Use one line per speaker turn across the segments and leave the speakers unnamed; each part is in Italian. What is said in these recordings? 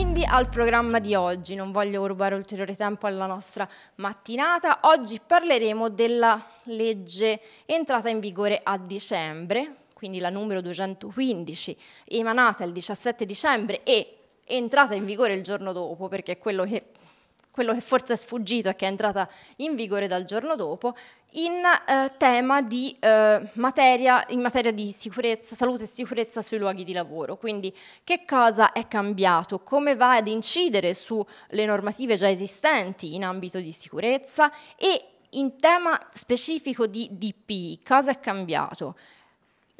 quindi al programma di oggi, non voglio rubare ulteriore tempo alla nostra mattinata, oggi parleremo della legge entrata in vigore a dicembre, quindi la numero 215, emanata il 17 dicembre e entrata in vigore il giorno dopo, perché è quello che quello che forse è sfuggito e che è entrata in vigore dal giorno dopo, in eh, tema di eh, materia, in materia di sicurezza, salute e sicurezza sui luoghi di lavoro. Quindi che cosa è cambiato? Come va ad incidere sulle normative già esistenti in ambito di sicurezza? E in tema specifico di DPI, cosa è cambiato?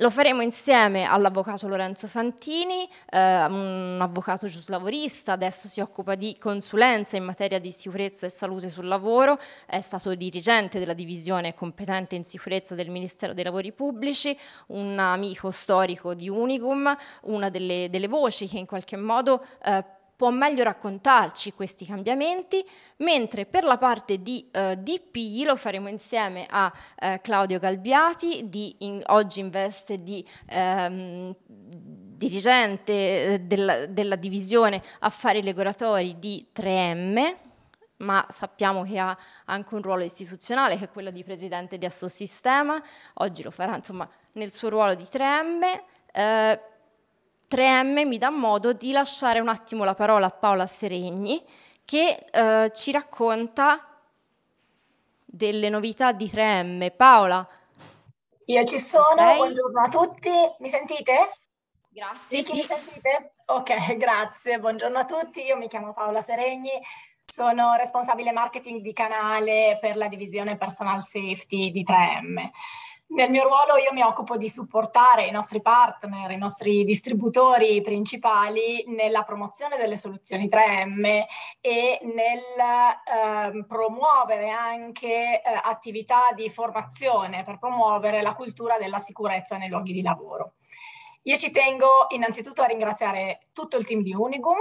Lo faremo insieme all'avvocato Lorenzo Fantini, eh, un avvocato giuslavorista, adesso si occupa di consulenza in materia di sicurezza e salute sul lavoro, è stato dirigente della divisione competente in sicurezza del Ministero dei Lavori Pubblici, un amico storico di Unicum, una delle, delle voci che in qualche modo eh, può meglio raccontarci questi cambiamenti, mentre per la parte di eh, DPI lo faremo insieme a eh, Claudio Galbiati, di in, oggi in veste di ehm, dirigente eh, della, della divisione affari regolatori di 3M, ma sappiamo che ha anche un ruolo istituzionale che è quello di presidente di Assosistema, oggi lo farà insomma nel suo ruolo di 3M, eh, 3M mi dà modo di lasciare un attimo la parola a Paola Seregni che eh, ci racconta delle novità di 3M. Paola. Io ci sono, sei? buongiorno
a tutti, mi sentite? Grazie. Sì, sì. Mi sentite? Ok, grazie, buongiorno a tutti, io mi chiamo Paola Seregni, sono responsabile marketing di canale per la divisione personal safety di 3M nel mio ruolo io mi occupo di supportare i nostri partner, i nostri distributori principali nella promozione delle soluzioni 3M e nel eh, promuovere anche eh, attività di formazione per promuovere la cultura della sicurezza nei luoghi di lavoro. Io ci tengo innanzitutto a ringraziare tutto il team di Unigum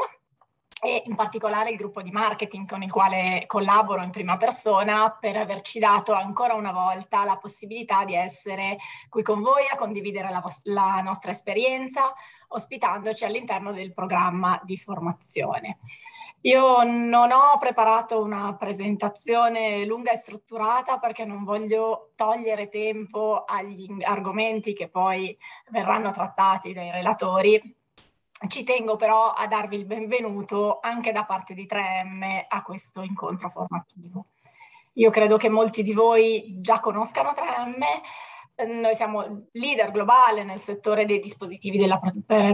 e in particolare il gruppo di marketing con il quale collaboro in prima persona per averci dato ancora una volta la possibilità di essere qui con voi a condividere la, vost- la nostra esperienza ospitandoci all'interno del programma di formazione. Io non ho preparato una presentazione lunga e strutturata perché non voglio togliere tempo agli argomenti che poi verranno trattati dai relatori ci tengo però a darvi il benvenuto anche da parte di 3M a questo incontro formativo. Io credo che molti di voi già conoscano 3M, ehm, noi siamo leader globale nel settore dei dispositivi della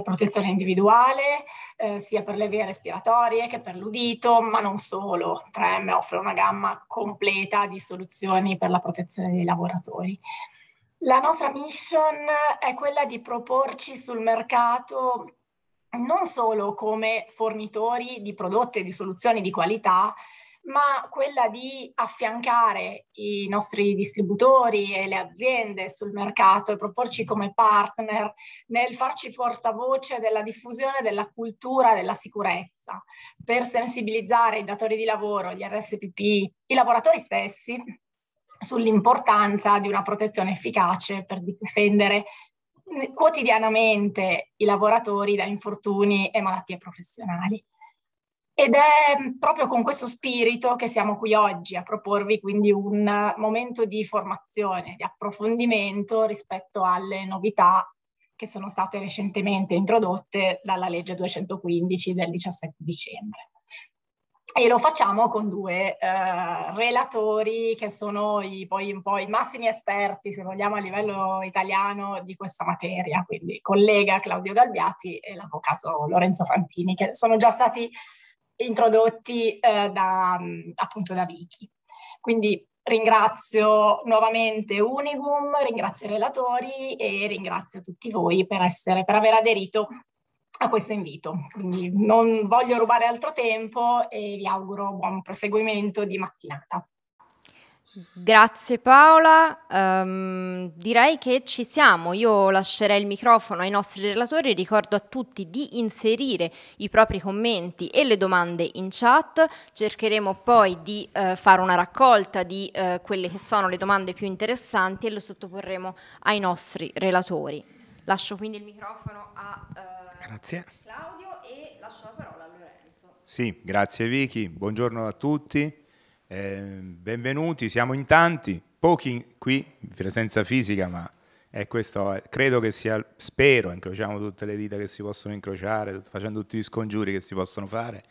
protezione individuale, eh, sia per le vie respiratorie che per l'udito, ma non solo. 3M offre una gamma completa di soluzioni per la protezione dei lavoratori. La nostra mission è quella di proporci sul mercato non solo come fornitori di prodotti e di soluzioni di qualità, ma quella di affiancare i nostri distributori e le aziende sul mercato e proporci come partner nel farci portavoce della diffusione della cultura della sicurezza per sensibilizzare i datori di lavoro, gli RSPP, i lavoratori stessi sull'importanza di una protezione efficace per difendere quotidianamente i lavoratori da infortuni e malattie professionali. Ed è mm, proprio con questo spirito che siamo qui oggi a proporvi quindi un momento di formazione, di approfondimento rispetto alle novità che sono state recentemente introdotte dalla legge 215 del 17 dicembre e lo facciamo con due eh, relatori che sono i, poi un po' i massimi esperti, se vogliamo, a livello italiano di questa materia, quindi il collega Claudio Galbiati e l'avvocato Lorenzo Fantini, che sono già stati introdotti eh, da, appunto da Vicky. Quindi ringrazio nuovamente Unigum, ringrazio i relatori e ringrazio tutti voi per, essere, per aver aderito a questo invito. Quindi non voglio rubare altro tempo e vi auguro buon proseguimento di mattinata.
Grazie Paola, um, direi che ci siamo, io lascerei il microfono ai nostri relatori, ricordo a tutti di inserire i propri commenti e le domande in chat, cercheremo poi di uh, fare una raccolta di uh, quelle che sono le domande più interessanti e lo sottoporremo ai nostri relatori. Lascio quindi il microfono
a eh, Claudio e lascio la parola a Lorenzo. Sì, grazie Vicky, buongiorno a tutti, eh, benvenuti, siamo in tanti, pochi qui, presenza fisica, ma è questo, eh, credo che sia, spero, incrociamo tutte le dita che si possono incrociare, facendo tutti gli scongiuri che si possono fare,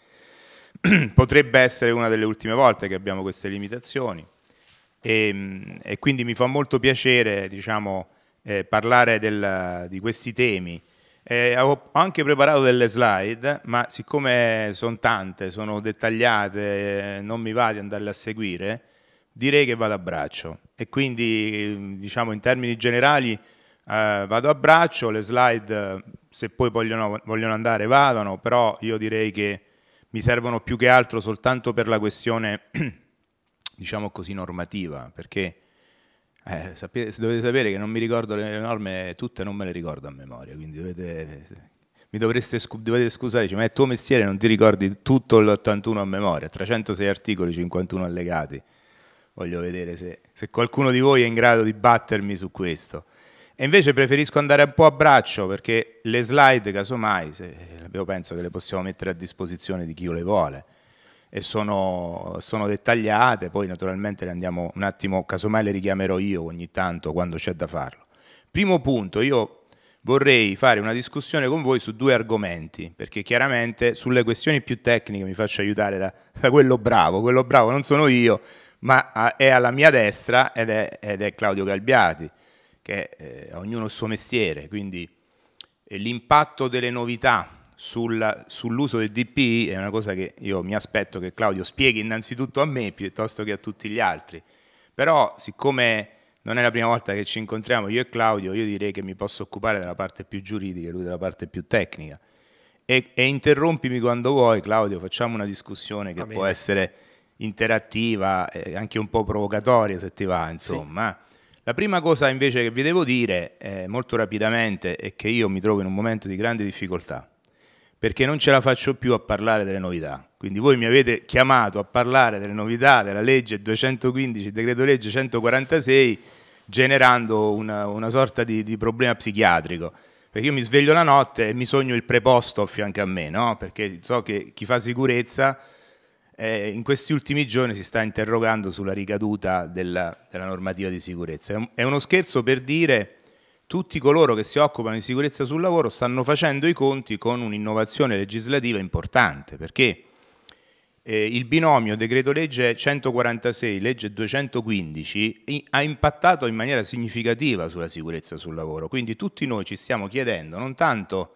potrebbe essere una delle ultime volte che abbiamo queste limitazioni e, ehm, e quindi mi fa molto piacere, diciamo, eh, parlare del, di questi temi. Eh, ho anche preparato delle slide, ma siccome sono tante, sono dettagliate, non mi va di andarle a seguire, direi che vado a braccio. E quindi, diciamo, in termini generali, eh, vado a braccio, le slide, se poi vogliono, vogliono andare, vadano, però io direi che mi servono più che altro soltanto per la questione, diciamo così, normativa, perché eh, sapete, dovete sapere che non mi ricordo le norme, tutte non me le ricordo a memoria, quindi dovete, mi dovreste dovete scusare, ma diciamo, è tuo mestiere non ti ricordi tutto l'81 a memoria, 306 articoli, 51 allegati. Voglio vedere se, se qualcuno di voi è in grado di battermi su questo. E invece preferisco andare un po' a braccio perché le slide, casomai, se, penso che le possiamo mettere a disposizione di chi le vuole e sono, sono, dettagliate, poi naturalmente le andiamo un attimo, casomai le richiamerò io ogni tanto quando c'è da farlo. Primo punto, io vorrei fare una discussione con voi su due argomenti, perché chiaramente sulle questioni più tecniche mi faccio aiutare da, da quello bravo, quello bravo non sono io, ma è alla mia destra ed è, ed è Claudio Galbiati, che eh, ha ognuno il suo mestiere, quindi eh, l'impatto delle novità sull'uso del DPI è una cosa che io mi aspetto che Claudio spieghi innanzitutto a me piuttosto che a tutti gli altri. Però siccome non è la prima volta che ci incontriamo io e Claudio, io direi che mi posso occupare della parte più giuridica e lui della parte più tecnica. E, e, interrompimi quando vuoi Claudio, facciamo una discussione che può essere interattiva e anche un po' provocatoria se ti va, insomma. Sì. La prima cosa invece che vi devo dire eh, molto rapidamente è che io mi trovo in un momento di grande difficoltà perché non ce la faccio più a parlare delle novità. Quindi voi mi avete chiamato a parlare delle novità della legge 215, decreto legge 146, generando una, una sorta di, di, problema psichiatrico. Perché io mi sveglio la notte e mi sogno il preposto a fianco a me, no? perché so che chi fa sicurezza eh, in questi ultimi giorni si sta interrogando sulla ricaduta della, della normativa di sicurezza. È, è uno scherzo per dire tutti coloro che si occupano di sicurezza sul lavoro stanno facendo i conti con un'innovazione legislativa importante, perché eh, il binomio decreto legge 146, legge 215 i, ha impattato in maniera significativa sulla sicurezza sul lavoro, quindi tutti noi ci stiamo chiedendo non tanto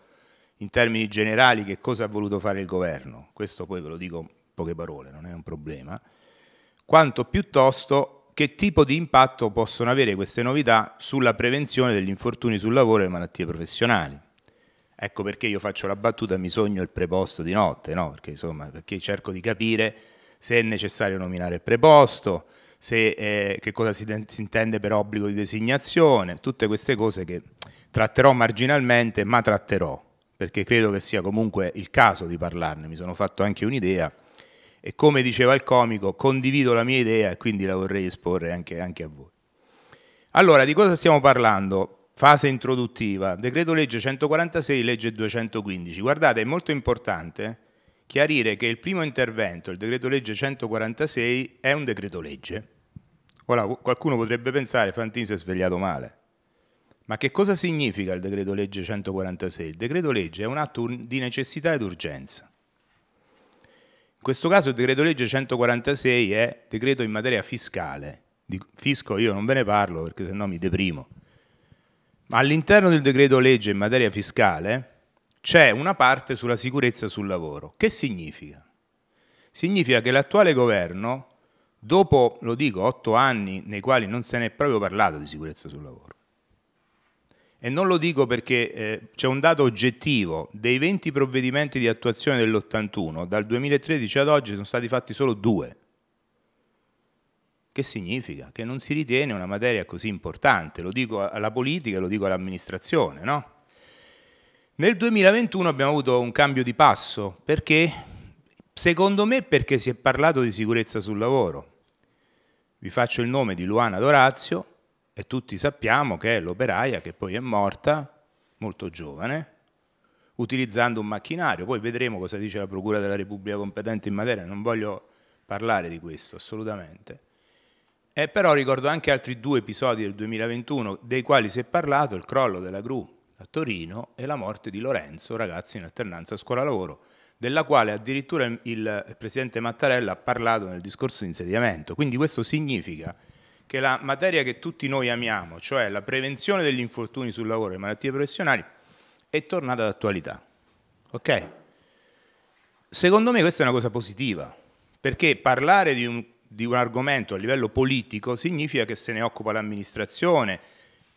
in termini generali che cosa ha voluto fare il governo, questo poi ve lo dico in poche parole, non è un problema, quanto piuttosto che tipo di impatto possono avere queste novità sulla prevenzione degli infortuni sul lavoro e le malattie professionali. Ecco perché io faccio la battuta mi sogno il preposto di notte, no? perché, insomma, perché cerco di capire se è necessario nominare il preposto, se, eh, che cosa si, si, intende per obbligo di designazione, tutte queste cose che tratterò marginalmente, ma tratterò, perché credo che sia comunque il caso di parlarne, mi sono fatto anche un'idea e come diceva il comico, condivido la mia idea e quindi la vorrei esporre anche, anche a voi. Allora, di cosa stiamo parlando? Fase introduttiva, decreto legge 146, legge 215. Guardate, è molto importante chiarire che il primo intervento, il decreto legge 146, è un decreto legge. Ora qualcuno potrebbe pensare, Fantini si è svegliato male. Ma che cosa significa il decreto legge 146? Il decreto legge è un atto di necessità ed urgenza. In questo caso il decreto legge 146 è decreto in materia fiscale. Di fisco io non ve ne parlo perché sennò mi deprimo. Ma all'interno del decreto legge in materia fiscale c'è una parte sulla sicurezza sul lavoro. Che significa? Significa che l'attuale governo, dopo, lo dico, otto anni nei quali non se ne è proprio parlato di sicurezza sul lavoro, e non lo dico perché eh, c'è un dato oggettivo, dei 20 provvedimenti di attuazione dell'81, dal 2013 ad oggi sono stati fatti solo due. Che significa? Che non si ritiene una materia così importante, lo dico alla politica, lo dico all'amministrazione, no? Nel 2021 abbiamo avuto un cambio di passo, perché? Secondo me perché si è parlato di sicurezza sul lavoro. Vi faccio il nome di Luana Dorazio, e tutti sappiamo che è l'operaia che poi è morta, molto giovane, utilizzando un macchinario. Poi vedremo cosa dice la Procura della Repubblica competente in materia, non voglio parlare di questo assolutamente. Eh, però ricordo anche altri due episodi del 2021 dei quali si è parlato, il crollo della gru a Torino e la morte di Lorenzo, ragazzo in alternanza scuola-lavoro, della quale addirittura il Presidente Mattarella ha parlato nel discorso di insediamento. Quindi questo significa che la materia che tutti noi amiamo, cioè la prevenzione degli infortuni sul lavoro e le malattie professionali, è tornata d'attualità. Ok? Secondo me questa è una cosa positiva, perché parlare di un, di un argomento a livello politico significa che se ne occupa l'amministrazione,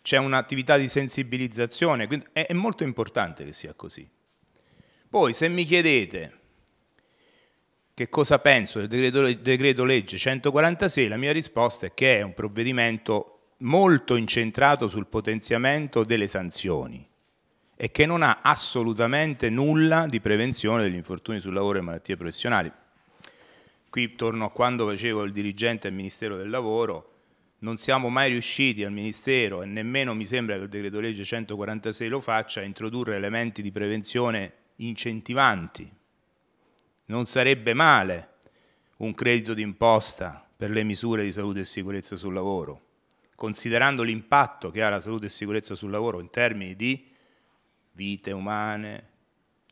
c'è un'attività di sensibilizzazione, quindi è, è molto importante che sia così. Poi se mi chiedete che cosa penso del decreto, decreto legge 146, la mia risposta è che è un provvedimento molto incentrato sul potenziamento delle sanzioni e che non ha assolutamente nulla di prevenzione degli infortuni sul lavoro e malattie professionali. Qui torno a quando facevo il dirigente al Ministero del Lavoro, non siamo mai riusciti al Ministero e nemmeno mi sembra che il decreto legge 146 lo faccia, a introdurre elementi di prevenzione incentivanti non sarebbe male un credito d'imposta per le misure di salute e sicurezza sul lavoro, considerando l'impatto che ha la salute e sicurezza sul lavoro in termini di vite umane,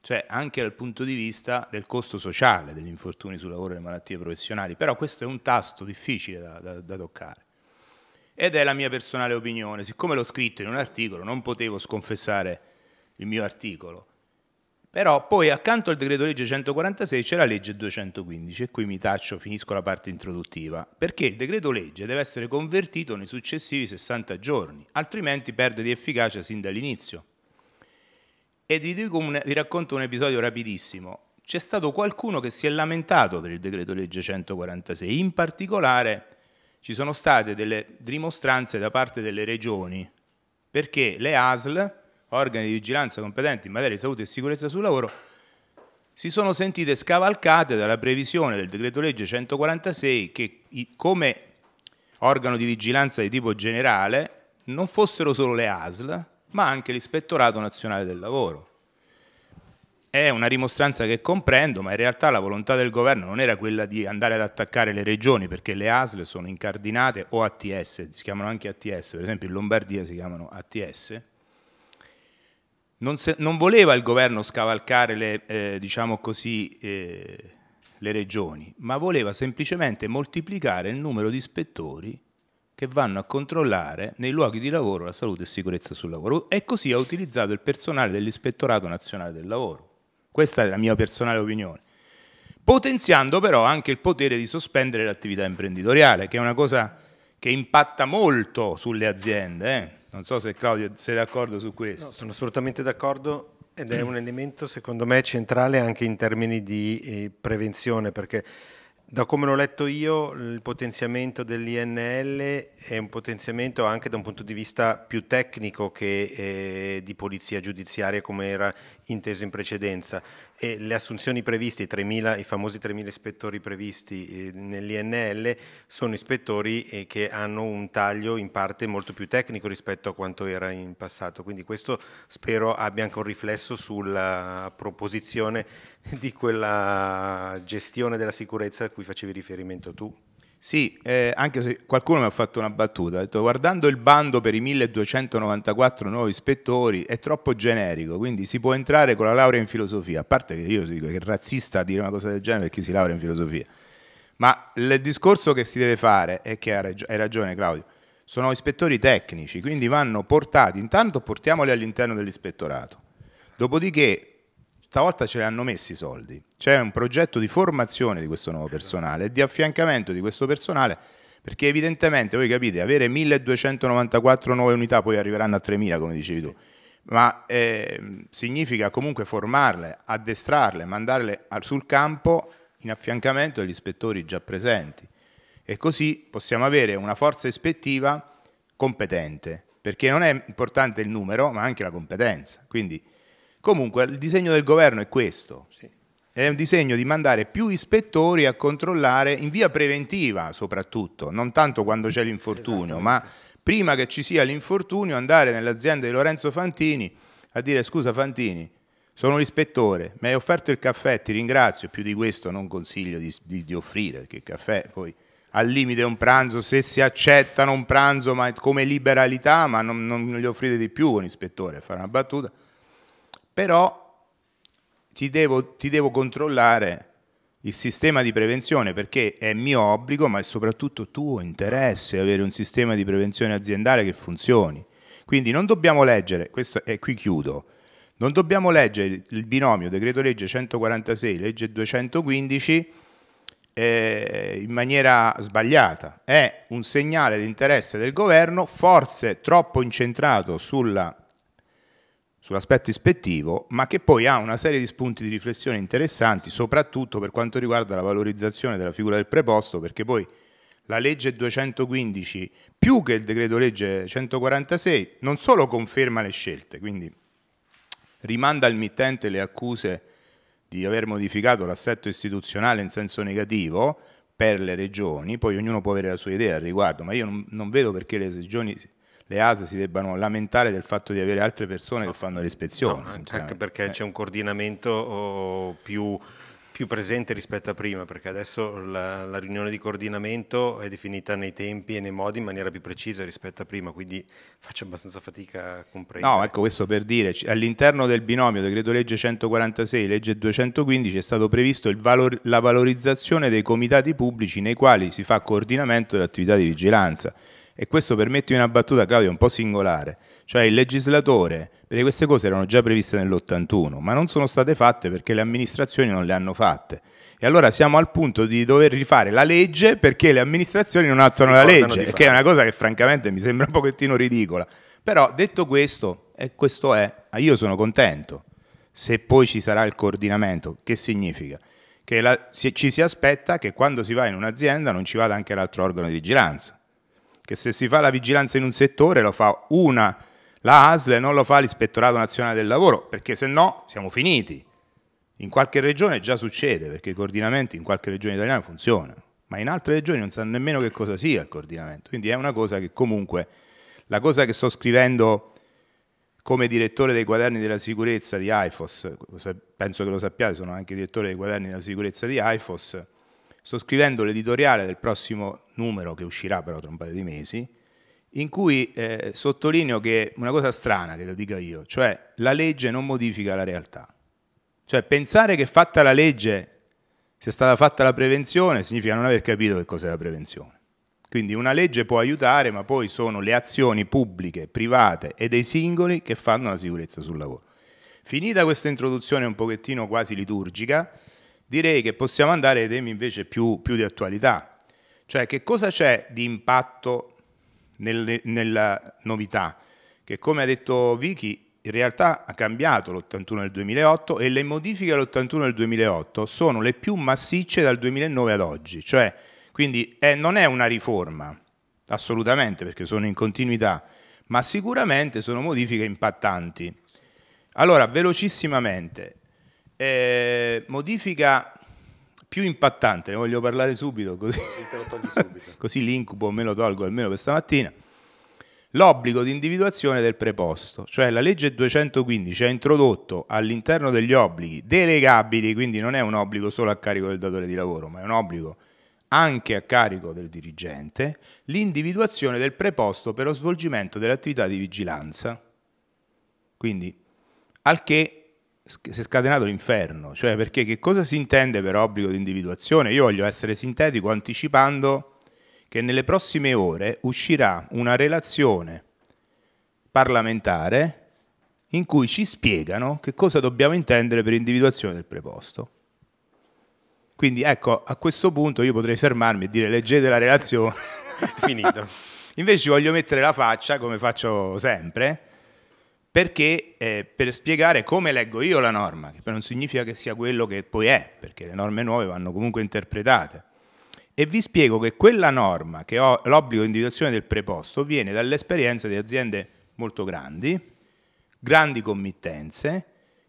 cioè anche dal punto di vista del costo sociale degli infortuni sul lavoro e delle malattie professionali. Però questo è un tasto difficile da, da, da toccare. Ed è la mia personale opinione. Siccome l'ho scritto in un articolo, non potevo sconfessare il mio articolo però poi accanto al decreto legge 146 c'è la legge 215 e qui mi taccio, finisco la parte introduttiva, perché il decreto legge deve essere convertito nei successivi 60 giorni, altrimenti perde di efficacia sin dall'inizio. E vi, un, vi racconto un episodio rapidissimo. C'è stato qualcuno che si è lamentato per il decreto legge 146, in particolare ci sono state delle dimostranze da parte delle regioni, perché le ASL organi di vigilanza competenti in materia di salute e sicurezza sul lavoro si sono sentite scavalcate dalla previsione del decreto legge 146 che come organo di vigilanza di tipo generale non fossero solo le ASL, ma anche l'Ispettorato Nazionale del Lavoro. È una rimostranza che comprendo, ma in realtà la volontà del governo non era quella di andare ad attaccare le regioni, perché le ASL sono incardinate o ATS, si chiamano anche ATS, per esempio in Lombardia si chiamano ATS, non, se, non, voleva il governo scavalcare le, eh, diciamo così, eh, le regioni, ma voleva semplicemente moltiplicare il numero di ispettori che vanno a controllare nei luoghi di lavoro la salute e sicurezza sul lavoro e così ha utilizzato il personale dell'Ispettorato Nazionale del Lavoro. Questa è la mia personale opinione. Potenziando però anche il potere di sospendere l'attività imprenditoriale, che è una cosa che impatta molto sulle aziende. Eh. Non so se Claudio sei d'accordo su questo. No, sono assolutamente d'accordo
ed è un elemento secondo me centrale anche in termini di eh, prevenzione perché da come l'ho letto io, il potenziamento dell'INL è un potenziamento anche da un punto di vista più tecnico che eh, di polizia giudiziaria come era inteso in precedenza. E le assunzioni previste, i, 3000, i famosi 3.000 ispettori previsti eh, nell'INL, sono ispettori eh, che hanno un taglio in parte molto più tecnico rispetto a quanto era in passato. Quindi questo spero abbia anche un riflesso sulla proposizione di quella gestione della sicurezza a cui facevi riferimento tu.
Sì, eh, anche se qualcuno mi ha fatto una battuta, ha detto guardando il bando per i 1294 nuovi ispettori è troppo generico, quindi si può entrare con la laurea in filosofia, a parte che io dico che è razzista dire una cosa del genere per chi si laurea in filosofia, ma il discorso che si deve fare è che hai ragione Claudio, sono ispettori tecnici, quindi vanno portati, intanto portiamoli all'interno dell'ispettorato, dopodiché stavolta ce l'hanno messi i soldi. C'è un progetto di formazione di questo nuovo esatto. personale e di affiancamento di questo personale perché evidentemente voi capite avere 1294 nuove unità poi arriveranno a 3000 come dicevi sì. tu ma eh, significa comunque formarle, addestrarle, mandarle sul campo in affiancamento agli ispettori già presenti e così possiamo avere una forza ispettiva competente perché non è importante il numero ma anche la competenza quindi Comunque il disegno del governo è questo. Sì. È un disegno di mandare più ispettori a controllare in via preventiva soprattutto, non tanto quando c'è l'infortunio, ma prima che ci sia l'infortunio andare nell'azienda di Lorenzo Fantini a dire scusa Fantini, sono l'ispettore, mi hai offerto il caffè, ti ringrazio, più di questo non consiglio di, di, di offrire, perché il caffè poi al limite è un pranzo, se si accettano un pranzo ma come liberalità, ma non, non gli offrite di più un ispettore a fare una battuta però ti devo, ti devo controllare il sistema di prevenzione perché è mio obbligo, ma è soprattutto tuo interesse avere un sistema di prevenzione aziendale che funzioni. Quindi non dobbiamo leggere, questo, e qui chiudo, non dobbiamo leggere il binomio decreto legge 146, legge 215 eh, in maniera sbagliata. È un segnale di interesse del governo, forse troppo incentrato sulla sull'aspetto ispettivo, ma che poi ha una serie di spunti di riflessione interessanti, soprattutto per quanto riguarda la valorizzazione della figura del preposto, perché poi la legge 215 più che il decreto legge 146 non solo conferma le scelte, quindi rimanda al mittente le accuse di aver modificato l'assetto istituzionale in senso negativo per le regioni, poi ognuno può avere la sua idea al riguardo, ma io non, non vedo perché le regioni le ASE si debbano lamentare del fatto di avere altre persone che fanno le ispezioni. No, anche perché eh. c'è un coordinamento oh, più
più presente rispetto a prima, perché adesso la, la, riunione di coordinamento è definita nei tempi e nei modi in maniera più precisa rispetto a prima, quindi faccio abbastanza fatica a comprendere.
No, ecco questo per dire, all'interno del binomio decreto legge 146 legge 215 è stato previsto valor, la valorizzazione dei comitati pubblici nei quali si fa coordinamento dell'attività di vigilanza. E questo, permettimi una battuta, Claudio, è un po' singolare. Cioè il legislatore, perché queste cose erano già previste nell'81, ma non sono state fatte perché le amministrazioni non le hanno fatte. E allora siamo al punto di dover rifare la legge perché le amministrazioni non attuano la legge, che è una cosa che francamente mi sembra un pochettino ridicola. Però detto questo, e questo è, ah, io sono contento. Se poi ci sarà il coordinamento, che significa? Che la, ci si aspetta che quando si va in un'azienda non ci vada anche l'altro organo di vigilanza che se si fa la vigilanza in un settore lo fa una, la ASL, non lo fa l'Ispettorato Nazionale del Lavoro, perché se no siamo finiti. In qualche regione già succede, perché i coordinamenti in qualche regione italiana funzionano, ma in altre regioni non sanno nemmeno che cosa sia il coordinamento. Quindi è una cosa che comunque, la cosa che sto scrivendo come direttore dei quaderni della sicurezza di IFOS, penso che lo sappiate, sono anche direttore dei quaderni della sicurezza di IFOS, sto scrivendo l'editoriale del prossimo numero che uscirà però tra un paio di mesi, in cui eh, sottolineo che una cosa strana che lo dica io, cioè la legge non modifica la realtà. Cioè pensare che fatta la legge sia stata fatta la prevenzione significa non aver capito che cos'è la prevenzione. Quindi una legge può aiutare, ma poi sono le azioni pubbliche, private e dei singoli che fanno la sicurezza sul lavoro. Finita questa introduzione un pochettino quasi liturgica, direi che possiamo andare ai temi invece più, più di attualità, cioè che cosa c'è di impatto nel, nella novità, che come ha detto Vicky in realtà ha cambiato l'81 del 2008 e le modifiche all'81 del 2008 sono le più massicce dal 2009 ad oggi, cioè quindi è, eh, non è una riforma, assolutamente perché sono in continuità, ma sicuramente sono modifiche impattanti. Allora, velocissimamente, eh, modifica più impattante, ne voglio parlare subito, così, subito. così l'incubo me lo tolgo almeno per stamattina. L'obbligo di individuazione del preposto, cioè la legge 215 ha introdotto all'interno degli obblighi delegabili, quindi non è un obbligo solo a carico del datore di lavoro, ma è un obbligo anche a carico del dirigente, l'individuazione del preposto per lo svolgimento dell'attività di vigilanza. Quindi, al che si è scatenato l'inferno, cioè perché che cosa si intende per obbligo di individuazione? Io voglio essere sintetico anticipando che nelle prossime ore uscirà una relazione parlamentare in cui ci spiegano che cosa dobbiamo intendere per individuazione del preposto. Quindi ecco, a questo punto io potrei fermarmi e dire leggete la relazione. Finito. Invece voglio mettere la faccia, come faccio sempre, perché eh, per spiegare come leggo io la norma, che non significa che sia quello che poi è, perché le norme nuove vanno comunque interpretate. E vi spiego che quella norma, che ho l'obbligo di individuazione del preposto, viene dall'esperienza di aziende molto grandi, grandi committenze,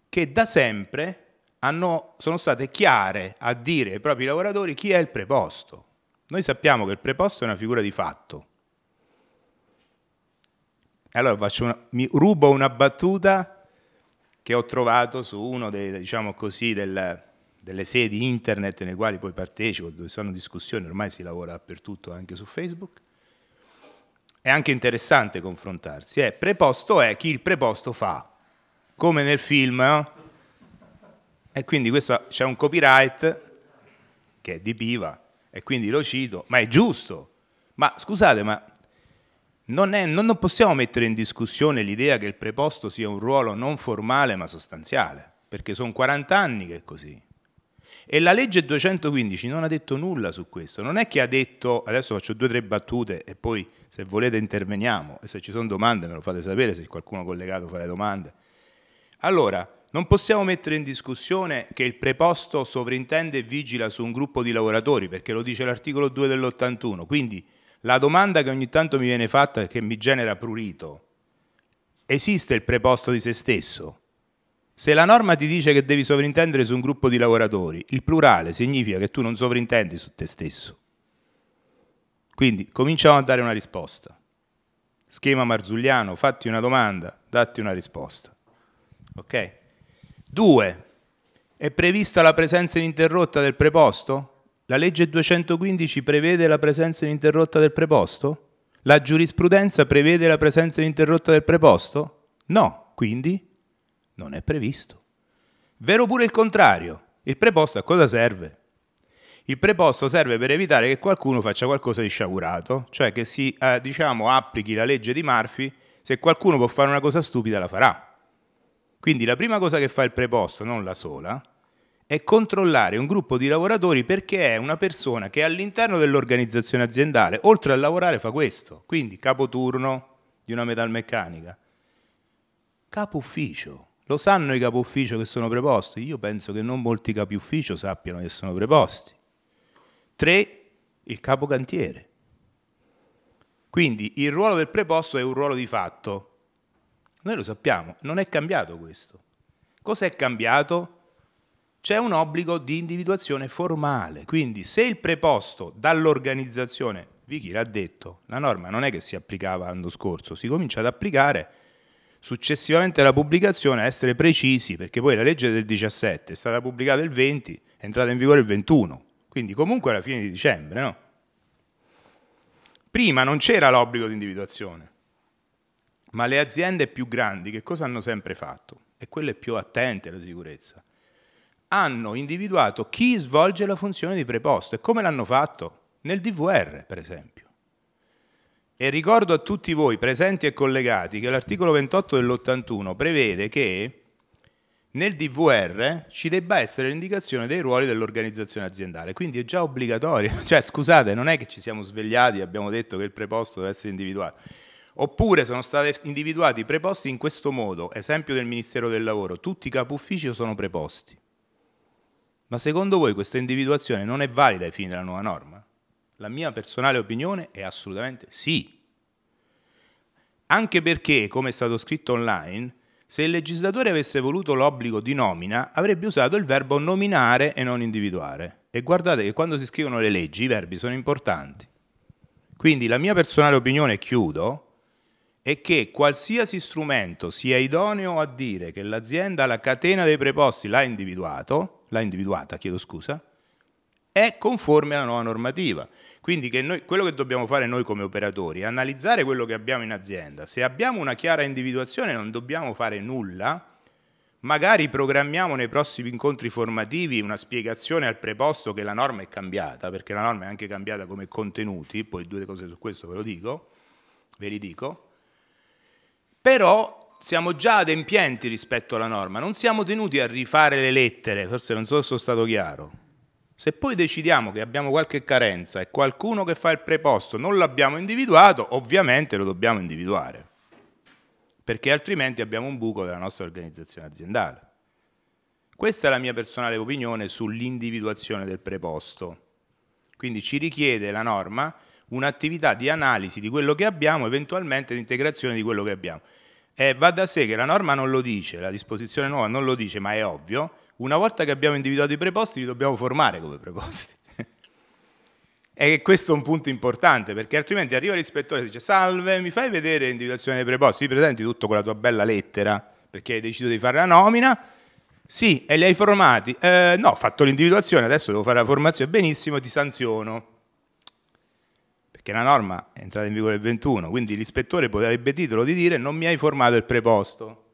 che da sempre hanno, sono state chiare a dire ai propri lavoratori chi è il preposto. Noi sappiamo che il preposto è una figura di fatto, allora una, mi rubo una battuta che ho trovato su uno dei, diciamo così, del, delle sedi internet nelle quali poi partecipo, dove sono discussioni, ormai si lavora dappertutto anche su Facebook. È anche interessante confrontarsi. Eh, preposto è chi il preposto fa, come nel film. Eh? E quindi questo c'è un copyright che è di Piva, e quindi lo cito, ma è giusto. Ma scusate, ma non, è, non, non possiamo mettere in discussione l'idea che il preposto sia un ruolo non formale ma sostanziale, perché sono 40 anni che è così. E la legge 215 non ha detto nulla su questo, non è che ha detto, adesso faccio due o tre battute e poi se volete interveniamo e se ci sono domande me lo fate sapere, se qualcuno collegato fa le domande. Allora, non possiamo mettere in discussione che il preposto sovrintende e vigila su un gruppo di lavoratori, perché lo dice l'articolo 2 dell'81, quindi la domanda che ogni tanto mi viene fatta e che mi genera prurito, esiste il preposto di se stesso? Se la norma ti dice che devi sovrintendere su un gruppo di lavoratori, il plurale significa che tu non sovrintendi su te stesso. Quindi cominciamo a dare una risposta. Schema marzulliano, fatti una domanda, datti una risposta. Ok? Due, è prevista la presenza ininterrotta del preposto? La legge 215 prevede la presenza ininterrotta del preposto? La giurisprudenza prevede la presenza ininterrotta del preposto? No, quindi non è previsto. Vero pure il contrario. Il preposto a cosa serve? Il preposto serve per evitare che qualcuno faccia qualcosa di sciagurato, cioè che si eh, diciamo, applichi la legge di Murphy, se qualcuno può fare una cosa stupida la farà. Quindi la prima cosa che fa il preposto, non la sola, è controllare un gruppo di lavoratori perché è una persona che all'interno dell'organizzazione aziendale, oltre a lavorare, fa questo, quindi capoturno di una metalmeccanica, capo ufficio. Lo sanno i capo ufficio che sono preposti? Io penso che non molti capi ufficio sappiano che sono preposti. Tre, il capo cantiere. Quindi il ruolo del preposto è un ruolo di fatto. Noi lo sappiamo, non è cambiato questo. Cos'è cambiato? c'è un obbligo di individuazione formale. Quindi se il preposto dall'organizzazione, Vichi l'ha detto, la norma non è che si applicava l'anno scorso, si comincia ad applicare successivamente alla pubblicazione, a essere precisi, perché poi la legge del 17 è stata pubblicata il 20, è entrata in vigore il 21, quindi comunque alla fine di dicembre, no? Prima non c'era l'obbligo di individuazione, ma le aziende più grandi che cosa hanno sempre fatto? E quelle più attente alla sicurezza hanno individuato chi svolge la funzione di preposto e come l'hanno fatto? Nel DVR, per esempio. E ricordo a tutti voi, presenti e collegati, che l'articolo 28 dell'81 prevede che nel DVR ci debba essere l'indicazione dei ruoli dell'organizzazione aziendale, quindi è già obbligatorio. Cioè, scusate, non è che ci siamo svegliati e abbiamo detto che il preposto deve essere individuato. Oppure sono stati individuati i preposti in questo modo, esempio del Ministero del Lavoro, tutti i capo ufficio sono preposti. Ma secondo voi questa individuazione non è valida ai fini della nuova norma? La mia personale opinione è assolutamente sì. Anche perché, come è stato scritto online, se il legislatore avesse voluto l'obbligo di nomina, avrebbe usato il verbo nominare e non individuare. E guardate che quando si scrivono le leggi i verbi sono importanti. Quindi la mia personale opinione, chiudo, è che qualsiasi strumento sia idoneo a dire che l'azienda la catena dei preposti l'ha individuato, l'ha individuata, chiedo scusa, è conforme alla nuova normativa. Quindi che noi, quello che dobbiamo fare noi come operatori è analizzare quello che abbiamo in azienda. Se abbiamo una chiara individuazione non dobbiamo fare nulla, magari programmiamo nei prossimi incontri formativi una spiegazione al preposto che la norma è cambiata, perché la norma è anche cambiata come contenuti, poi due cose su questo ve lo dico, ve li dico, però siamo già adempienti rispetto alla norma, non siamo tenuti a rifare le lettere, forse non so se sono stato chiaro. Se poi decidiamo che abbiamo qualche carenza e qualcuno che fa il preposto non l'abbiamo individuato, ovviamente lo dobbiamo individuare, perché altrimenti abbiamo un buco della nostra organizzazione aziendale. Questa è la mia personale opinione sull'individuazione del preposto. Quindi ci richiede la norma un'attività di analisi di quello che abbiamo, eventualmente di integrazione di quello che abbiamo. E va da sé che la norma non lo dice, la disposizione nuova non lo dice, ma è ovvio, una volta che abbiamo individuato i preposti li dobbiamo formare come preposti. E questo è un punto importante, perché altrimenti arriva l'ispettore e dice salve, mi fai vedere l'individuazione dei preposti, ti presenti tutto con la tua bella lettera, perché hai deciso di fare la nomina, sì, e li hai formati, eh, no, ho fatto l'individuazione, adesso devo fare la formazione, benissimo, ti sanziono perché la norma è entrata in vigore il 21, quindi l'ispettore potrebbe titolo di dire non mi hai formato il preposto.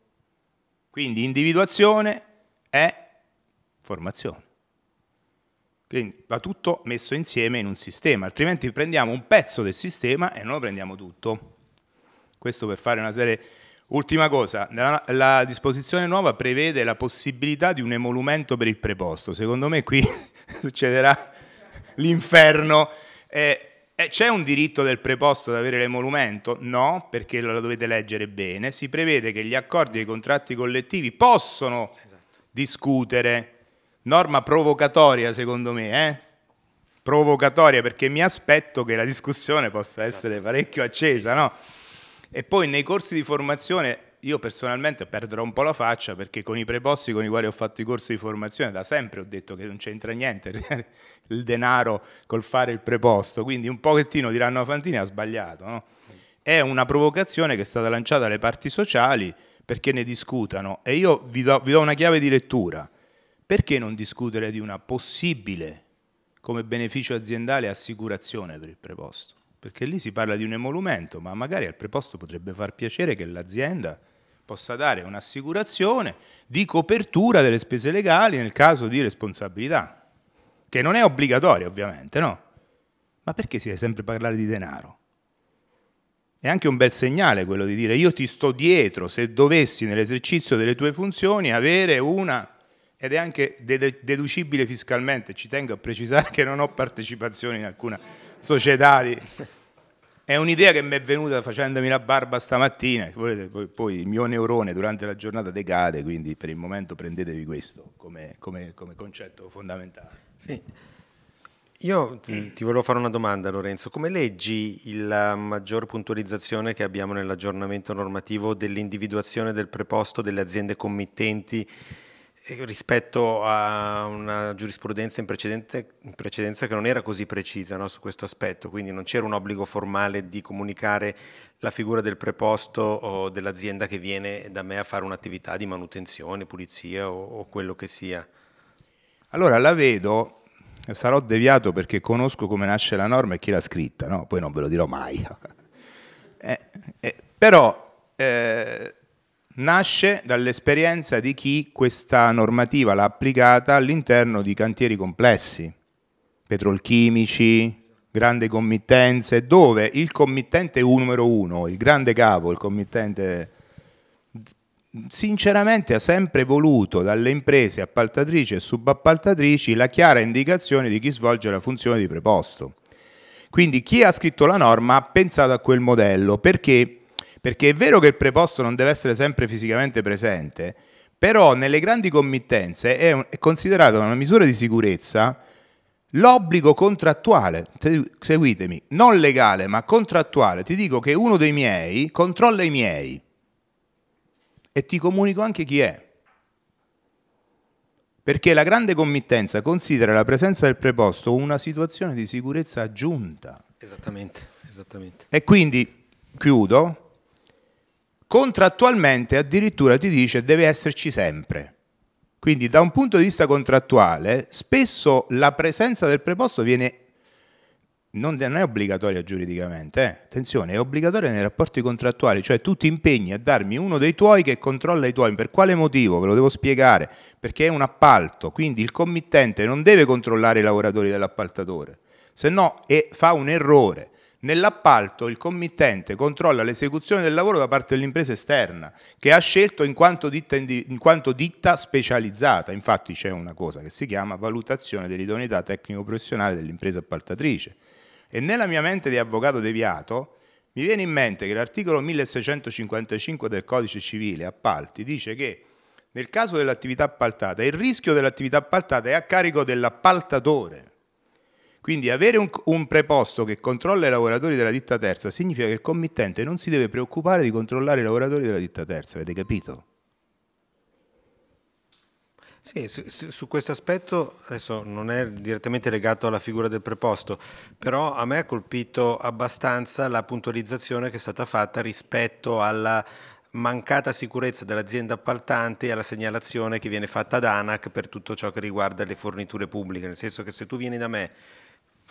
Quindi individuazione è formazione. Quindi va tutto messo insieme in un sistema, altrimenti prendiamo un pezzo del sistema e non lo prendiamo tutto. Questo per fare una serie... Ultima cosa, la, la disposizione nuova prevede la possibilità di un emolumento per il preposto. Secondo me qui succederà l'inferno. Eh, eh, c'è un diritto del preposto ad avere l'emolumento? No, perché lo dovete leggere bene. Si prevede che gli accordi e i contratti collettivi possono esatto. discutere. Norma provocatoria, secondo me, eh? provocatoria perché mi aspetto che la discussione possa esatto. essere parecchio accesa, no? E poi nei corsi di formazione io personalmente perderò un po' la faccia perché con i preposti con i quali ho fatto i corsi di formazione da sempre ho detto che non c'entra niente il denaro col fare il preposto, quindi un pochettino diranno a Fantini ha sbagliato. No? È una provocazione che è stata lanciata alle parti sociali perché ne discutano e io vi do, vi do una chiave di lettura. Perché non discutere di una possibile come beneficio aziendale assicurazione per il preposto? perché lì si parla di un emolumento, ma magari al preposto potrebbe far piacere che l'azienda possa dare un'assicurazione di copertura delle spese legali nel caso di responsabilità, che non è obbligatoria ovviamente, no? Ma perché si deve sempre parlare di denaro? È anche un bel segnale quello di dire io ti sto dietro se dovessi nell'esercizio delle tue funzioni avere una, ed è anche deducibile fiscalmente, ci tengo a precisare che non ho partecipazione in alcuna società di è un'idea che mi è venuta facendomi la barba stamattina, poi, il mio neurone durante la giornata decade, quindi per il momento prendetevi questo come, come, come concetto fondamentale. Sì. Io ti, ti, volevo fare una domanda Lorenzo, come leggi
la maggior puntualizzazione che abbiamo nell'aggiornamento normativo dell'individuazione del preposto delle aziende committenti rispetto a una giurisprudenza in, in, precedenza che non era così precisa no, su questo aspetto, quindi non c'era un obbligo formale di comunicare la figura del preposto o dell'azienda che viene da me a fare un'attività di manutenzione, pulizia o, o quello che sia.
Allora la vedo, sarò deviato perché conosco come nasce la norma e chi l'ha scritta, no? poi non ve lo dirò mai. eh, eh, però eh, nasce dall'esperienza di chi questa normativa l'ha applicata all'interno di cantieri complessi, petrolchimici, grandi committenze, dove il committente numero uno, il grande capo, il committente sinceramente ha sempre voluto dalle imprese appaltatrici e subappaltatrici la chiara indicazione di chi svolge la funzione di preposto. Quindi chi ha scritto la norma ha pensato a quel modello perché perché è vero che il preposto non deve essere sempre fisicamente presente, però nelle grandi committenze è, un, è considerata una misura di sicurezza l'obbligo contrattuale, seguitemi, non legale ma contrattuale, ti dico che uno dei miei controlla i miei e ti comunico anche chi è. Perché la grande committenza considera la presenza del preposto una situazione di sicurezza aggiunta.
Esattamente, esattamente.
E quindi chiudo contrattualmente addirittura ti dice deve esserci sempre. Quindi da un punto di vista contrattuale spesso la presenza del preposto viene non è obbligatoria giuridicamente, eh? attenzione, è obbligatoria nei rapporti contrattuali, cioè tu ti impegni a darmi uno dei tuoi che controlla i tuoi, per quale motivo? Ve lo devo spiegare, perché è un appalto, quindi il committente non deve controllare i lavoratori dell'appaltatore, se no fa un errore, Nell'appalto il committente controlla l'esecuzione del lavoro da parte dell'impresa esterna che ha scelto in quanto, ditta, in quanto ditta specializzata, infatti c'è una cosa che si chiama valutazione dell'idoneità tecnico-professionale dell'impresa appaltatrice. E nella mia mente di avvocato deviato mi viene in mente che l'articolo 1655 del codice civile appalti dice che nel caso dell'attività appaltata il rischio dell'attività appaltata è a carico dell'appaltatore quindi avere un, un, preposto che controlla i lavoratori della ditta terza significa che il committente non si deve preoccupare di controllare i lavoratori della ditta terza, avete capito? Sì, su, su questo aspetto
adesso non è direttamente legato alla figura del preposto, però a me ha colpito abbastanza la puntualizzazione che è stata fatta rispetto alla mancata sicurezza dell'azienda appaltante e alla segnalazione che viene fatta ad ANAC per tutto ciò che riguarda le forniture pubbliche, nel senso che se tu vieni da me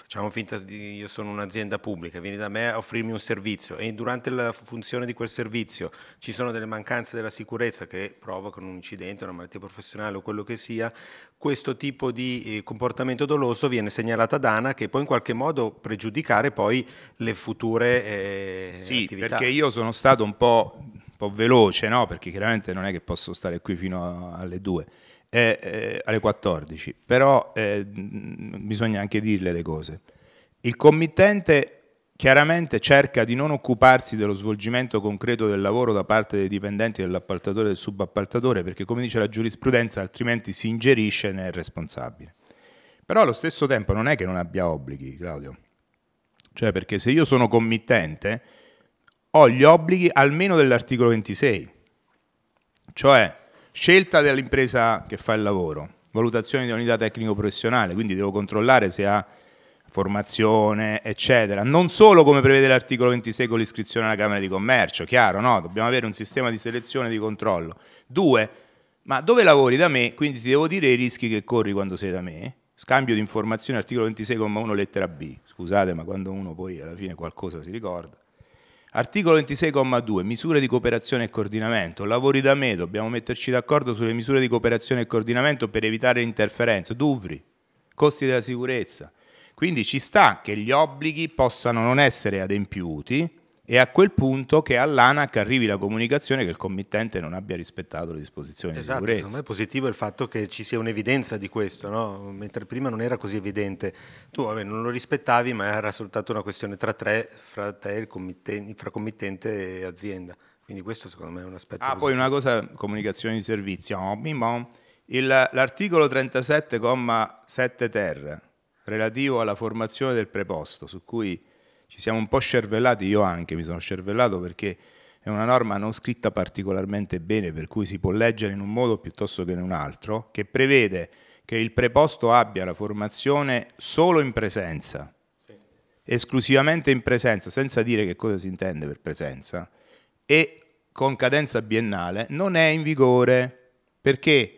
facciamo finta di io sono un'azienda pubblica, vieni da me a offrirmi un servizio e durante la funzione di quel servizio ci sono delle mancanze della sicurezza che provocano un incidente, una malattia professionale o quello che sia, questo tipo di eh, comportamento doloso viene segnalato ad ANA che può in qualche modo pregiudicare poi le future
eh, sì, attività. Sì, perché io sono stato un po', un po veloce, no? perché chiaramente non è che posso stare qui fino alle due è, eh, alle 14, però eh, bisogna anche dirle le cose. Il committente chiaramente cerca di non occuparsi dello svolgimento concreto del lavoro da parte dei dipendenti dell'appaltatore e del subappaltatore, perché come dice la giurisprudenza altrimenti si ingerisce nel responsabile. Però allo stesso tempo non è che non abbia obblighi, Claudio. Cioè perché se io sono committente ho gli obblighi almeno dell'articolo 26. Cioè Scelta dell'impresa che fa il lavoro, valutazione di unità tecnico-professionale, quindi devo controllare se ha formazione, eccetera. Non solo come prevede l'articolo 26 con l'iscrizione alla Camera di Commercio, chiaro, no? Dobbiamo avere un sistema di selezione e di controllo. Due, ma dove lavori da me? Quindi ti devo dire i rischi che corri quando sei da me. Scambio di informazioni, articolo 26,1 lettera B. Scusate, ma quando uno poi alla fine qualcosa si ricorda. Articolo 26,2 misure di cooperazione e coordinamento. Lavori da me, dobbiamo metterci d'accordo sulle misure di cooperazione e coordinamento per evitare interferenze. Duvri, costi della sicurezza. Quindi ci sta che gli obblighi possano non essere adempiuti e a quel punto che all'ANAC arrivi la comunicazione che il committente non abbia rispettato le disposizioni esatto, di sicurezza. Secondo me è
positivo il fatto che ci sia un'evidenza di questo, no? mentre prima non era così evidente. Tu vabbè, non lo rispettavi, ma era soltanto una questione tra, tre, fra te,
committente, fra committente e azienda. Quindi questo secondo me è un aspetto. Ah, positivo. poi una cosa, comunicazione di servizio. Oh, l'articolo 37,7 ter relativo alla formazione del preposto, su cui ci siamo un po' scervellati, io anche mi sono scervellato perché è una norma non scritta particolarmente bene, per cui si può leggere in un modo piuttosto che in un altro, che prevede che il preposto abbia la formazione solo in presenza, sì. esclusivamente in presenza, senza dire che cosa si intende per presenza, e con cadenza biennale, non è in vigore perché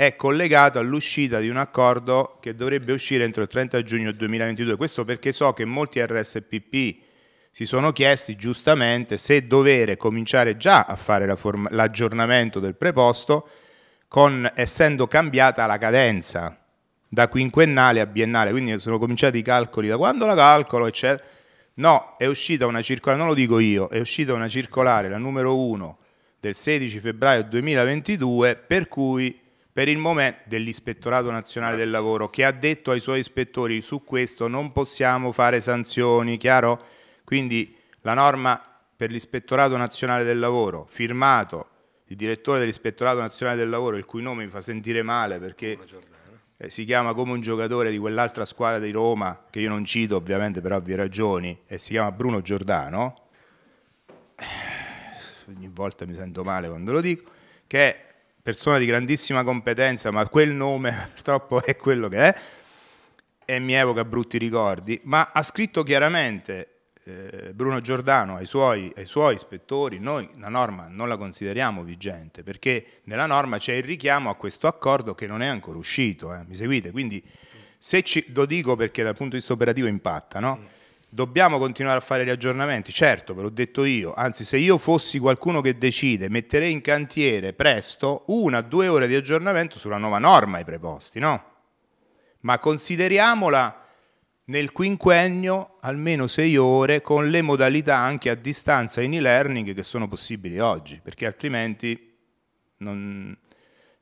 è collegato all'uscita di un accordo che dovrebbe uscire entro il 30 giugno 2022. Questo perché so che molti RSPP si sono chiesti giustamente se dovere cominciare già a fare l'aggiornamento del preposto con, essendo cambiata la cadenza da quinquennale a biennale, quindi sono cominciati i calcoli da quando la calcolo, eccetera. No, è uscita una circolare, non lo dico io, è uscita una circolare, la numero 1 del 16 febbraio 2022, per cui per il momento dell'Ispettorato Nazionale del Lavoro che ha detto ai suoi ispettori su questo non possiamo fare sanzioni, chiaro? Quindi la norma per l'Ispettorato Nazionale del Lavoro, firmato il direttore dell'Ispettorato Nazionale del Lavoro, il cui nome mi fa sentire male perché eh, si chiama come un giocatore di quell'altra squadra di Roma, che io non cito ovviamente per ovvie ragioni, e si chiama Bruno Giordano, eh, ogni volta mi sento male quando lo dico, che è persona di grandissima competenza, ma quel nome purtroppo è quello che è, e mi evoca brutti ricordi, ma ha scritto chiaramente eh, Bruno Giordano ai suoi, ai suoi ispettori, noi la norma non la consideriamo vigente, perché nella norma c'è il richiamo a questo accordo che non è ancora uscito, eh, mi seguite? Quindi se ci, lo dico perché dal punto di vista operativo impatta, no? Sì. Dobbiamo continuare a fare gli aggiornamenti, certo, ve l'ho detto io, anzi se io fossi qualcuno che decide, metterei in cantiere presto una o due ore di aggiornamento sulla nuova norma ai preposti, no? Ma consideriamola nel quinquennio almeno sei ore con le modalità anche a distanza in e-learning che sono possibili oggi, perché altrimenti non,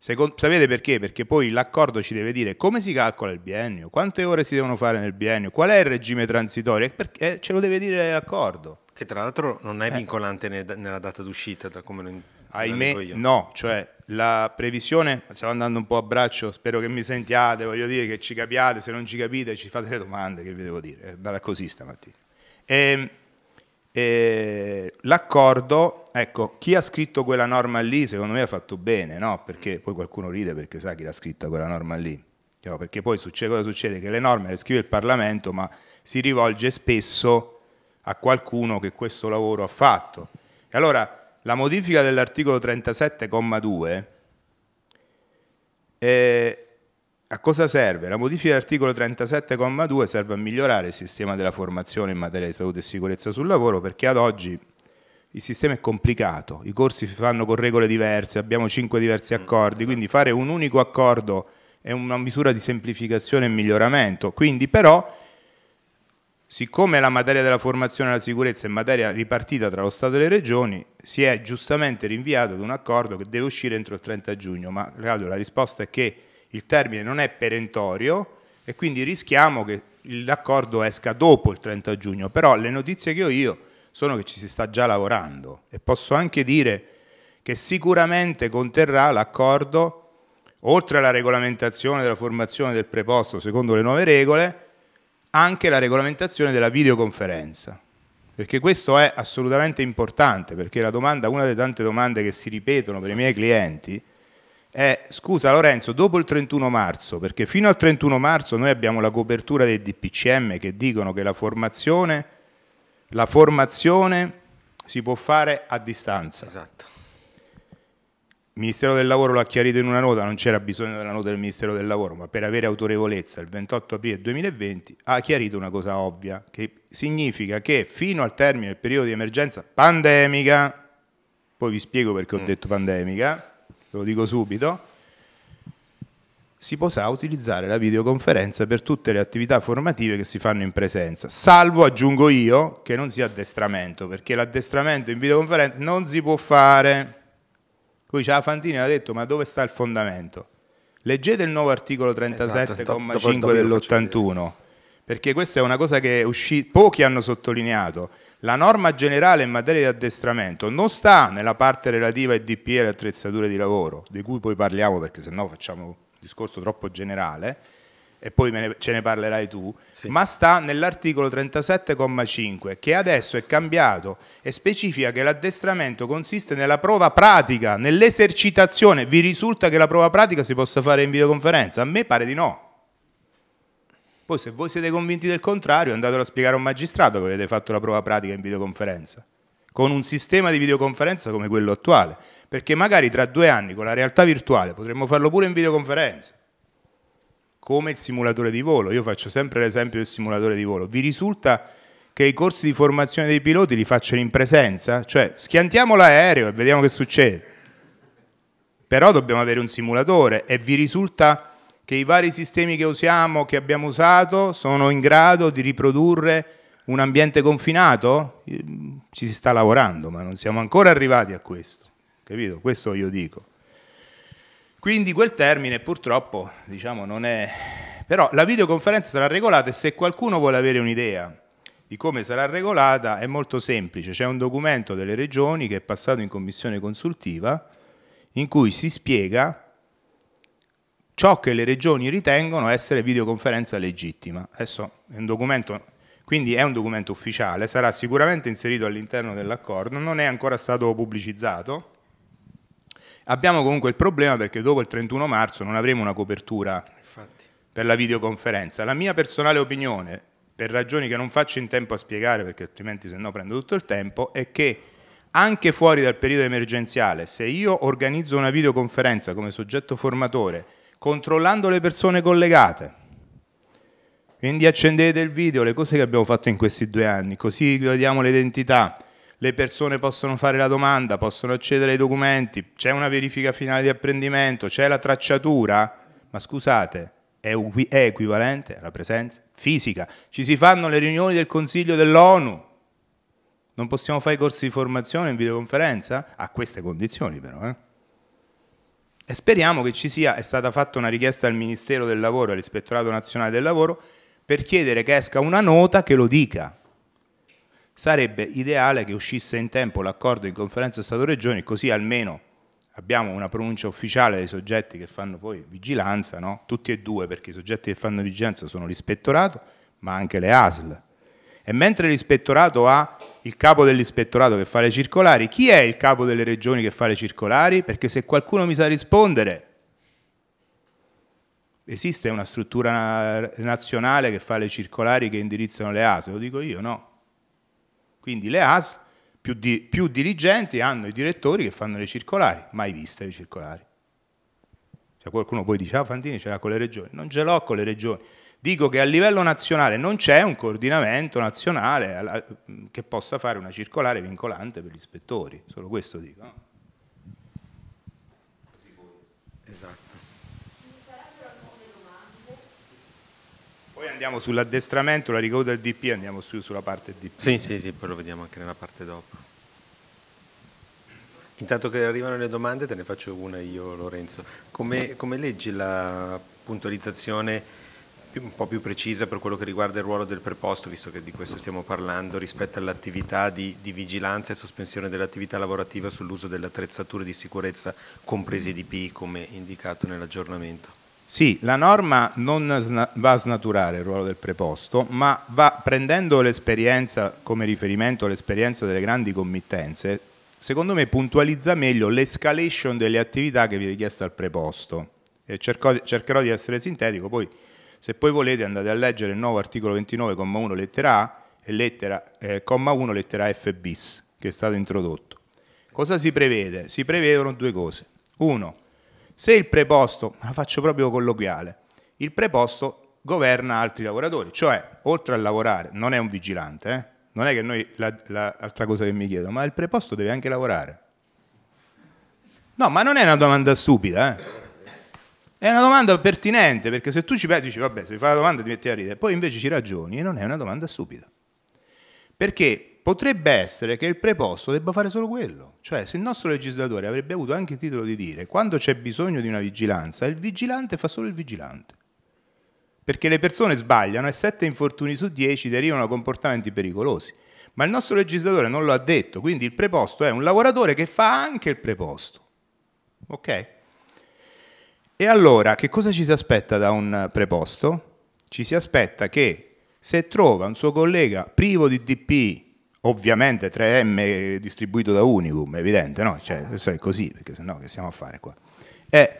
Secondo, sapete perché? Perché poi l'accordo ci deve dire come si calcola il biennio, quante ore si devono fare nel biennio, qual è il regime transitorio, perché ce lo deve dire l'accordo. Che tra l'altro non è eh. vincolante eh. nella data d'uscita, da come lo Ahimè, no, cioè la previsione, stiamo andando un po' a braccio, spero che mi sentiate, voglio dire che ci capiate, se non ci capite ci fate le domande che vi devo dire, è eh, andata così stamattina. Ehm, e l'accordo, ecco, chi ha scritto quella norma lì, secondo me ha fatto bene, no? Perché poi qualcuno ride perché sa chi l'ha scritta quella norma lì. Perché poi succede, cosa succede? Che le norme le scrive il Parlamento, ma si rivolge spesso a qualcuno che questo lavoro ha fatto. E allora la modifica dell'articolo 37,2 eh, a cosa serve? La modifica dell'articolo 37,2 serve a migliorare il sistema della formazione in materia di salute e sicurezza sul lavoro perché ad oggi il sistema è complicato, i corsi si fanno con regole diverse, abbiamo cinque diversi mm. accordi, quindi fare un unico accordo è una misura di semplificazione e miglioramento. Quindi però, siccome la materia della formazione e della sicurezza è materia ripartita tra lo Stato e le Regioni, si è giustamente rinviato ad un accordo che deve uscire entro il 30 giugno, ma la risposta è che il termine non è perentorio e quindi rischiamo che l'accordo esca dopo il 30 giugno, però le notizie che ho io sono che ci si sta già lavorando e posso anche dire che sicuramente conterrà l'accordo, oltre alla regolamentazione della formazione del preposto secondo le nuove regole, anche la regolamentazione della videoconferenza, perché questo è assolutamente importante, perché la domanda, una delle tante domande che si ripetono per i miei clienti, eh, scusa Lorenzo, dopo il 31 marzo, perché fino al 31 marzo noi abbiamo la copertura dei DPCM che dicono che la formazione, la formazione si può fare a distanza. Esatto. Il Ministero del Lavoro l'ha chiarito in una nota, non c'era bisogno della nota del Ministero del Lavoro, ma per avere autorevolezza il 28 aprile 2020 ha chiarito una cosa ovvia, che significa che fino al termine del periodo di emergenza pandemica, poi vi spiego perché ho mm. detto pandemica, ve lo dico subito, si potrà utilizzare la videoconferenza per tutte le attività formative che si fanno in presenza, salvo, aggiungo io, che non sia addestramento, perché l'addestramento in videoconferenza non si può fare. Poi c'è la Fantini ha detto, ma dove sta il fondamento? Leggete il nuovo articolo 37,5 esatto, dell'81, perché questa è una cosa che uscì, pochi hanno sottolineato la norma generale in materia di addestramento non sta nella parte relativa ai DP e alle attrezzature di lavoro, di cui poi parliamo perché sennò facciamo un discorso troppo generale, e poi ne, ce ne parlerai tu, sì. ma sta nell'articolo 37,5 che adesso è cambiato e specifica che l'addestramento consiste nella prova pratica, nell'esercitazione. Vi risulta che la prova pratica si possa fare in videoconferenza? A me pare di no. Poi se voi siete convinti del contrario andatelo a spiegare a un magistrato che avete fatto la prova pratica in videoconferenza, con un sistema di videoconferenza come quello attuale, perché magari tra due anni con la realtà virtuale potremmo farlo pure in videoconferenza, come il simulatore di volo, io faccio sempre l'esempio del simulatore di volo, vi risulta che i corsi di formazione dei piloti li facciano in presenza? Cioè schiantiamo l'aereo e vediamo che succede, però dobbiamo avere un simulatore e vi risulta che i vari sistemi che usiamo, che abbiamo usato, sono in grado di riprodurre un ambiente confinato? Ci si sta lavorando, ma non siamo ancora arrivati a questo. Capito? Questo io dico. Quindi quel termine purtroppo diciamo, non è... Però la videoconferenza sarà regolata e se qualcuno vuole avere un'idea di come sarà regolata è molto semplice. C'è un documento delle regioni che è passato in commissione consultiva in cui si spiega ciò che le regioni ritengono essere videoconferenza legittima. Adesso è un documento, quindi è un documento ufficiale, sarà sicuramente inserito all'interno dell'accordo, non è ancora stato pubblicizzato. Abbiamo comunque il problema perché dopo il 31 marzo non avremo una copertura Infatti. per la videoconferenza. La mia personale opinione, per ragioni che non faccio in tempo a spiegare perché altrimenti se no prendo tutto il tempo, è che anche fuori dal periodo emergenziale, se io organizzo una videoconferenza come soggetto formatore controllando le persone collegate. Quindi accendete il video, le cose che abbiamo fatto in questi due anni, così vediamo l'identità, le persone possono fare la domanda, possono accedere ai documenti, c'è una verifica finale di apprendimento, c'è la tracciatura, ma scusate, è, è equivalente alla presenza fisica. Ci si fanno le riunioni del Consiglio dell'ONU, non possiamo fare i corsi di formazione in videoconferenza? A queste condizioni però, eh? E speriamo che ci sia, è stata fatta una richiesta al Ministero del Lavoro e all'Ispettorato Nazionale del Lavoro per chiedere che esca una nota che lo dica. Sarebbe ideale che uscisse in tempo l'accordo in conferenza Stato-Regioni, così almeno abbiamo una pronuncia ufficiale dei soggetti che fanno poi vigilanza, no? tutti e due, perché i soggetti che fanno vigilanza sono l'ispettorato, ma anche le ASL. E mentre l'ispettorato ha il capo dell'ispettorato che fa le circolari, chi è il capo delle regioni che fa le circolari? Perché se qualcuno mi sa rispondere, esiste una struttura nazionale che fa le circolari che indirizzano le ASE? lo dico io, no. Quindi le ASE, più, di, più diligenti hanno i direttori che fanno le circolari, mai viste le circolari. Cioè qualcuno poi dice, ah Fantini ce l'ha con le regioni, non ce l'ho con le regioni Dico che a livello nazionale non c'è un coordinamento nazionale che possa fare una circolare vincolante per gli ispettori, solo questo dico. Esatto. Poi andiamo sull'addestramento, la ricaduta del DP, andiamo su, sulla parte DP. Sì, sì, sì, poi lo vediamo anche nella
parte dopo. Intanto che arrivano le domande te ne faccio una io Lorenzo. Come, come leggi la puntualizzazione? un po' più precisa per quello che riguarda il ruolo del preposto, visto che di questo stiamo parlando, rispetto all'attività di, di, vigilanza e sospensione dell'attività lavorativa sull'uso delle attrezzature di sicurezza, comprese DP, come indicato nell'aggiornamento.
Sì, la norma non va a snaturare il ruolo del preposto, ma va prendendo l'esperienza come riferimento all'esperienza delle grandi committenze, secondo me puntualizza meglio l'escalation delle attività che viene richiesta al preposto. E cercherò di essere sintetico, poi se poi volete andate a leggere il nuovo articolo 29,1 lettera A e lettera, eh, comma 1 lettera F bis che è stato introdotto. Cosa si prevede? Si prevedono due cose. Uno, se il preposto, la faccio proprio colloquiale, il preposto governa altri lavoratori, cioè oltre a lavorare, non è un vigilante, eh? non è che noi, l'altra la, la, cosa che mi chiedo, ma il preposto deve anche lavorare. No, ma non è una domanda stupida, eh? È una domanda pertinente, perché se tu ci pensi, dici, vabbè, se mi fai la domanda ti metti a ridere, poi invece ci ragioni e non è una domanda stupida. Perché potrebbe essere che il preposto debba fare solo quello. Cioè, se il nostro legislatore avrebbe avuto anche il titolo di dire quando c'è bisogno di una vigilanza, il vigilante fa solo il vigilante. Perché le persone sbagliano e 7 infortuni su 10 derivano da comportamenti pericolosi. Ma il nostro legislatore non lo ha detto, quindi il preposto è un lavoratore che fa anche il preposto. Ok? E allora, che cosa ci si aspetta da un preposto? Ci si aspetta che se trova un suo collega privo di DP, ovviamente 3M distribuito da Unicum, evidente, no? Cioè, è così, perché sennò che stiamo a fare qua? E,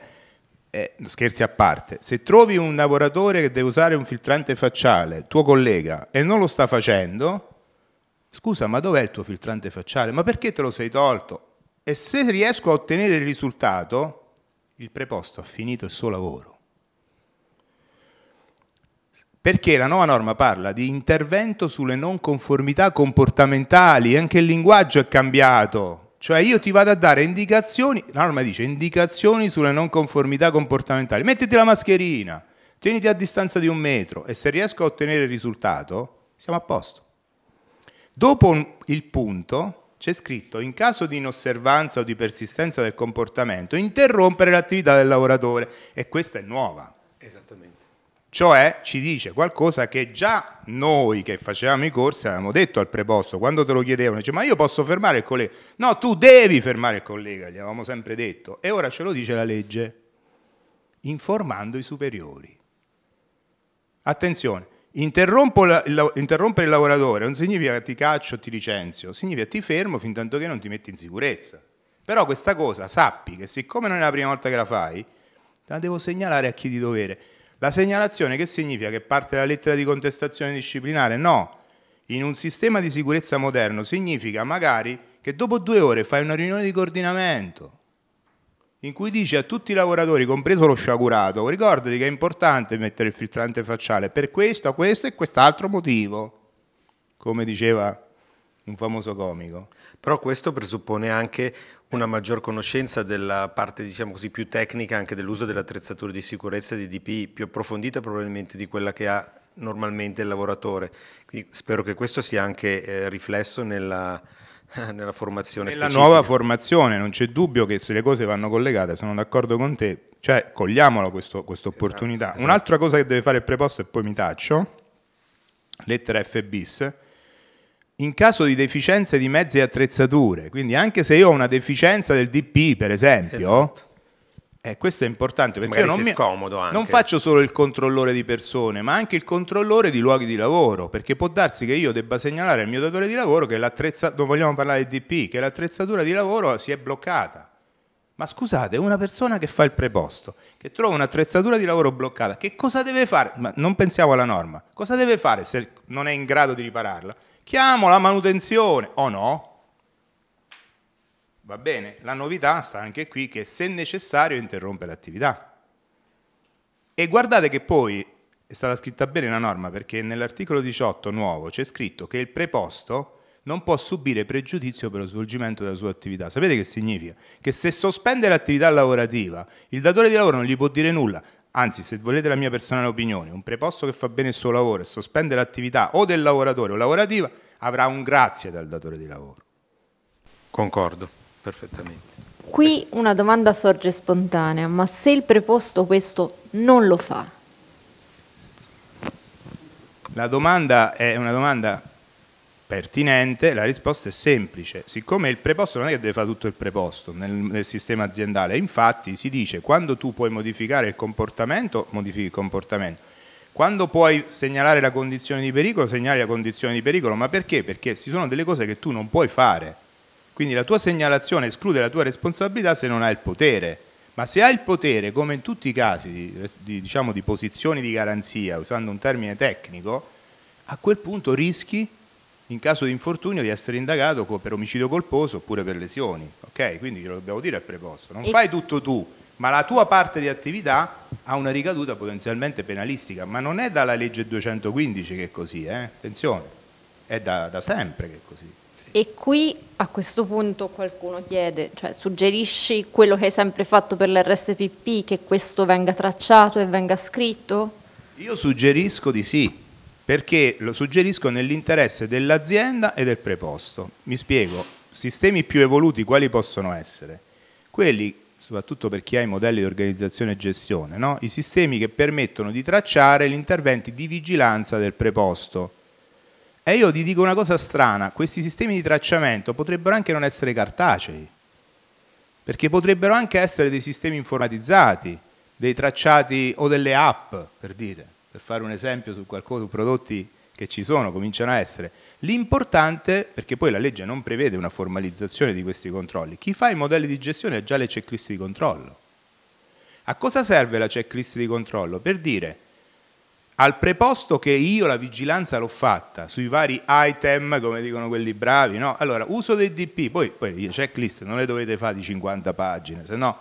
e, scherzi a parte, se trovi un lavoratore che deve usare un filtrante facciale, tuo collega, e non lo sta facendo, scusa, ma dov'è il tuo filtrante facciale? Ma perché te lo sei tolto? E se riesco a ottenere il risultato, il preposto ha finito il suo lavoro. Perché la nuova norma parla di intervento sulle non conformità comportamentali, anche il linguaggio è cambiato. Cioè io ti vado a dare indicazioni, la norma dice indicazioni sulle non conformità comportamentali, mettiti la mascherina, tieniti a distanza di un metro e se riesco a ottenere il risultato siamo a posto. Dopo il punto c'è scritto in caso di inosservanza o di persistenza del comportamento interrompere l'attività del lavoratore e questa è nuova. Esattamente. Cioè ci dice qualcosa che già noi che facevamo i corsi avevamo detto al preposto quando te lo chiedevano, dice ma io posso fermare il collega? No, tu devi fermare il collega, gli avevamo sempre detto e ora ce lo dice la legge informando i superiori. Attenzione, la, la, interrompere il lavoratore non significa che ti caccio o ti licenzio, significa ti fermo fin tanto che non ti metti in sicurezza. Però questa cosa sappi che siccome non è la prima volta che la fai, la devo segnalare a chi di dovere. La segnalazione che significa che parte la lettera di contestazione disciplinare? No. In un sistema di sicurezza moderno significa magari che dopo due ore fai una riunione di coordinamento in cui dice a tutti i lavoratori, compreso lo sciagurato, ricordati che è importante mettere il filtrante facciale per questo, questo e quest'altro motivo, come diceva un famoso
comico. Però questo presuppone anche una maggior conoscenza della parte, diciamo così, più tecnica anche dell'uso delle attrezzature di sicurezza di DP, più approfondita probabilmente di quella che ha normalmente il lavoratore. Quindi spero che questo sia anche eh, riflesso nella, nella formazione nella specifica. nuova
formazione, non c'è dubbio che le cose vanno collegate, sono d'accordo con te, cioè cogliamola questa esatto, opportunità. Esatto, esatto. Un'altra cosa che deve fare il preposto e poi mi taccio, lettera F bis, in caso di deficienze di mezzi e attrezzature, quindi anche se io ho una deficienza del DP per esempio, esatto. Eh, questo è importante perché io non, mi... non, faccio solo il controllore di persone, ma anche il controllore di luoghi di lavoro, perché può darsi che io debba segnalare al mio datore di lavoro che l'attrezzatura, non vogliamo parlare di DP, che l'attrezzatura di lavoro si è bloccata. Ma scusate, una persona che fa il preposto, che trova un'attrezzatura di lavoro bloccata, che cosa deve fare? Ma non pensiamo alla norma. Cosa deve fare se non è in grado di ripararla? Chiamo la manutenzione o oh no? Va bene, la novità sta anche qui che se necessario interrompe l'attività. E guardate che poi è stata scritta bene la norma perché nell'articolo 18 nuovo c'è scritto che il preposto non può subire pregiudizio per lo svolgimento della sua attività. Sapete che significa? Che se sospende l'attività lavorativa, il datore di lavoro non gli può dire nulla. Anzi, se volete la mia personale opinione, un preposto che fa bene il suo lavoro e sospende l'attività o del lavoratore o lavorativa avrà un grazie dal datore di lavoro. Concordo perfettamente.
Qui una domanda sorge spontanea, ma se il preposto questo non lo fa?
La domanda è una domanda pertinente, la risposta è semplice. Siccome il preposto non è che deve fare tutto il preposto nel, nel, sistema aziendale, infatti si dice quando tu puoi modificare il comportamento, modifichi il comportamento. Quando puoi segnalare la condizione di pericolo, segnali la condizione di pericolo, ma perché? Perché ci sono delle cose che tu non puoi fare quindi la tua segnalazione esclude la tua responsabilità se non hai il potere. Ma se hai il potere, come in tutti i casi di, di, diciamo, di posizioni di garanzia, usando un termine tecnico, a quel punto rischi, in caso di infortunio, di essere indagato per omicidio colposo oppure per lesioni. Okay? Quindi lo dobbiamo dire al preposto. Non e... fai tutto tu, ma la tua parte di attività ha una ricaduta potenzialmente penalistica. Ma non è dalla legge 215 che è così, eh? attenzione, è da, da sempre che è così.
E qui a questo punto qualcuno chiede, cioè suggerisci quello che hai sempre fatto per l'RSPP, che questo venga tracciato e venga scritto?
Io suggerisco di sì, perché lo suggerisco nell'interesse dell'azienda e del preposto. Mi spiego, sistemi più evoluti quali possono essere? Quelli, soprattutto per chi ha i modelli di organizzazione e gestione, no? i sistemi che permettono di tracciare gli interventi di vigilanza del preposto e io ti dico una cosa strana, questi sistemi di tracciamento potrebbero anche non essere cartacei, perché potrebbero anche essere dei sistemi informatizzati, dei tracciati o delle app, per dire, per fare un esempio su qualcosa, su prodotti che ci sono, cominciano a essere. L'importante, perché poi la legge non prevede una formalizzazione di questi controlli, chi fa i modelli di gestione ha già le checklist di controllo. A cosa serve la checklist di controllo? Per dire al preposto che io la vigilanza l'ho fatta sui vari item, come dicono quelli bravi, no? Allora, uso del DP, poi, poi le checklist non le dovete fare di 50 pagine, se no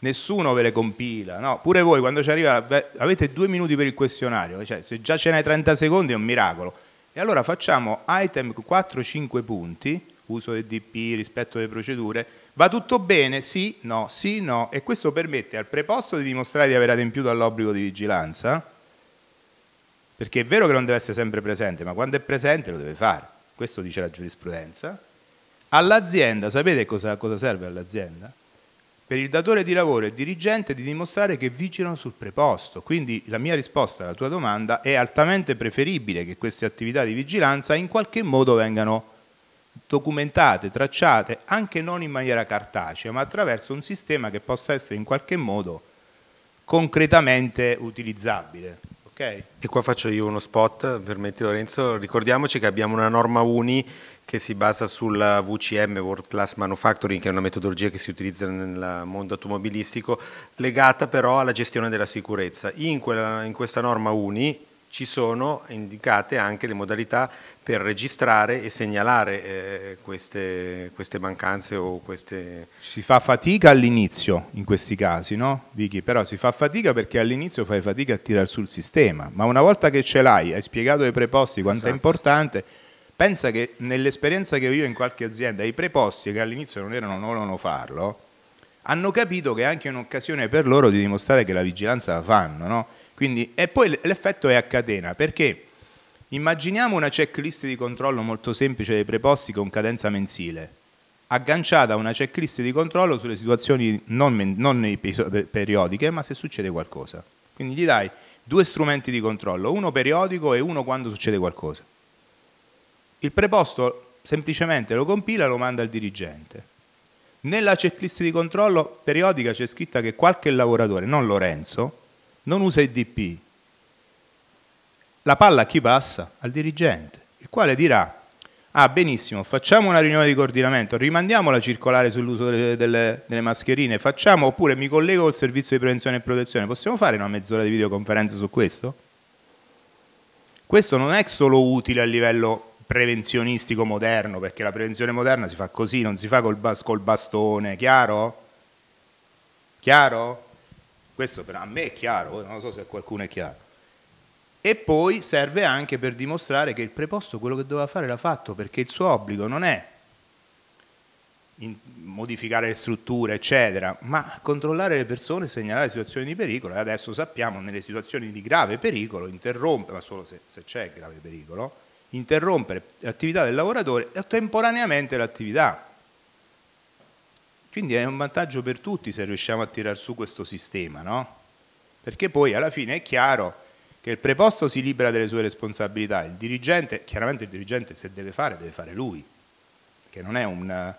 nessuno ve le compila, no? Pure voi quando ci arriva avete due minuti per il questionario, cioè se già ce n'hai 30 secondi è un miracolo. E allora facciamo item 4-5 punti, uso del DP, rispetto alle procedure, va tutto bene? Sì, no, sì, no, e questo permette al preposto di dimostrare di aver adempiuto all'obbligo di vigilanza, perché è vero che non deve essere sempre presente, ma quando è presente lo deve fare. Questo dice la giurisprudenza. All'azienda, sapete cosa, cosa serve all'azienda? Per il datore di lavoro e dirigente di dimostrare che vigilano sul preposto. Quindi la mia risposta alla tua domanda è altamente preferibile che queste attività di vigilanza in qualche modo vengano documentate, tracciate, anche non in maniera cartacea, ma attraverso un sistema che possa essere in qualche modo concretamente utilizzabile. Okay. E qua faccio io uno
spot, permetti Lorenzo, ricordiamoci che abbiamo una norma UNI che si basa sulla VCM, World Class Manufacturing, che è una metodologia che si utilizza nel mondo automobilistico, legata però alla gestione della sicurezza. In, quella, in questa norma UNI ci sono indicate anche le modalità per registrare e segnalare eh,
queste, queste, mancanze o queste... Si fa fatica all'inizio in questi casi, no Vicky? Però si fa fatica perché all'inizio fai fatica a tirare sul sistema, ma una volta che ce l'hai, hai spiegato ai preposti quanto esatto. è importante, pensa che nell'esperienza che ho io in qualche azienda, i preposti che all'inizio non, erano, non volevano farlo, hanno capito che è anche un'occasione per loro di dimostrare che la vigilanza la fanno, no? Quindi, e poi l'effetto è a catena, perché immaginiamo una checklist di controllo molto semplice dei preposti con cadenza mensile, agganciata a una checklist di controllo sulle situazioni non, non periodiche, ma se succede qualcosa. Quindi gli dai due strumenti di controllo, uno periodico e uno quando succede qualcosa. Il preposto semplicemente lo compila e lo manda al dirigente. Nella checklist di controllo periodica c'è scritta che qualche lavoratore, non Lorenzo, non usa DP. La palla a chi passa? Al dirigente, il quale dirà, ah benissimo, facciamo una riunione di coordinamento, rimandiamo la circolare sull'uso delle, delle, delle mascherine, facciamo oppure mi collego col servizio di prevenzione e protezione, possiamo fare una mezz'ora di videoconferenza su questo? Questo non è solo utile a livello prevenzionistico moderno, perché la prevenzione moderna si fa così, non si fa col, bastone, chiaro? Chiaro? Questo per, a me è chiaro, non so se a qualcuno è chiaro. E poi serve anche per dimostrare che il preposto quello che doveva fare l'ha fatto, perché il suo obbligo non è modificare le strutture, eccetera, ma controllare le persone e segnalare situazioni di pericolo. E adesso sappiamo nelle situazioni di grave pericolo interrompere, ma solo se, se c'è grave pericolo, interrompere l'attività del lavoratore e temporaneamente l'attività. Quindi è un vantaggio per tutti se riusciamo a tirar su questo sistema, no? Perché poi alla fine è chiaro che il preposto si libera delle sue responsabilità, il dirigente, chiaramente il dirigente se deve fare, deve fare lui, che non è un... Eh,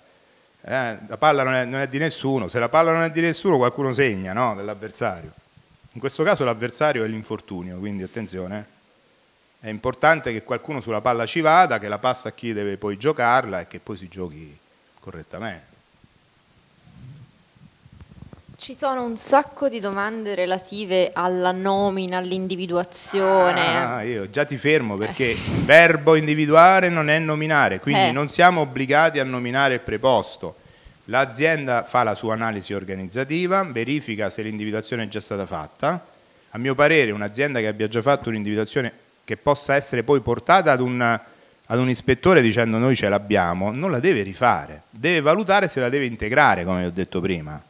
la palla non è, non è, di nessuno, se la palla non è di nessuno qualcuno segna, no? Dell'avversario. In questo caso l'avversario è l'infortunio, quindi attenzione. Eh. È importante che qualcuno sulla palla ci vada, che la passa a chi deve poi giocarla e che poi si giochi correttamente.
Ci sono un sacco di domande relative alla nomina, all'individuazione. Ah,
io già ti fermo perché eh. verbo individuare non è nominare, quindi eh. non siamo obbligati a nominare il preposto. L'azienda fa la sua analisi organizzativa, verifica se l'individuazione è già stata fatta. A mio parere un'azienda che abbia già fatto un'individuazione che possa essere poi portata ad un, ad un ispettore dicendo noi ce l'abbiamo, non la deve rifare, deve valutare se la deve integrare, come ho detto prima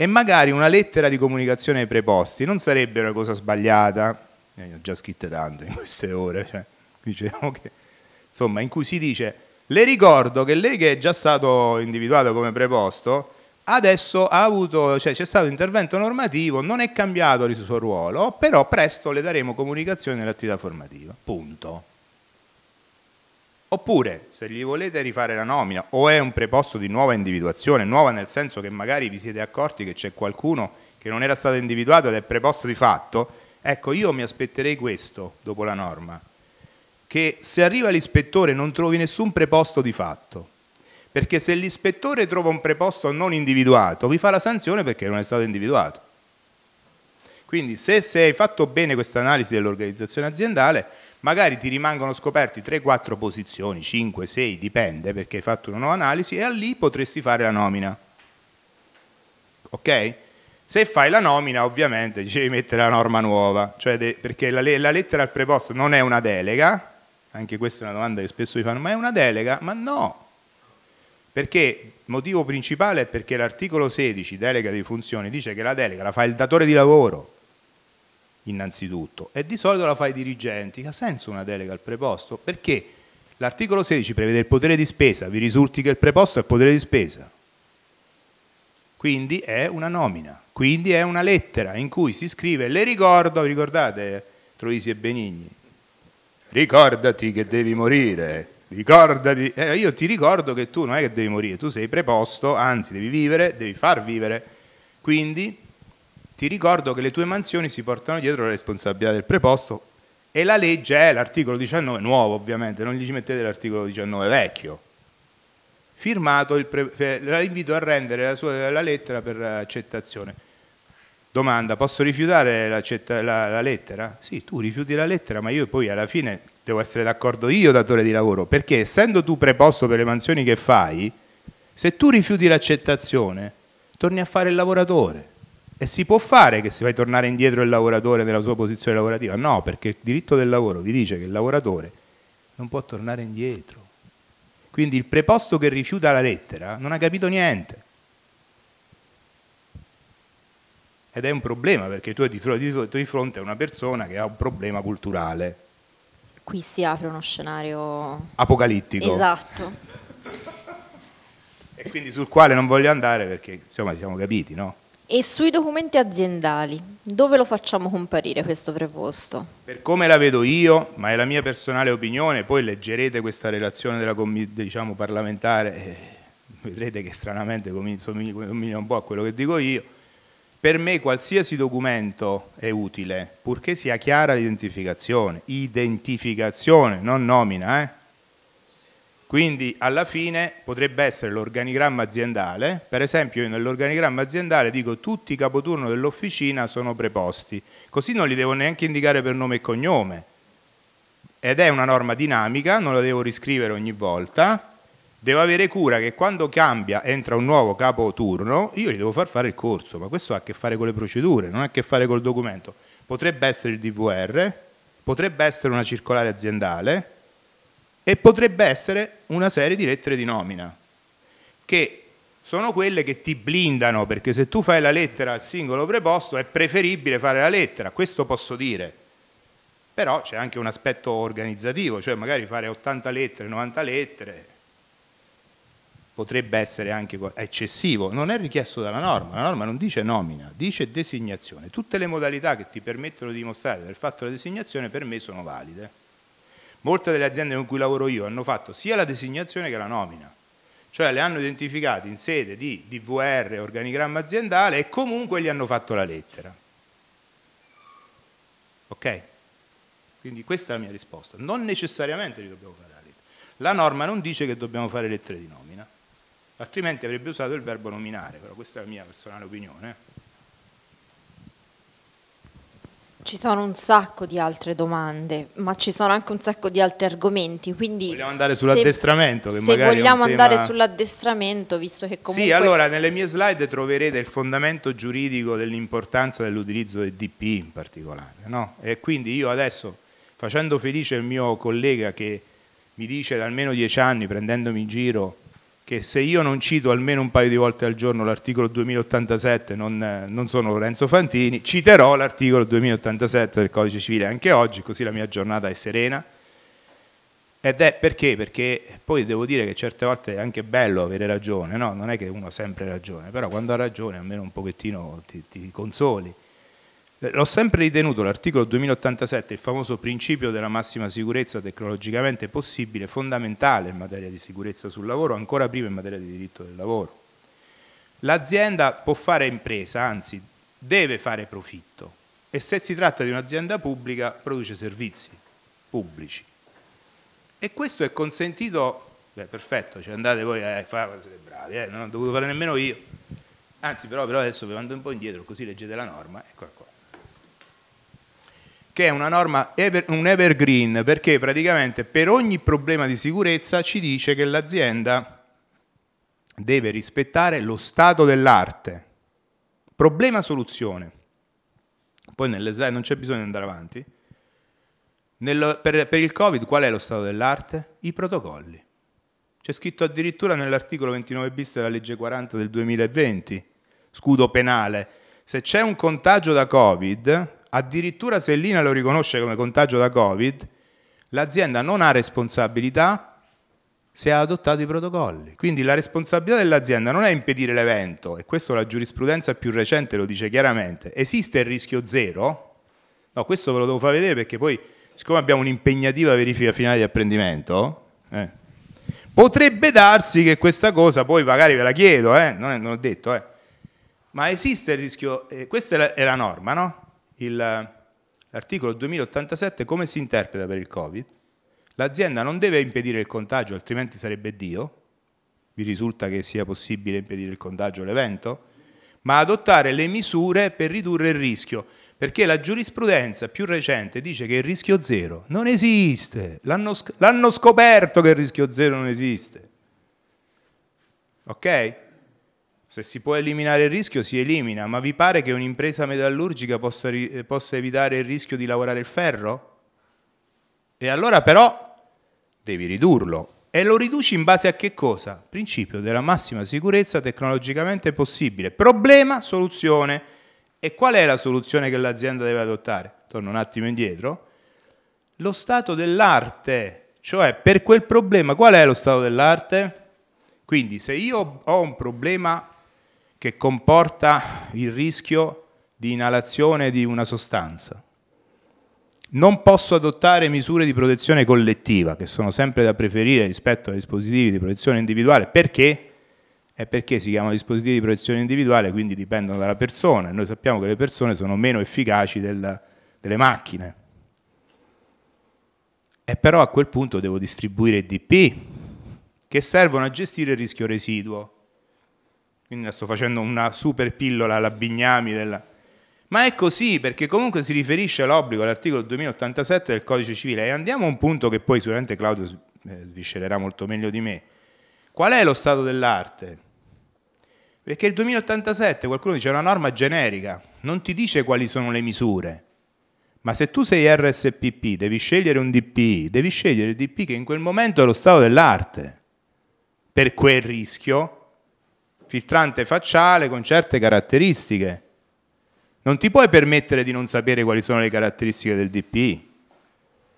e magari una lettera di comunicazione ai preposti non sarebbe una cosa sbagliata, eh, ne ho già scritte tante in queste ore, cioè, diciamo che, insomma, in cui si dice le ricordo che lei che è già stato individuato come preposto, adesso ha avuto, cioè, c'è stato un intervento normativo, non è cambiato il suo ruolo, però presto le daremo comunicazione nell'attività formativa. Punto. Oppure, se gli volete rifare la nomina, o è un preposto di nuova individuazione, nuova nel senso che magari vi siete accorti che c'è qualcuno che non era stato individuato ed è preposto di fatto, ecco, io mi aspetterei questo dopo la norma, che se arriva l'ispettore non trovi nessun preposto di fatto, perché se l'ispettore trova un preposto non individuato, vi fa la sanzione perché non è stato individuato. Quindi se, se hai fatto bene questa analisi dell'organizzazione aziendale, magari ti rimangono scoperti 3-4 posizioni, 5-6, dipende perché hai fatto una nuova analisi e lì potresti fare la nomina. Ok? Se fai la nomina, ovviamente devi mettere la norma nuova, cioè de- perché la, le- la, lettera al preposto non è una delega, anche questa è una domanda che spesso mi fanno, ma è una delega? Ma no, perché il motivo principale è perché l'articolo 16, delega di funzioni, dice che la delega la fa il datore di lavoro, innanzitutto e di solito la fa ai dirigenti. Ha senso una delega al preposto? Perché l'articolo 16 prevede il potere di spesa, vi risulti che il preposto è il potere di spesa. Quindi è una nomina, quindi è una lettera in cui si scrive, le ricordo, vi ricordate Troisi e Benigni? Ricordati che devi morire, ricordati, eh, io ti ricordo che tu non è che devi morire, tu sei preposto, anzi devi vivere, devi far vivere. Quindi ti ricordo che le tue mansioni si portano dietro la responsabilità del preposto e la legge è l'articolo 19 nuovo ovviamente, non gli ci mettete l'articolo 19 vecchio. Firmato la invito a rendere la, sua, la lettera per accettazione. Domanda, posso rifiutare la, la, la lettera? Sì, tu rifiuti la lettera, ma io poi alla fine devo essere d'accordo io datore di lavoro, perché essendo tu preposto per le mansioni che fai, se tu rifiuti l'accettazione, torni a fare il lavoratore e si può fare che si fai tornare indietro il lavoratore nella sua posizione lavorativa? No, perché il diritto del lavoro vi dice che il lavoratore non può tornare indietro. Quindi il preposto che rifiuta la lettera non ha capito niente. Ed è un problema perché tu hai di fronte a una persona che ha un problema culturale.
Qui si apre uno scenario
apocalittico. Esatto. e quindi sul quale non voglio andare perché insomma siamo capiti, no?
E sui documenti aziendali, dove lo facciamo comparire questo preposto?
Per come la vedo io, ma è la mia personale opinione, poi leggerete questa relazione della diciamo, parlamentare, eh, vedrete che stranamente somiglia un po' a quello che dico io, per me qualsiasi documento è utile, purché sia chiara l'identificazione, identificazione, non nomina, eh? Quindi alla fine potrebbe essere l'organigramma aziendale, per esempio io nell'organigramma aziendale dico tutti i capoturno dell'officina sono preposti, così non li devo neanche indicare per nome e cognome. Ed è una norma dinamica, non la devo riscrivere ogni volta, devo avere cura che quando cambia, entra un nuovo capoturno, io gli devo far fare il corso, ma questo ha a che fare con le procedure, non ha a che fare col documento. Potrebbe essere il DVR, potrebbe essere una circolare aziendale, e potrebbe essere una serie di lettere di nomina, che sono quelle che ti blindano, perché se tu fai la lettera al singolo preposto è preferibile fare la lettera, questo posso dire. Però c'è anche un aspetto organizzativo, cioè magari fare 80 lettere, 90 lettere potrebbe essere anche eccessivo, non è richiesto dalla norma, la norma non dice nomina, dice designazione. Tutte le modalità che ti permettono di dimostrare di aver fatto la designazione per me sono valide. Molte delle aziende con cui lavoro io hanno fatto sia la designazione che la nomina, cioè le hanno identificate in sede di DVR, organigramma aziendale e comunque gli hanno fatto la lettera. Ok? Quindi questa è la mia risposta. Non necessariamente li dobbiamo fare la lettera. La norma non dice che dobbiamo fare lettere di nomina, altrimenti avrebbe usato il verbo nominare, però questa è la mia personale opinione.
Ci sono un sacco di altre domande, ma ci sono anche un sacco di altri argomenti, quindi... Vogliamo andare sull'addestramento? Se, se vogliamo tema... andare sull'addestramento, visto che comunque... Sì, allora, nelle
mie slide troverete il fondamento giuridico dell'importanza dell'utilizzo del DP in particolare, no? E quindi io adesso, facendo felice il mio collega che mi dice da almeno dieci anni, prendendomi in giro, che se io non cito almeno un paio di volte al giorno l'articolo 2087 non, non sono Lorenzo Fantini, citerò l'articolo 2087 del Codice Civile anche oggi, così la mia giornata è serena. Ed è perché? Perché poi devo dire che certe volte è anche bello avere ragione, no? non è che uno ha sempre ragione, però quando ha ragione almeno un pochettino ti, ti consoli. Eh, l'ho sempre ritenuto l'articolo 2087, il famoso principio della massima sicurezza tecnologicamente possibile, fondamentale in materia di sicurezza sul lavoro, ancora prima in materia di diritto del lavoro. L'azienda può fare impresa, anzi deve fare profitto e se si tratta di un'azienda pubblica produce servizi pubblici. E questo è consentito, beh perfetto, cioè andate voi a eh, fare, siete bravi, eh, non ho dovuto fare nemmeno io. Anzi però, però adesso vi mando un po' indietro così leggete la norma, eccola qua che è una norma, ever, un evergreen, perché praticamente per ogni problema di sicurezza ci dice che l'azienda deve rispettare lo stato dell'arte. Problema soluzione. Poi nelle slide non c'è bisogno di andare avanti. Nel, per, per il Covid qual è lo stato dell'arte? I protocolli. C'è scritto addirittura nell'articolo 29 bis della legge 40 del 2020, scudo penale, se c'è un contagio da Covid, Addirittura se l'INA lo riconosce come contagio da Covid, l'azienda non ha responsabilità se ha adottato i protocolli. Quindi la responsabilità dell'azienda non è impedire l'evento, e questo la giurisprudenza più recente lo dice chiaramente. Esiste il rischio zero? No, questo ve lo devo far vedere perché poi, siccome abbiamo un'impegnativa verifica finale di apprendimento, eh, potrebbe darsi che questa cosa, poi magari ve la chiedo, eh, non, è, non ho detto, eh, ma esiste il rischio, eh, questa è la, è la norma, no? l'articolo 2087 come si interpreta per il Covid? L'azienda non deve impedire il contagio, altrimenti sarebbe Dio. Vi risulta che sia possibile impedire il contagio all'evento? Ma adottare le misure per ridurre il rischio, perché la giurisprudenza più recente dice che il rischio zero non esiste. L'hanno, l'hanno scoperto che il rischio zero non esiste. Ok? Se si può eliminare il rischio si elimina, ma vi pare che un'impresa metallurgica possa, eh, possa evitare il rischio di lavorare il ferro? E allora però devi ridurlo. E lo riduci in base a che cosa? Principio della massima sicurezza tecnologicamente possibile. Problema, soluzione. E qual è la soluzione che l'azienda deve adottare? Torno un attimo indietro. Lo stato dell'arte, cioè per quel problema, qual è lo stato dell'arte? Quindi se io ho un problema che comporta il rischio di inalazione di una sostanza. Non posso adottare misure di protezione collettiva, che sono sempre da preferire rispetto ai dispositivi di protezione individuale, perché? È perché si chiamano dispositivi di protezione individuale, quindi dipendono dalla persona. Noi sappiamo che le persone sono meno efficaci del, delle macchine. E però a quel punto devo distribuire DP, che servono a gestire il rischio residuo. Quindi la sto facendo una super pillola alla Bignami della... Ma è così, perché comunque si riferisce all'obbligo all'articolo 2087 del Codice Civile. E andiamo a un punto che poi sicuramente Claudio eh, sviscererà molto meglio di me. Qual è lo stato dell'arte? Perché il 2087, qualcuno dice, è una norma generica, non ti dice quali sono le misure. Ma se tu sei RSPP, devi scegliere un DPI, devi scegliere il DPI che in quel momento è lo stato dell'arte. Per quel rischio filtrante facciale con certe caratteristiche. Non ti puoi permettere di non sapere quali sono le caratteristiche del DPI.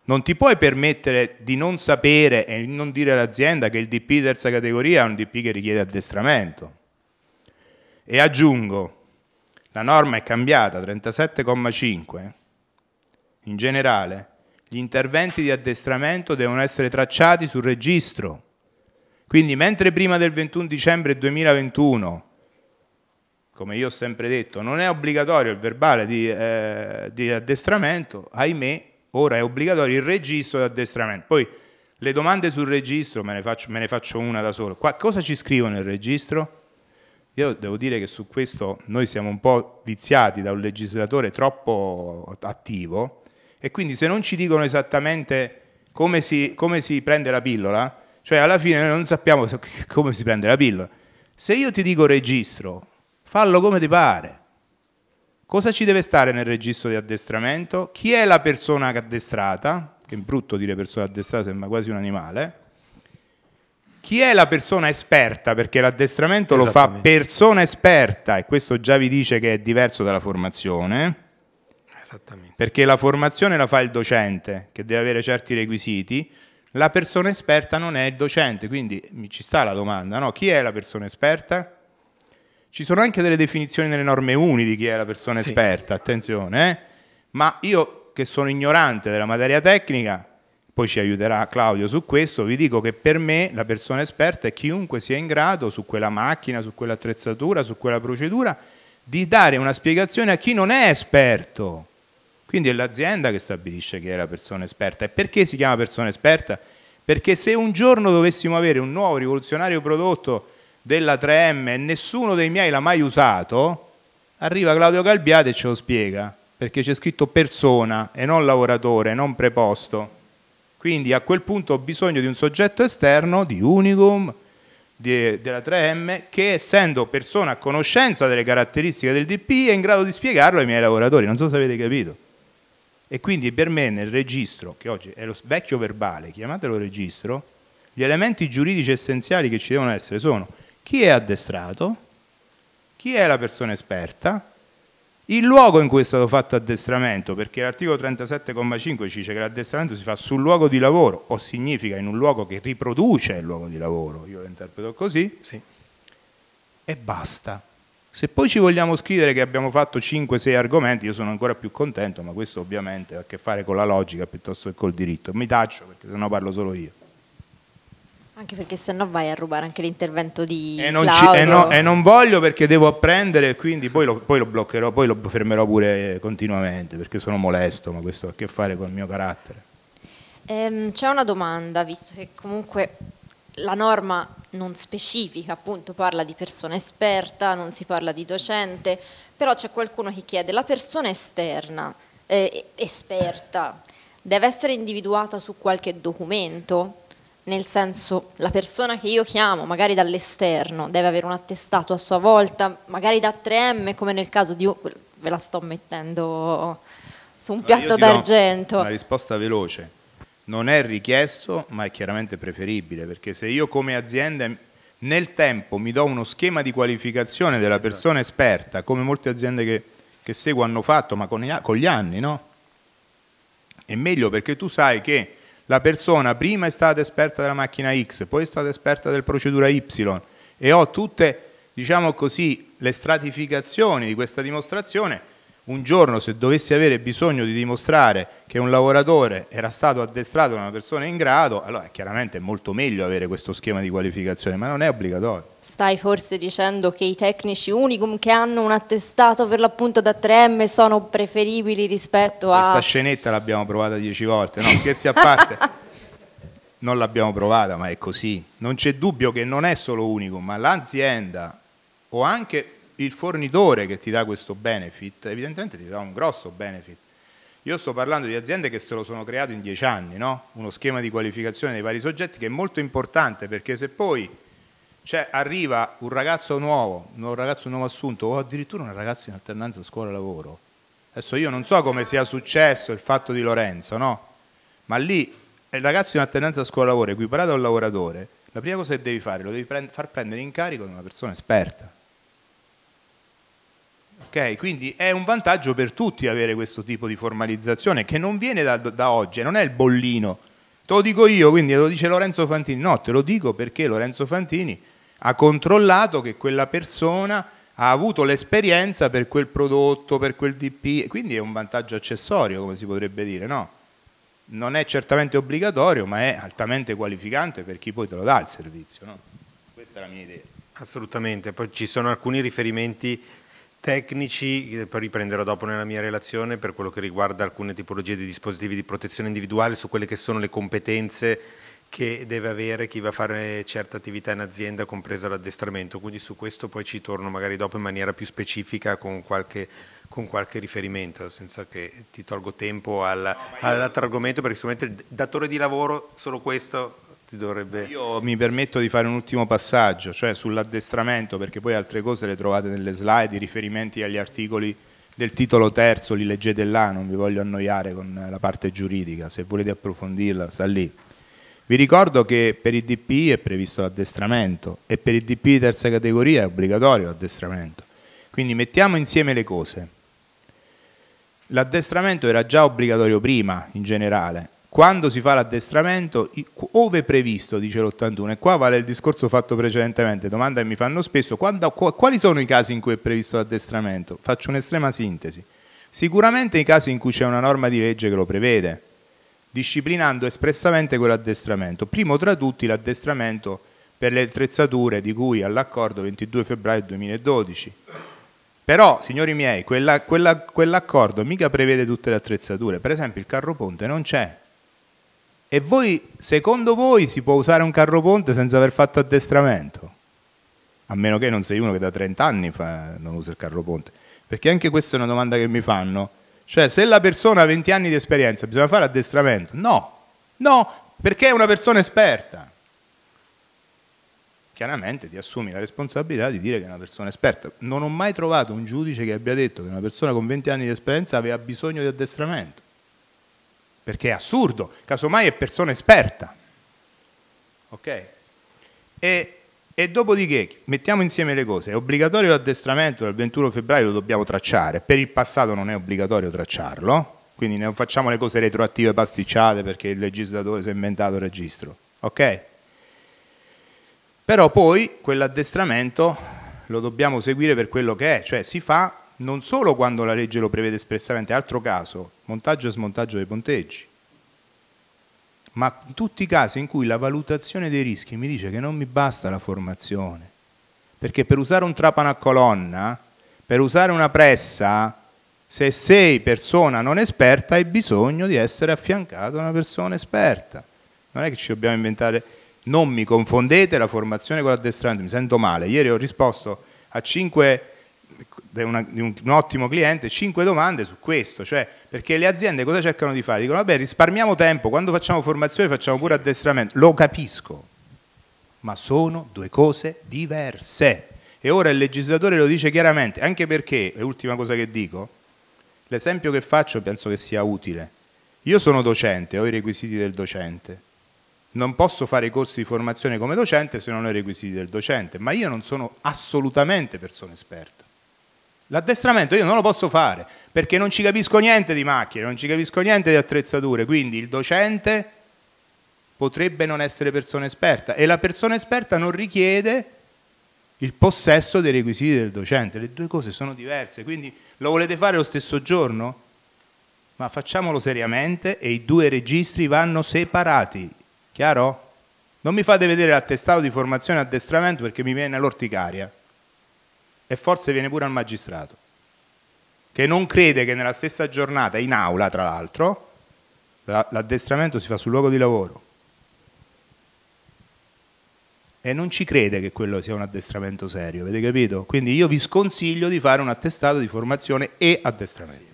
Non ti puoi permettere di non sapere e non dire all'azienda che il DPI terza categoria è un DPI che richiede addestramento. E aggiungo, la norma è cambiata, 37,5. In generale, gli interventi di addestramento devono essere tracciati sul registro quindi mentre prima del 21 dicembre 2021, come io ho sempre detto, non è obbligatorio il verbale di, eh, di addestramento, ahimè, ora è obbligatorio il registro di addestramento. Poi le domande sul registro, me ne faccio, me ne faccio una da solo. Qua, cosa ci scrivono nel registro? Io devo dire che su questo noi siamo un po' viziati da un legislatore troppo attivo e quindi se non ci dicono esattamente come si, come si prende la pillola, cioè alla fine non sappiamo come si prende la pillola. Se io ti dico registro, fallo come ti pare. Cosa ci deve stare nel registro di addestramento? Chi è la persona addestrata? Che è brutto dire persona addestrata, sembra quasi un animale. Chi è la persona esperta? Perché l'addestramento lo fa persona esperta e questo già vi dice che è diverso dalla formazione. Perché la formazione la fa il docente, che deve avere certi requisiti, la persona esperta non è il docente, quindi ci sta la domanda, no? Chi è la persona esperta? Ci sono anche delle definizioni nelle norme uni di chi è la persona sì. esperta, attenzione, eh? ma io che sono ignorante della materia tecnica, poi ci aiuterà Claudio su questo, vi dico che per me la persona esperta è chiunque sia in grado su quella macchina, su quell'attrezzatura, su quella procedura, di dare una spiegazione a chi non è esperto. Quindi è l'azienda che stabilisce chi è la persona esperta. E perché si chiama persona esperta? Perché se un giorno dovessimo avere un nuovo rivoluzionario prodotto della 3M e nessuno dei miei l'ha mai usato, arriva Claudio Calbiate e ce lo spiega, perché c'è scritto persona e non lavoratore, non preposto. Quindi a quel punto ho bisogno di un soggetto esterno, di Unicum, di, della 3M, che essendo persona a conoscenza delle caratteristiche del DP è in grado di spiegarlo ai miei lavoratori. Non so se avete capito. E quindi per me nel registro, che oggi è lo vecchio verbale, chiamatelo registro, gli elementi giuridici essenziali che ci devono essere sono chi è addestrato, chi è la persona esperta, il luogo in cui è stato fatto addestramento, perché l'articolo 37,5 ci dice che l'addestramento si fa sul luogo di lavoro o significa in un luogo che riproduce il luogo di lavoro, io lo interpreto così, sì. e basta. Se poi ci vogliamo scrivere che abbiamo fatto 5-6 argomenti, io sono ancora più contento, ma questo ovviamente ha a che fare con la logica piuttosto che col diritto. Mi taccio perché sennò parlo solo io.
Anche perché sennò vai a rubare anche l'intervento di e non, ci, e, no, e
non, voglio perché devo apprendere, quindi poi lo, poi lo, bloccherò, poi lo fermerò pure eh, continuamente, perché sono molesto, ma questo ha a che fare con il mio carattere.
Ehm, c'è una domanda, visto che comunque la norma non specifica, appunto parla di persona esperta, non si parla di docente, però c'è qualcuno che chiede la persona esterna, eh, esperta, deve essere individuata su qualche documento? Nel senso, la persona che io chiamo, magari dall'esterno, deve avere un attestato a sua volta, magari da 3M, come nel caso di... ve la sto mettendo su un piatto allora, d'argento. Una
risposta veloce, non è richiesto, ma è chiaramente preferibile, perché se io come azienda nel tempo mi do uno schema di qualificazione della esatto. persona esperta, come molte aziende che, che seguo hanno fatto, ma con, con gli anni, no? È meglio perché tu sai che la persona prima è stata esperta della macchina X, poi è stata esperta del procedura Y e ho tutte, diciamo così, le stratificazioni di questa dimostrazione un giorno se dovessi avere bisogno di dimostrare che un lavoratore era stato addestrato da una persona in grado, allora chiaramente è molto meglio avere questo schema di qualificazione, ma non è obbligatorio.
Stai forse dicendo che i tecnici unicum che hanno un attestato per l'appunto da 3M sono preferibili rispetto a... Questa
scenetta l'abbiamo provata dieci volte, no scherzi a parte. non l'abbiamo provata, ma è così. Non c'è dubbio che non è solo unicum, ma l'azienda o anche il fornitore che ti dà questo benefit, evidentemente ti dà un grosso benefit. Io sto parlando di aziende che se lo sono creato in dieci anni, no? uno schema di qualificazione dei vari soggetti che è molto importante perché se poi cioè, arriva un ragazzo nuovo, un ragazzo nuovo assunto o addirittura un ragazzo in alternanza scuola-lavoro, adesso io non so come sia successo il fatto di Lorenzo, no? ma lì il ragazzo in alternanza scuola-lavoro equiparato a un lavoratore, la prima cosa che devi fare lo devi prend far prendere in carico di una persona esperta Okay? Quindi è un vantaggio per tutti avere questo tipo di formalizzazione che non viene da, da oggi, non è il bollino. Te lo dico io, quindi lo dice Lorenzo Fantini. No, te lo dico perché Lorenzo Fantini ha controllato che quella persona ha avuto l'esperienza per quel prodotto, per quel DP, quindi è un vantaggio accessorio, come si potrebbe dire, no? Non è certamente obbligatorio, ma è altamente qualificante per chi poi te lo dà il servizio, no? Questa è la mia idea. Assolutamente, poi ci sono alcuni riferimenti tecnici, eh, poi
riprenderò dopo nella mia relazione, per quello che riguarda alcune tipologie di dispositivi di protezione individuale, su quelle che sono le competenze che deve avere chi va a fare certe attività in azienda, compresa l'addestramento. Quindi su questo poi ci torno magari dopo in maniera più specifica con qualche, con qualche riferimento, senza che ti tolgo tempo alla, no, io... all'altro argomento, perché sicuramente il datore di lavoro, solo questo,
ti dovrebbe... Io mi permetto di fare un ultimo passaggio, cioè sull'addestramento, perché poi altre cose le trovate nelle slide, i riferimenti agli articoli del titolo terzo li leggete là, non vi voglio annoiare con la parte giuridica, se volete approfondirla sta lì. Vi ricordo che per i DPI è previsto l'addestramento e per i DPI di terza categoria è obbligatorio l'addestramento. Quindi mettiamo insieme le cose. L'addestramento era già obbligatorio prima in generale, quando si fa l'addestramento, ove previsto, dice l'81, e qua vale il discorso fatto precedentemente, domanda che mi fanno spesso, quando, quali sono i casi in cui è previsto l'addestramento? Faccio un'estrema sintesi. Sicuramente i casi in cui c'è una norma di legge che lo prevede, disciplinando espressamente quell'addestramento. Primo tra tutti l'addestramento per le attrezzature di cui all'accordo 22 febbraio 2012. Però, signori miei, quell'accordo quella, quell mica prevede tutte le attrezzature. Per esempio il carro ponte non c'è, e voi, secondo voi, si può usare un carro ponte senza aver fatto addestramento? A meno che non sei uno che da 30 anni fa, non usa il carro ponte. Perché anche questa è una domanda che mi fanno. Cioè, se la persona ha 20 anni di esperienza, bisogna fare addestramento? No, no, perché è una persona esperta. Chiaramente ti assumi la responsabilità di dire che è una persona esperta. Non ho mai trovato un giudice che abbia detto che una persona con 20 anni di esperienza aveva bisogno di addestramento perché è assurdo, casomai è persona esperta. Ok? E, e dopodiché mettiamo insieme le cose, è obbligatorio l'addestramento dal 21 febbraio, lo dobbiamo tracciare, per il passato non è obbligatorio tracciarlo, quindi non facciamo le cose retroattive pasticciate perché il legislatore si è inventato il registro, ok? Però poi quell'addestramento lo dobbiamo seguire per quello che è, cioè si fa non solo quando la legge lo prevede espressamente, altro caso, montaggio e smontaggio dei ponteggi. Ma in tutti i casi in cui la valutazione dei rischi mi dice che non mi basta la formazione, perché per usare un trapano a colonna, per usare una pressa, se sei persona non esperta hai bisogno di essere affiancato da una persona esperta. Non è che ci dobbiamo inventare, non mi confondete la formazione con l'addestramento, mi sento male. Ieri ho risposto a cinque di, una, di, un, ottimo cliente 5 domande su questo, cioè perché le aziende cosa cercano di fare? Dicono vabbè risparmiamo tempo, quando facciamo formazione facciamo pure addestramento, lo capisco, ma sono due cose diverse e ora il legislatore lo dice chiaramente, anche perché, è l'ultima cosa che dico, l'esempio che faccio penso che sia utile, io sono docente, ho i requisiti del docente, non posso fare i corsi di formazione come docente se non ho i requisiti del docente, ma io non sono assolutamente persona esperta. L'addestramento io non lo posso fare perché non ci capisco niente di macchine, non ci capisco niente di attrezzature, quindi il docente potrebbe non essere persona esperta e la persona esperta non richiede il possesso dei requisiti del docente, le due cose sono diverse, quindi lo volete fare lo stesso giorno? Ma facciamolo seriamente e i due registri vanno separati, chiaro? Non mi fate vedere l'attestato di formazione e addestramento perché mi viene l'orticaria e forse viene pure al magistrato, che non crede che nella stessa giornata, in aula tra l'altro, l'addestramento si fa sul luogo di lavoro e non ci crede che quello sia un addestramento serio, avete capito? Quindi io vi sconsiglio di fare un attestato di formazione e addestramento. Sì.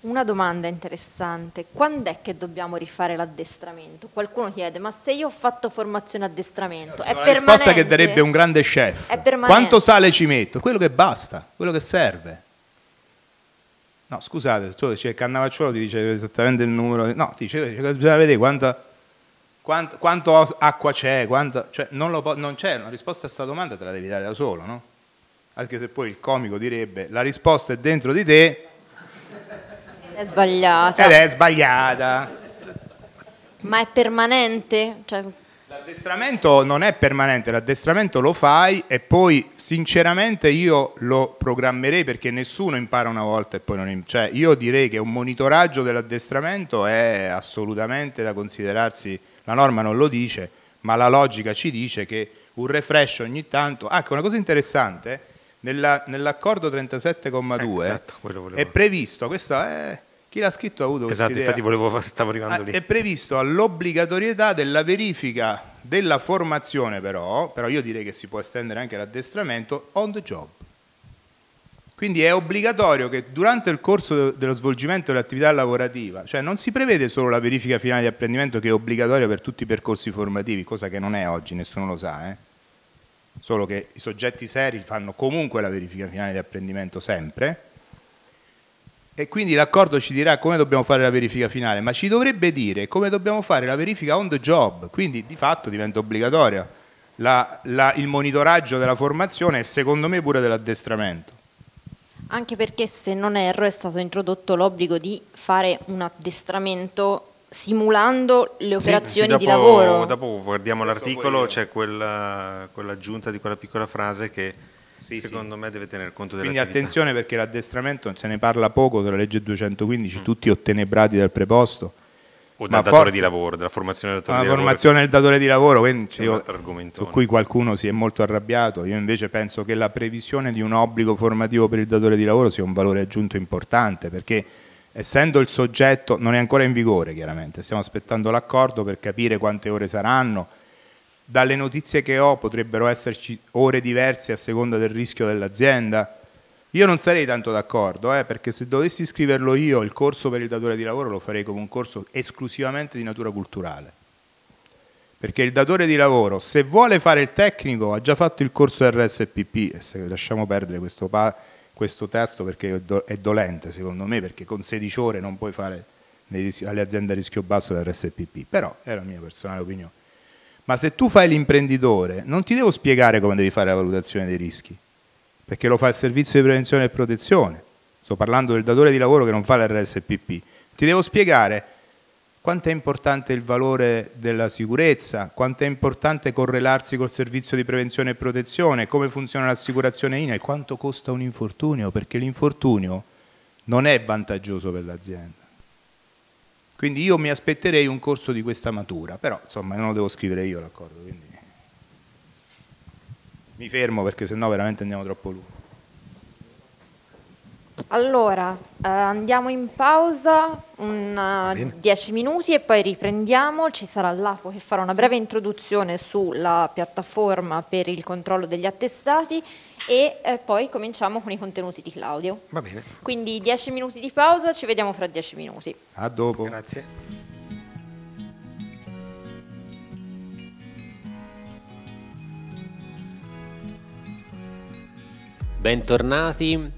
Una domanda interessante, quando è che dobbiamo rifare l'addestramento? Qualcuno chiede, ma se io ho fatto formazione addestramento, è La risposta che darebbe un grande
chef. Quanto sale ci metto? Quello che basta, quello che serve. No, scusate, tu, cioè, Cannavacciolo ti dice esattamente il numero, no, ti dice, cioè, bisogna vedere quanta, quanto, quanto, acqua c'è, quanto, cioè, non, non c'è, una risposta a questa domanda te la devi dare da solo, no? Anche se poi il comico direbbe, la risposta è dentro di te,
è sbagliata. Ed è
sbagliata.
Ma è permanente? Cioè... L'addestramento
non è permanente, l'addestramento lo fai e poi sinceramente io lo programmerei perché nessuno impara una volta e poi non impara. Cioè io direi che un monitoraggio dell'addestramento è assolutamente da considerarsi, la norma non lo dice, ma la logica ci dice che un refresh ogni tanto... Ah, ecco, una cosa interessante, nell'accordo nell 37,2 eh, esatto, è previsto, questo è chi l'ha scritto ha avuto esatto, questa infatti volevo,
stavo arrivando ah, lì. È
previsto all'obbligatorietà della verifica della formazione però, però io direi che si può estendere anche l'addestramento, on the job. Quindi è obbligatorio che durante il corso dello svolgimento dell'attività lavorativa, cioè non si prevede solo la verifica finale di apprendimento che è obbligatoria per tutti i percorsi formativi, cosa che non è oggi, nessuno lo sa, eh? solo che i soggetti seri fanno comunque la verifica finale di apprendimento sempre, e quindi l'accordo ci dirà come dobbiamo fare la verifica finale, ma ci dovrebbe dire come dobbiamo fare la verifica on the job, quindi di fatto diventa obbligatoria la, la, il monitoraggio della formazione e secondo me pure dell'addestramento.
Anche perché se non erro è stato introdotto l'obbligo di fare un addestramento simulando le operazioni sì, dopo, di lavoro.
Dopo guardiamo l'articolo, c'è quell'aggiunta di quella piccola frase che sì, secondo sì. me deve tener conto della Quindi attenzione
perché l'addestramento se ne parla poco della legge 215, mm. tutti ottenebrati dal preposto. O dal datore forse, di lavoro, della formazione del datore di lavoro. La formazione del datore di lavoro, quindi io, su cui qualcuno si è molto arrabbiato. Io invece penso che la previsione di un obbligo formativo per il datore di lavoro sia un valore aggiunto importante perché essendo il soggetto, non è ancora in vigore chiaramente, stiamo aspettando l'accordo per capire quante ore saranno, dalle notizie che ho potrebbero esserci ore diverse a seconda del rischio dell'azienda. Io non sarei tanto d'accordo, eh, perché se dovessi scriverlo io, il corso per il datore di lavoro lo farei come un corso esclusivamente di natura culturale. Perché il datore di lavoro, se vuole fare il tecnico, ha già fatto il corso RSPP, e se lasciamo perdere questo, questo testo perché è, do è dolente secondo me, perché con 16 ore non puoi fare alle aziende a rischio basso l'RSPP, però è la mia personale opinione. Ma se tu fai l'imprenditore, non ti devo spiegare come devi fare la valutazione dei rischi, perché lo fa il servizio di prevenzione e protezione. Sto parlando del datore di lavoro che non fa l'RSPP. Ti devo spiegare quanto è importante il valore della sicurezza, quanto è importante correlarsi col servizio di prevenzione e protezione, come funziona l'assicurazione INA e quanto costa un infortunio, perché l'infortunio non è vantaggioso per l'azienda. Quindi io mi aspetterei un corso di questa matura, però insomma non lo devo scrivere io l'accordo, quindi mi fermo perché sennò veramente andiamo troppo lungo.
Allora, eh, andiamo in pausa, 10 eh, minuti e poi riprendiamo, ci sarà l'APO che farà una sì. breve introduzione sulla piattaforma per il controllo degli attestati e eh, poi cominciamo con i contenuti di Claudio. Va bene. Quindi 10 minuti di pausa, ci vediamo fra 10 minuti.
A dopo. Grazie.
Bentornati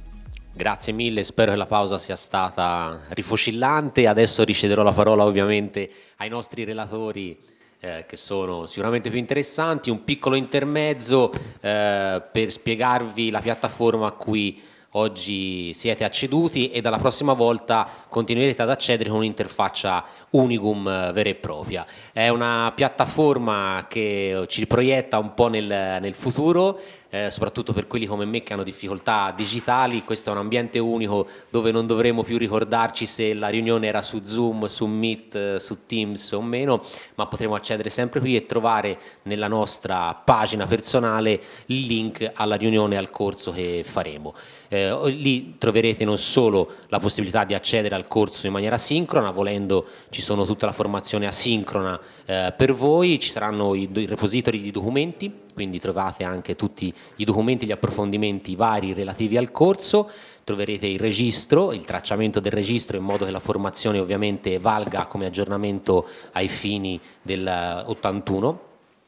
Grazie mille, spero che la pausa sia stata rifocillante. Adesso riceverò la parola ovviamente ai nostri relatori eh, che sono sicuramente più interessanti. Un piccolo intermezzo eh, per spiegarvi la piattaforma a cui oggi siete acceduti e dalla prossima volta continuerete ad accedere con un'interfaccia Unicum eh, vera e propria. È una piattaforma che ci proietta un po' nel, nel futuro, eh, soprattutto per quelli come me che hanno difficoltà digitali, questo è un ambiente unico dove non dovremo più ricordarci se la riunione era su Zoom, su Meet, eh, su Teams o meno, ma potremo accedere sempre qui e trovare nella nostra pagina personale il link alla riunione, al corso che faremo. Eh, lì troverete non solo la possibilità di accedere al corso in maniera sincrona, volendo ci sono tutta la formazione asincrona eh, per voi, ci saranno i, i repository di documenti, quindi trovate anche tutti i documenti, gli approfondimenti vari relativi al corso, troverete il registro, il tracciamento del registro in modo che la formazione ovviamente valga come aggiornamento ai fini del 81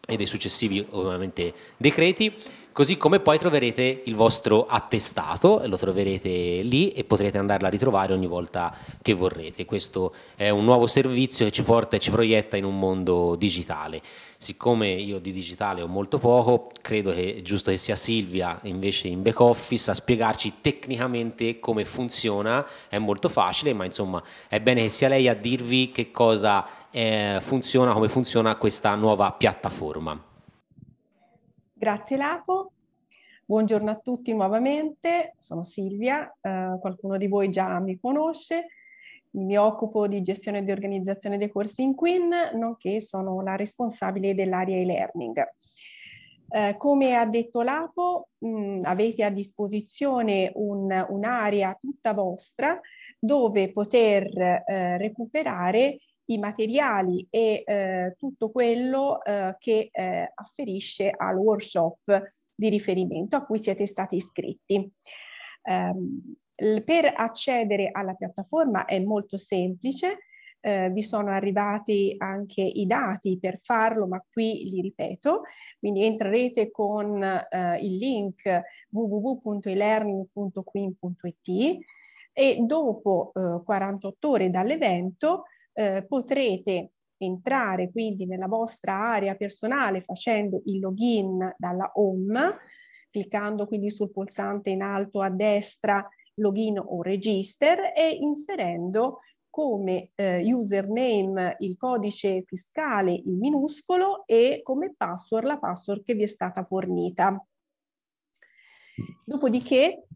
e dei successivi ovviamente decreti Così come poi troverete il vostro attestato, lo troverete lì e potrete andarla a ritrovare ogni volta che vorrete. Questo è un nuovo servizio che ci porta e ci proietta in un mondo digitale. Siccome io di digitale ho molto poco, credo che è giusto che sia Silvia invece in back office a spiegarci tecnicamente come funziona, è molto facile, ma insomma è bene che sia lei a dirvi che cosa eh, funziona, come funziona questa nuova piattaforma.
Grazie Lapo. Buongiorno a tutti nuovamente, sono Silvia, eh, qualcuno di voi già mi conosce, mi occupo di gestione e di organizzazione dei corsi in Queen, nonché sono la responsabile dell'area e-learning. Eh, come ha detto Lapo, mh, mm, avete a disposizione un'area un tutta vostra dove poter eh, recuperare i materiali e eh, tutto quello eh, che eh, afferisce al workshop di riferimento a cui siete stati iscritti. Um, per accedere alla piattaforma è molto semplice, eh, vi sono arrivati anche i dati per farlo, ma qui li ripeto, quindi entrerete con eh, il link www.elearning.queen.it e dopo eh, 48 ore dall'evento eh, potrete entrare quindi nella vostra area personale facendo il login dalla home, cliccando quindi sul pulsante in alto a destra login o register e inserendo come eh, username il codice fiscale in minuscolo e come password la password che vi è stata fornita. Mm. Dopodiché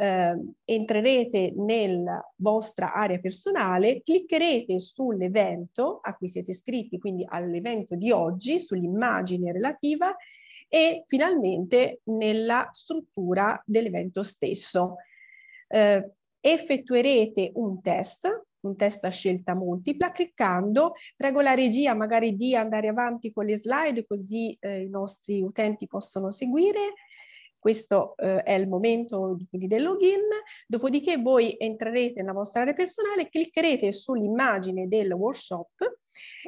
eh, entrerete nella vostra area personale, cliccherete sull'evento a cui siete iscritti, quindi all'evento di oggi, sull'immagine relativa e finalmente nella struttura dell'evento stesso. Eh, effettuerete un test un test a scelta multipla, cliccando, prego la regia magari di andare avanti con le slide così eh, i nostri utenti possono seguire, questo eh, è il momento quindi, del login, dopodiché voi entrerete nella vostra area personale, cliccherete sull'immagine del workshop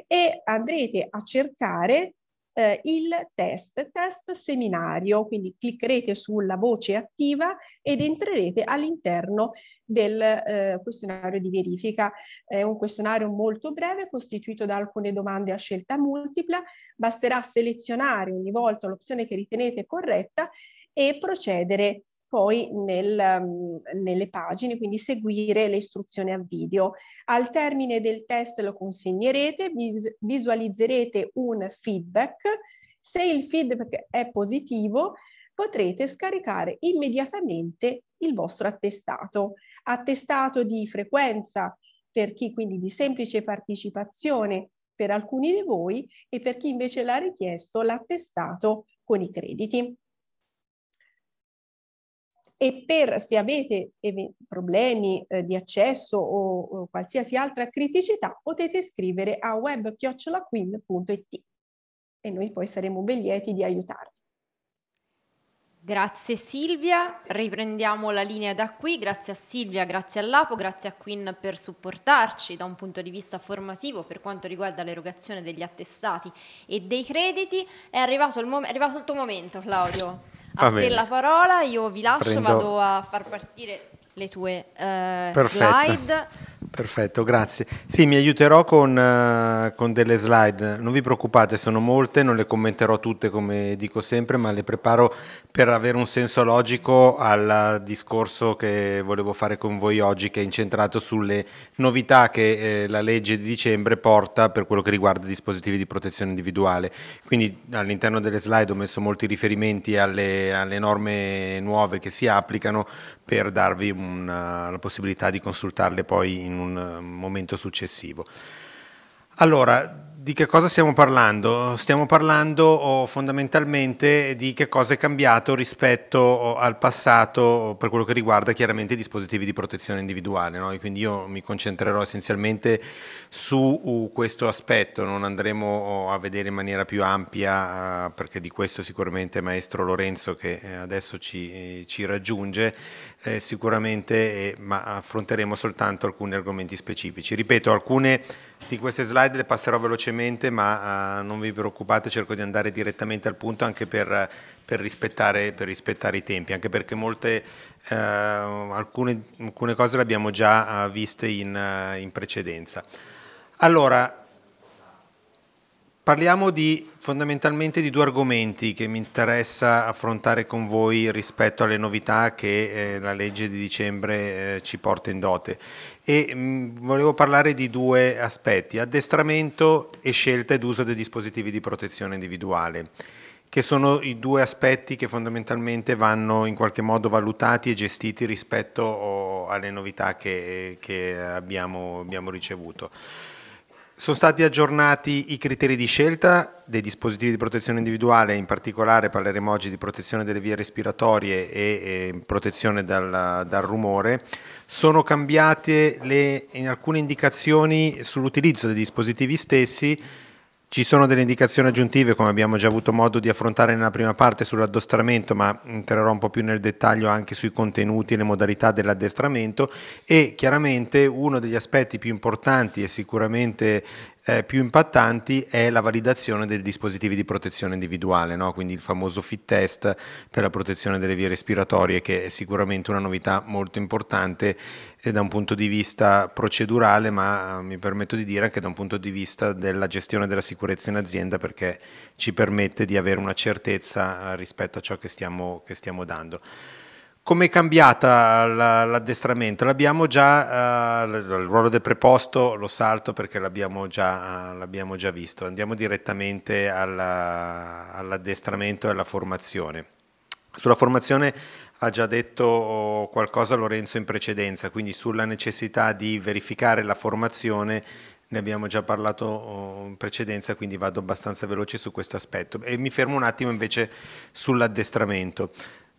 e andrete a cercare eh, il test, test seminario, quindi cliccherete sulla voce attiva ed entrerete all'interno del eh, questionario di verifica. È un questionario molto breve costituito da alcune domande a scelta multipla, basterà selezionare ogni volta l'opzione che ritenete corretta e procedere poi nel, um, nelle pagine, quindi seguire le istruzioni a video. Al termine del test lo consegnerete, vis visualizzerete un feedback. Se il feedback è positivo, potrete scaricare immediatamente il vostro attestato. Attestato di frequenza per chi quindi di semplice partecipazione per alcuni di voi e per chi invece l'ha richiesto l'attestato con i crediti e per se avete problemi eh, di accesso o, o, qualsiasi altra criticità potete scrivere a web.queen.it e noi poi saremo ben lieti di aiutarvi.
Grazie Silvia, riprendiamo la linea da qui, grazie a Silvia, grazie all'Apo, grazie a Queen per supportarci da un punto di vista formativo per quanto riguarda l'erogazione degli attestati e dei crediti. È arrivato il, mom- è arrivato il tuo momento Claudio a te la parola, io vi lascio, Prendo... vado a far partire le tue eh, slide
Perfetto, grazie. Sì, mi aiuterò con, uh, con, delle slide, non vi preoccupate, sono molte, non le commenterò tutte come dico sempre, ma le preparo per avere un senso logico al discorso che volevo fare con voi oggi, che è incentrato sulle novità che eh, la legge di dicembre porta per quello che riguarda i dispositivi di protezione individuale. Quindi all'interno delle slide ho messo molti riferimenti alle, alle norme nuove che si applicano per darvi una, la possibilità di consultarle poi in un un eh, momento successivo. Allora, di che cosa stiamo parlando? Stiamo parlando fondamentalmente di che cosa è cambiato rispetto al passato per quello che riguarda chiaramente i dispositivi di protezione individuale, no? quindi io mi concentrerò essenzialmente su uh, questo aspetto, non andremo a vedere in maniera più ampia uh, perché di questo sicuramente maestro Lorenzo che eh, adesso ci, ci raggiunge eh, sicuramente, eh, ma affronteremo soltanto alcuni argomenti specifici. Ripeto, alcune di queste slide le passerò velocemente, ma uh, non vi preoccupate, cerco di andare direttamente al punto anche per, per, rispettare, per rispettare, i tempi, anche perché molte, uh, alcune, alcune, cose le abbiamo già uh, viste in, in precedenza. Allora, Parliamo di, fondamentalmente di due argomenti che mi interessa affrontare con voi rispetto alle novità che eh, la legge di dicembre eh, ci porta in dote. E, mh, mm, volevo parlare di due aspetti, addestramento e scelta ed uso dei dispositivi di protezione individuale che sono i due aspetti che fondamentalmente vanno in qualche modo valutati e gestiti rispetto oh, alle novità che, eh, che abbiamo, abbiamo ricevuto. Sono stati aggiornati i criteri di scelta dei dispositivi di protezione individuale, in particolare parleremo oggi di protezione delle vie respiratorie e, e ehm, protezione dal, dal, rumore. Sono cambiate le, in alcune indicazioni sull'utilizzo dei dispositivi stessi ci sono delle indicazioni aggiuntive, come abbiamo già avuto modo di affrontare nella prima parte sull'addestramento, ma entrerò un po' più nel dettaglio anche sui contenuti e le modalità dell'addestramento e chiaramente uno degli aspetti più importanti e sicuramente eh, più impattanti è la validazione dei dispositivi di protezione individuale, no? quindi il famoso fit test per la protezione delle vie respiratorie che è sicuramente una novità molto importante eh, da un punto di vista procedurale ma eh, mi permetto di dire anche da un punto di vista della gestione della sicurezza in azienda perché ci permette di avere una certezza eh, rispetto a ciò che stiamo, che stiamo dando. Come è cambiata l'addestramento? L'abbiamo già, uh, il ruolo del preposto lo salto perché l'abbiamo già, uh, l'abbiamo già visto, andiamo direttamente alla, all'addestramento e alla formazione. Sulla formazione ha già detto qualcosa Lorenzo in precedenza, quindi sulla necessità di verificare la formazione ne abbiamo già parlato oh, in precedenza, quindi vado abbastanza veloce su questo aspetto. E mi fermo un attimo invece sull'addestramento.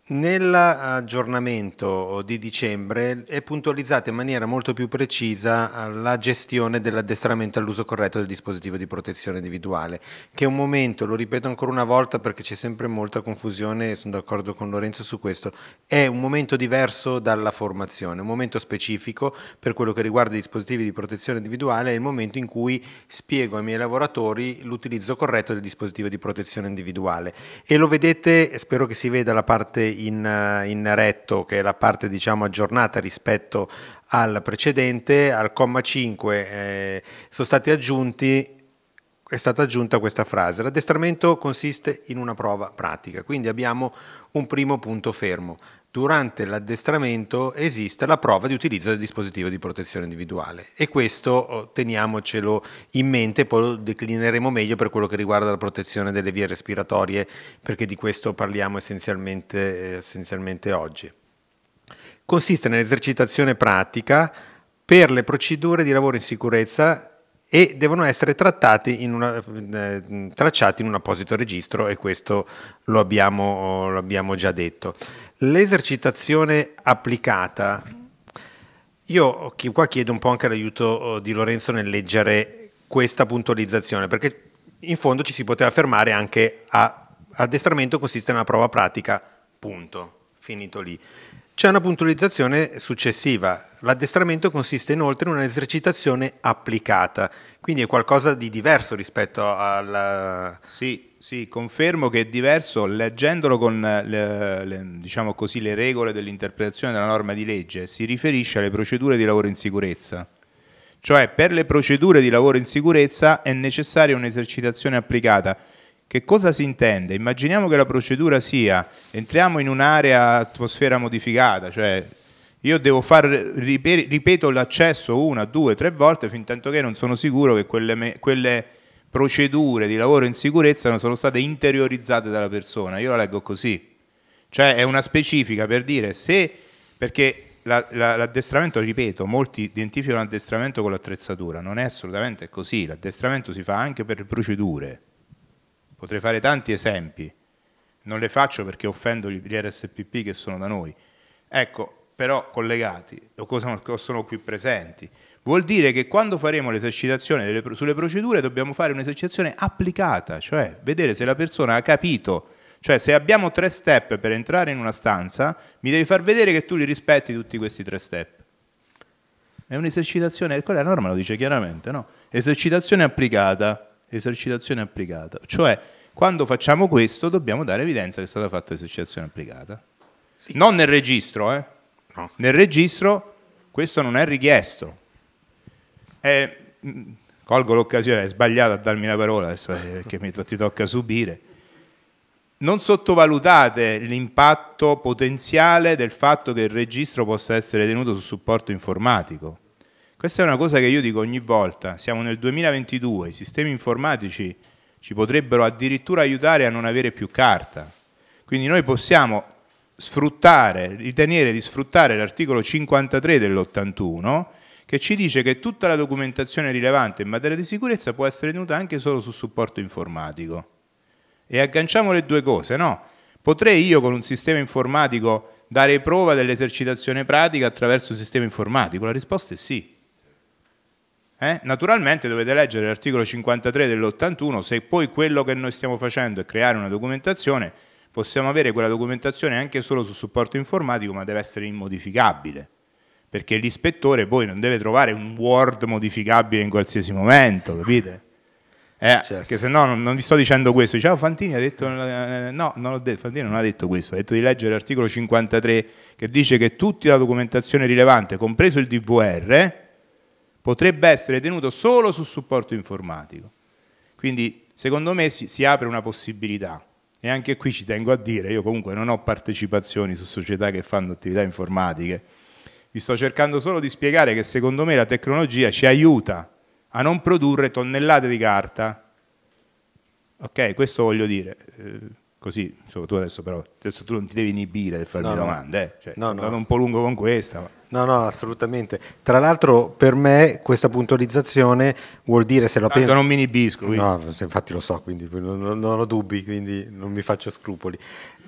Nell'aggiornamento eh, di dicembre è puntualizzata in maniera molto più precisa eh, la gestione dell'addestramento all'uso corretto del dispositivo di protezione individuale, che è un momento, lo ripeto ancora una volta perché c'è sempre molta confusione e sono d'accordo con Lorenzo su questo, è un momento diverso dalla formazione, un momento specifico per quello che riguarda i dispositivi di protezione individuale, è il momento in cui spiego ai miei lavoratori l'utilizzo corretto del dispositivo di protezione individuale e lo vedete, spero che si veda la parte in, eh, in retto, che è la parte diciamo, aggiornata rispetto al precedente, al comma 5 eh, sono stati aggiunti è stata aggiunta questa frase. L'addestramento consiste in una prova pratica, quindi abbiamo un primo punto fermo durante l'addestramento esiste la prova di utilizzo del dispositivo di protezione individuale e questo oh, teniamocelo in mente, poi lo declineremo meglio per quello che riguarda la protezione delle vie respiratorie, perché di questo parliamo essenzialmente, eh, essenzialmente oggi. Consiste nell'esercitazione pratica per le procedure di lavoro in sicurezza e devono essere in una, eh, tracciati in un apposito registro e questo lo abbiamo, lo abbiamo già detto. L'esercitazione applicata, io qua chiedo un po' anche l'aiuto oh, di Lorenzo nel leggere questa puntualizzazione, perché in fondo ci si poteva fermare anche a addestramento consiste una prova pratica, punto, finito lì. C'è una puntualizzazione successiva. L'addestramento consiste inoltre in un'esercitazione applicata,
quindi è qualcosa di diverso rispetto al... Sì, sì, confermo che è diverso leggendolo con eh, le, le, diciamo così, le regole dell'interpretazione della norma di legge, si riferisce alle procedure di lavoro in sicurezza. Cioè per le procedure di lavoro in sicurezza è necessaria un'esercitazione applicata. Che cosa si intende? Immaginiamo che la procedura sia entriamo in un'area atmosfera modificata, cioè io devo fare, ripeto l'accesso una, due, tre volte fin tanto che non sono sicuro che quelle, quelle procedure di lavoro in sicurezza non sono state interiorizzate dalla persona. Io la leggo così. Cioè è una specifica per dire se, perché l'addestramento, la, ripeto, molti identificano l'addestramento con l'attrezzatura, non è assolutamente così, l'addestramento si fa anche per procedure. Potrei fare tanti esempi, non le faccio perché offendo gli RSPP che sono da noi. Ecco, però collegati o sono qui presenti Vuol dire che quando faremo l'esercitazione sulle procedure dobbiamo fare un'esercitazione applicata, cioè vedere se la persona ha capito. Cioè se abbiamo tre step per entrare in una stanza, mi devi far vedere che tu li rispetti tutti questi tre step. È un'esercitazione, quella norma lo dice chiaramente, no? Esercitazione applicata, esercitazione applicata. Cioè quando facciamo questo dobbiamo dare evidenza che è stata fatta esercitazione applicata. Sì. Non nel registro, eh? No. Nel registro questo non è richiesto e, eh, mm, colgo l'occasione, è sbagliato a darmi la parola adesso eh, perché mi, ti tocca subire. Non sottovalutate l'impatto potenziale del fatto che il registro possa essere tenuto su supporto informatico. Questa è una cosa che io dico ogni volta, siamo nel 2022, i sistemi informatici ci potrebbero addirittura aiutare a non avere più carta. Quindi noi possiamo sfruttare, ritenere di sfruttare l'articolo 53 dell'81 che ci dice che tutta la documentazione rilevante in materia di sicurezza può essere tenuta anche solo su supporto informatico. E agganciamo le due cose, no? Potrei io con un sistema informatico dare prova dell'esercitazione pratica attraverso un sistema informatico? La risposta è sì. Eh? Naturalmente dovete leggere l'articolo 53 dell'81, se poi quello che noi stiamo facendo è creare una documentazione, possiamo avere quella documentazione anche solo su supporto informatico, ma deve essere immodificabile perché l'ispettore poi non deve trovare un Word modificabile in qualsiasi momento, capite? Eh, certo. Perché se no non, non, vi sto dicendo questo, diciamo Fantini ha detto, eh, no, non l'ho detto, Fantini non ha detto questo, ha detto di leggere l'articolo 53 che dice che tutta la documentazione rilevante, compreso il DVR, potrebbe essere tenuto solo su supporto informatico. Quindi secondo me si, si apre una possibilità e anche qui ci tengo a dire, io comunque non ho partecipazioni su società che fanno attività informatiche, vi sto cercando solo di spiegare che secondo me la tecnologia ci aiuta a non produrre tonnellate di carta. Ok, questo voglio dire. Eh, così, tu adesso però, adesso tu non ti devi inibire di farmi no, domande, eh. cioè, no, no. sono un po' lungo con questa. Ma... No, no, assolutamente.
Tra l'altro per me questa puntualizzazione vuol dire se la penso... non mi inibisco. Quindi. No, infatti lo so, quindi non, non ho dubbi, quindi non mi faccio scrupoli.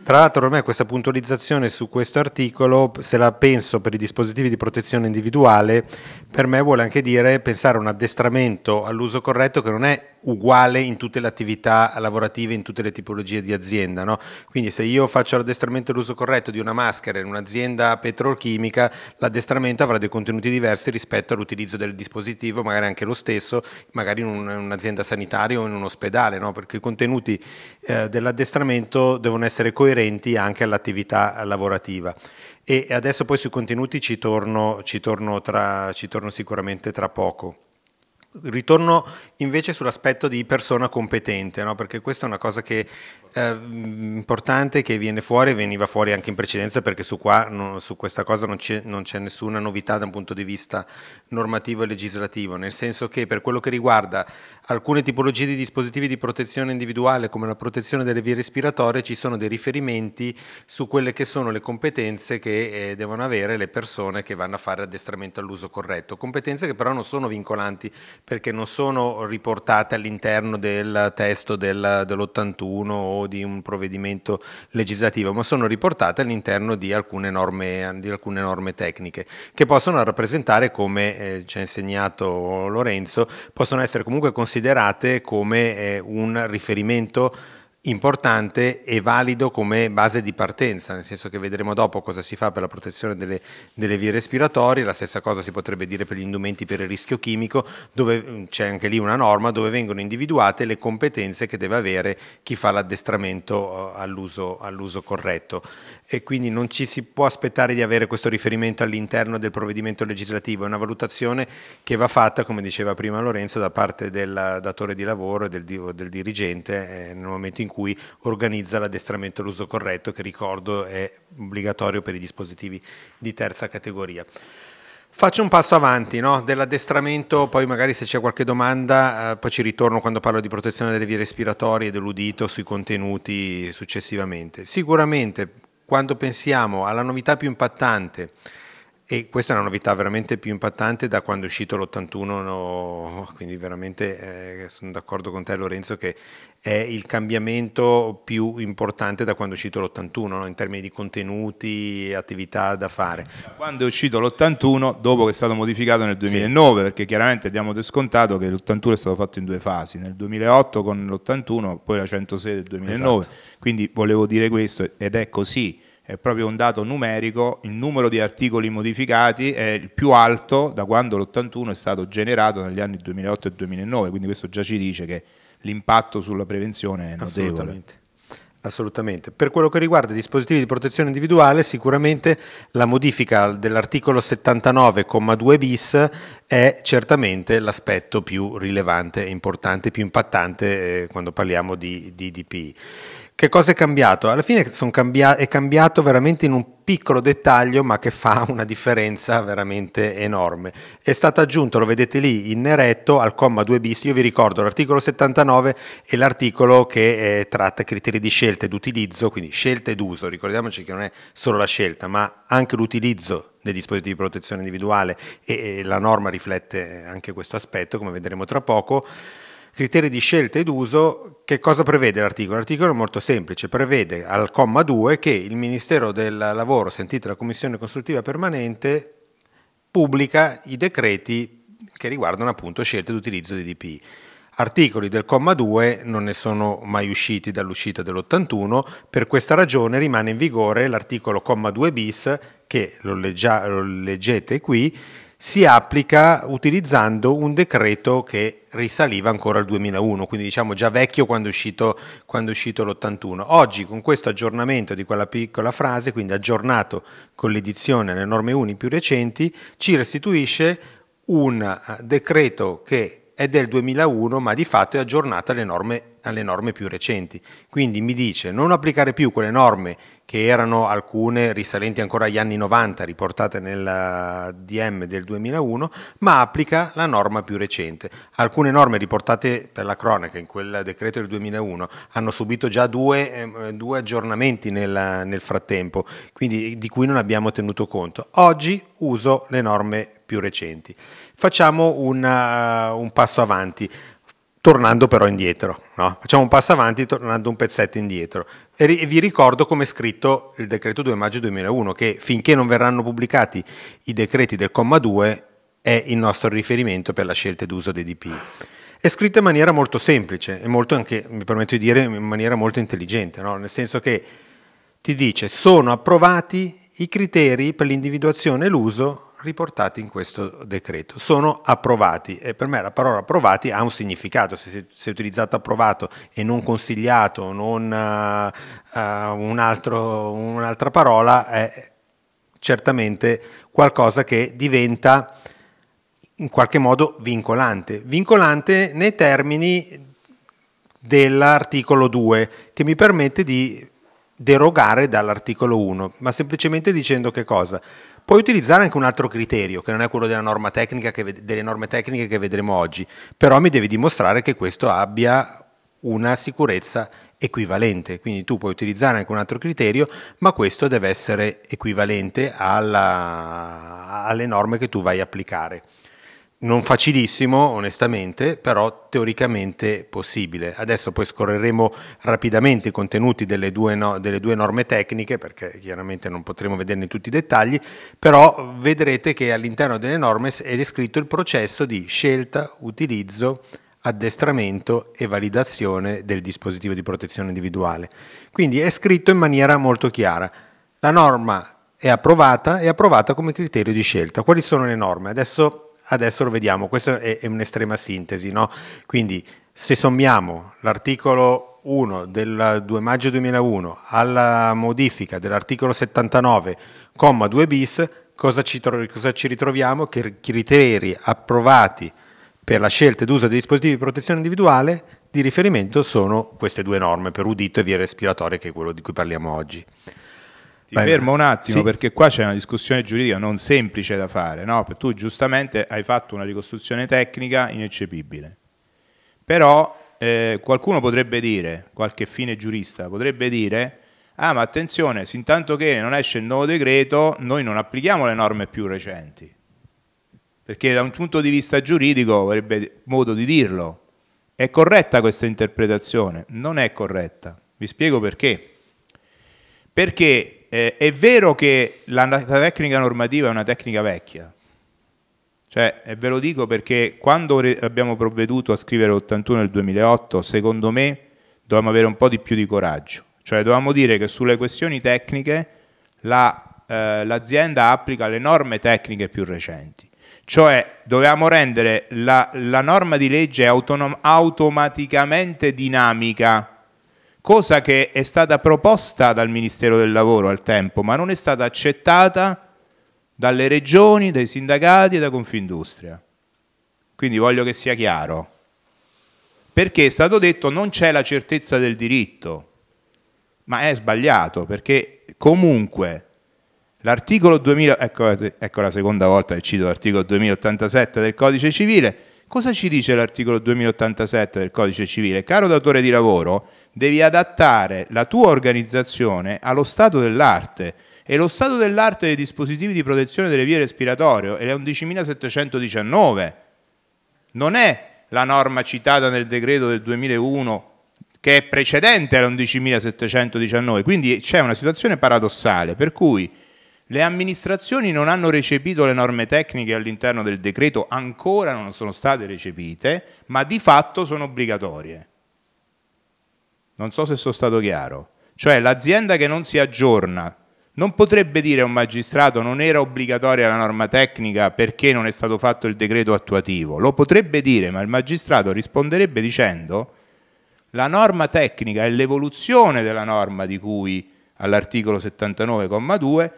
Tra l'altro ormai questa puntualizzazione su questo articolo, se la penso per i dispositivi di protezione individuale, per me vuole anche dire pensare a un addestramento all'uso corretto che non è uguale in tutte le attività lavorative, in tutte le tipologie di azienda. No? Quindi se io faccio l'addestramento e l'uso corretto di una maschera in un'azienda petrolchimica, l'addestramento avrà dei contenuti diversi rispetto all'utilizzo del dispositivo, magari anche lo stesso, magari in un'azienda sanitaria o in un ospedale, no? perché i contenuti eh, dell'addestramento devono essere coerenti anche all'attività lavorativa. E adesso poi sui contenuti ci torno, ci torno, tra, ci torno sicuramente tra poco. Ritorno invece sull'aspetto di persona competente, no? perché questa è una cosa che eh, importante che viene fuori, veniva fuori anche in precedenza perché su, qua, no, su questa cosa non c'è, nessuna novità da un punto di vista normativo e legislativo, nel senso che per quello che riguarda alcune tipologie di dispositivi di protezione individuale come la protezione delle vie respiratorie ci sono dei riferimenti su quelle che sono le competenze che eh, devono avere le persone che vanno a fare addestramento all'uso corretto, competenze che però non sono vincolanti perché non sono riportate all'interno del testo del, dell'81 o di un provvedimento legislativo, ma sono riportate all'interno di alcune norme, di alcune norme tecniche, che possono rappresentare, come eh, ci ha insegnato Lorenzo, possono essere comunque considerate come eh, un riferimento importante e valido come base di partenza, nel senso che vedremo dopo cosa si fa per la protezione delle, delle vie respiratorie, la stessa cosa si potrebbe dire per gli indumenti per il rischio chimico, dove mm, c'è anche lì una norma dove vengono individuate le competenze che deve avere chi fa l'addestramento eh, all'uso, all corretto e quindi non ci si può aspettare di avere questo riferimento all'interno del provvedimento legislativo, è una valutazione che va fatta, come diceva prima Lorenzo, da parte del datore di lavoro e del, del, dirigente eh, nel momento in cui organizza l'addestramento all'uso corretto, che ricordo è obbligatorio per i dispositivi di terza categoria. Faccio un passo avanti no? dell'addestramento, poi magari se c'è qualche domanda, eh, poi ci ritorno quando parlo di protezione delle vie respiratorie e dell'udito sui contenuti successivamente. Sicuramente quando pensiamo alla novità più impattante e questa è una novità veramente più impattante da quando è uscito l'81, no, quindi veramente eh, sono d'accordo con te Lorenzo che è il cambiamento più importante
da quando è uscito l'81 no, in termini di contenuti, attività da fare. Quando è uscito l'81 dopo che è stato modificato nel 2009 sì. perché chiaramente diamo per scontato che l'81 è stato fatto in due fasi, nel 2008 con l'81 poi la 106 del 2009, esatto. quindi volevo dire questo ed è così è proprio un dato numerico, il numero di articoli modificati è il più alto da quando l'81 è stato generato negli anni 2008 e 2009, quindi questo già ci dice che l'impatto sulla prevenzione è notevole. Assolutamente.
Per quello che riguarda i dispositivi di protezione individuale, sicuramente la modifica dell'articolo 79,2 bis è certamente l'aspetto più rilevante, importante, più impattante eh, quando parliamo di DDP che cosa è cambiato? Alla fine cambia- è cambiato veramente in un piccolo dettaglio, ma che fa una differenza veramente enorme. È stato aggiunto, lo vedete lì in neretto, al comma 2 bis, io vi ricordo l'articolo 79 e l'articolo che eh, tratta criteri di scelta ed utilizzo, quindi scelta ed uso, ricordiamoci che non è solo la scelta, ma anche l'utilizzo dei dispositivi di protezione individuale e, e la norma riflette anche questo aspetto, come vedremo tra poco criteri di scelta ed uso, che cosa prevede l'articolo? L'articolo è molto semplice, prevede al comma 2 che il Ministero del Lavoro, sentita la Commissione Consultiva Permanente, pubblica i decreti che riguardano appunto scelte d'utilizzo di DPI. Articoli del comma 2 non ne sono mai usciti dall'uscita dell'81, per questa ragione rimane in vigore l'articolo comma 2 bis che lo, leggia, lo leggete qui, si applica utilizzando un decreto che risaliva ancora al 2001, quindi diciamo già vecchio quando è uscito, uscito l'81. Oggi con questo aggiornamento di quella piccola frase, quindi aggiornato con l'edizione alle norme uni più recenti, ci restituisce un eh, decreto che è del 2001, ma di fatto è aggiornata alle norme, alle norme, più recenti. Quindi mi dice non applicare più quelle norme che erano alcune risalenti ancora agli anni 90, riportate nel eh, DM del 2001, ma applica la norma più recente. Alcune norme riportate per la cronaca in quel decreto del 2001 hanno subito già due, eh, due aggiornamenti nel, nel frattempo, quindi di cui non abbiamo tenuto conto. Oggi uso le norme più recenti. Facciamo una, eh, un passo avanti, tornando però indietro. No? Facciamo un passo avanti tornando un pezzetto indietro. E vi ricordo come è scritto il decreto 2 maggio 2001, che finché non verranno pubblicati i decreti del comma 2 è il nostro riferimento per la scelta d'uso dei DP. È scritto in maniera molto semplice e molto anche, mi permetto di dire, in maniera molto intelligente, no? nel senso che ti dice sono approvati i criteri per l'individuazione e l'uso riportati in questo decreto. Sono approvati e per me la parola approvati ha un significato, se si è utilizzato approvato e non consigliato, non uh, uh, un'altra parola, è certamente qualcosa che diventa in qualche modo vincolante, vincolante nei termini dell'articolo 2 che mi permette di derogare dall'articolo 1, ma semplicemente dicendo che cosa? Puoi utilizzare anche un altro criterio, che non è quello che, delle norme tecniche che vedremo oggi, però mi devi dimostrare che questo abbia una sicurezza equivalente, quindi tu puoi utilizzare anche un altro criterio, ma questo deve essere equivalente alla, alle norme che tu vai a applicare non facilissimo, onestamente, però teoricamente possibile. Adesso poi scorreremo rapidamente i contenuti delle due, no, delle due norme tecniche, perché chiaramente non potremo vederne tutti i dettagli, però vedrete che all'interno delle norme è descritto il processo di scelta, utilizzo, addestramento e validazione del dispositivo di protezione individuale. Quindi è scritto in maniera molto chiara. La norma è approvata è approvata come criterio di scelta. Quali sono le norme? Adesso adesso lo vediamo, questa è, è un'estrema sintesi, no? Quindi se sommiamo l'articolo 1 del 2 maggio 2001 alla modifica dell'articolo 79, 2 bis, cosa ci, cosa ci ritroviamo? Che criteri approvati per la scelta d'uso dei dispositivi di protezione individuale di riferimento sono queste due norme per udito e via respiratoria, che è quello di cui
parliamo oggi. Ti Beh, fermo un attimo sì. perché qua c'è una discussione giuridica non semplice da fare, no? tu giustamente hai fatto una ricostruzione tecnica ineccepibile, però eh, qualcuno potrebbe dire, qualche fine giurista potrebbe dire, ah ma attenzione, sin tanto che non esce il nuovo decreto noi non applichiamo le norme più recenti, perché da un punto di vista giuridico avrebbe modo di dirlo. È corretta questa interpretazione? Non è corretta. Vi spiego perché. Perché eh, è vero che la, la tecnica normativa è una tecnica vecchia, cioè, ve lo dico perché quando abbiamo provveduto a scrivere l'81 nel 2008, secondo me dovevamo avere un po' di più di coraggio. Cioè, dovevamo dire che sulle questioni tecniche l'azienda la, eh, applica le norme tecniche più recenti. Cioè, dovevamo rendere la, la norma di legge automaticamente dinamica cosa che è stata proposta dal Ministero del Lavoro al tempo, ma non è stata accettata dalle regioni, dai sindacati e da Confindustria. Quindi voglio che sia chiaro. Perché è stato detto non c'è la certezza del diritto, ma è sbagliato perché comunque l'articolo 2000, ecco, ecco la seconda volta che cito l'articolo 2087 del codice civile, cosa ci dice l'articolo 2087 del codice civile? Caro datore di lavoro, devi adattare la tua organizzazione allo stato dell'arte e lo stato dell'arte dei dispositivi di protezione delle vie respiratorie è 11.719, non è la norma citata nel decreto del 2001 che è precedente alla 11.719, quindi c'è una situazione paradossale per cui le amministrazioni non hanno recepito le norme tecniche all'interno del decreto, ancora non sono state recepite, ma di fatto sono obbligatorie. Non so se sono stato chiaro. Cioè l'azienda che non si aggiorna non potrebbe dire a un magistrato non era obbligatoria la norma tecnica perché non è stato fatto il decreto attuativo. Lo potrebbe dire, ma il magistrato risponderebbe dicendo la norma tecnica è l'evoluzione della norma di cui all'articolo 79,2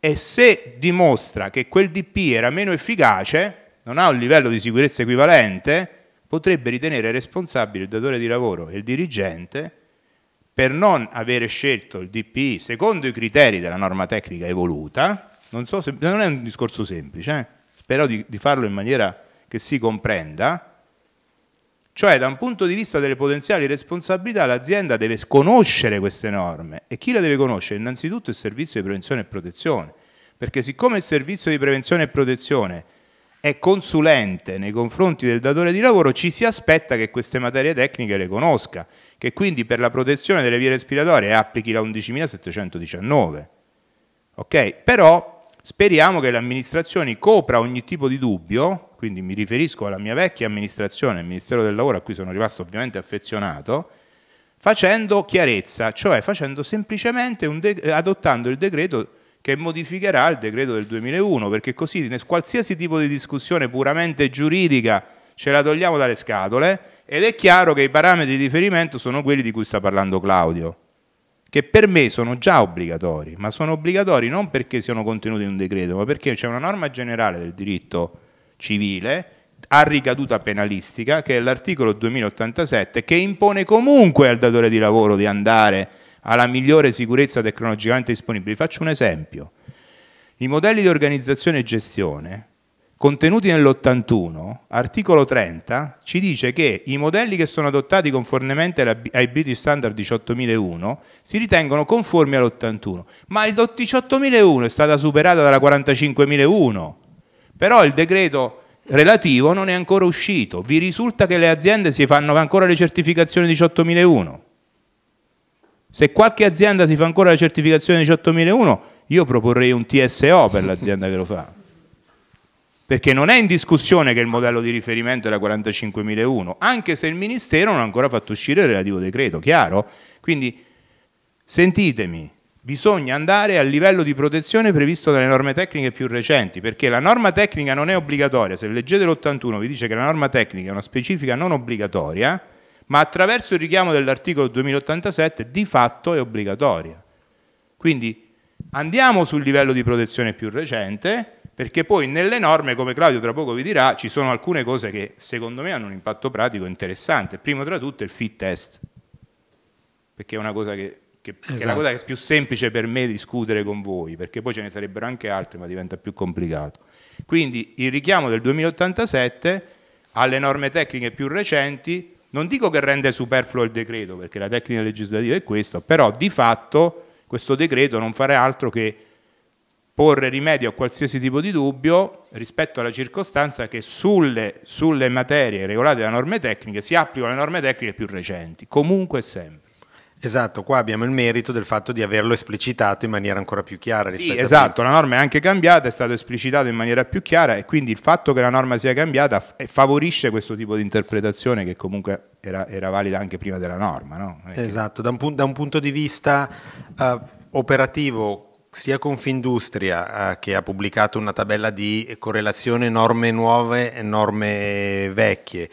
e se dimostra che quel DP era meno efficace, non ha un livello di sicurezza equivalente, potrebbe ritenere responsabile il datore di lavoro e il dirigente per non avere scelto il DPI secondo i criteri della norma tecnica evoluta, non, so se, non è un discorso semplice, eh? spero di, di farlo in maniera che si comprenda, cioè da un punto di vista delle potenziali responsabilità l'azienda deve conoscere queste norme e chi la deve conoscere? Innanzitutto il servizio di prevenzione e protezione, perché siccome il servizio di prevenzione e protezione è consulente nei confronti del datore di lavoro, ci si aspetta che queste materie tecniche le conosca, che quindi per la protezione delle vie respiratorie applichi la 11.719. Ok? Però speriamo che l'amministrazione copra ogni tipo di dubbio, quindi mi riferisco alla mia vecchia amministrazione, il Ministero del Lavoro, a cui sono rimasto ovviamente affezionato, facendo chiarezza, cioè facendo semplicemente adottando il decreto che modificherà il decreto del 2001, perché così qualsiasi tipo di discussione puramente giuridica ce la togliamo dalle scatole ed è chiaro che i parametri di riferimento sono quelli di cui sta parlando Claudio, che per me sono già obbligatori, ma sono obbligatori non perché siano contenuti in un decreto, ma perché c'è una norma generale del diritto civile a ricaduta penalistica, che è l'articolo 2087, che impone comunque al datore di lavoro di andare alla migliore sicurezza tecnologicamente disponibile. Faccio un esempio. I modelli di organizzazione e gestione contenuti nell'81, articolo 30, ci dice che i modelli che sono adottati conformemente ai British Standard 18001 si ritengono conformi all'81, ma il 18001 è stata superata dalla 45001, però il decreto relativo non è ancora uscito, vi risulta che le aziende si fanno ancora le certificazioni 18001? Se qualche azienda si fa ancora la certificazione 18001, io proporrei un TSO per l'azienda che lo fa. Perché non è in discussione che il modello di riferimento era 45.001, anche se il Ministero non ha ancora fatto uscire il relativo decreto, chiaro? Quindi sentitemi, bisogna andare al livello di protezione previsto dalle norme tecniche più recenti, perché la norma tecnica non è obbligatoria, se leggete l'81 vi dice che la norma tecnica è una specifica non obbligatoria, ma attraverso il richiamo dell'articolo 2087 di fatto è obbligatoria. Quindi andiamo sul livello di protezione più recente, perché poi nelle norme, come Claudio tra poco vi dirà, ci sono alcune cose che secondo me hanno un impatto pratico interessante. Primo tra tutte il fit test, perché è una cosa che, che, esatto. che è la esatto. cosa che è più semplice per me discutere con voi, perché poi ce ne sarebbero anche altre, ma diventa più complicato. Quindi il richiamo del 2087 alle norme tecniche più recenti non dico che rende superfluo il decreto, perché la tecnica legislativa è questa, però di fatto questo decreto non farà altro che porre rimedio a qualsiasi tipo di dubbio rispetto alla circostanza che sulle, sulle materie regolate da norme tecniche si applicano le norme tecniche più recenti,
comunque e sempre. Esatto, qua abbiamo il merito
del fatto di averlo esplicitato in maniera ancora più chiara. rispetto Sì, esatto, la norma è anche cambiata, è stato esplicitato in maniera più chiara e quindi il fatto che la norma sia cambiata favorisce questo tipo di interpretazione che comunque era, era valida anche prima della norma. No? Esatto, da un, pun- da un, punto di vista
uh, operativo sia Confindustria eh, che ha pubblicato una tabella di correlazione norme nuove e norme vecchie,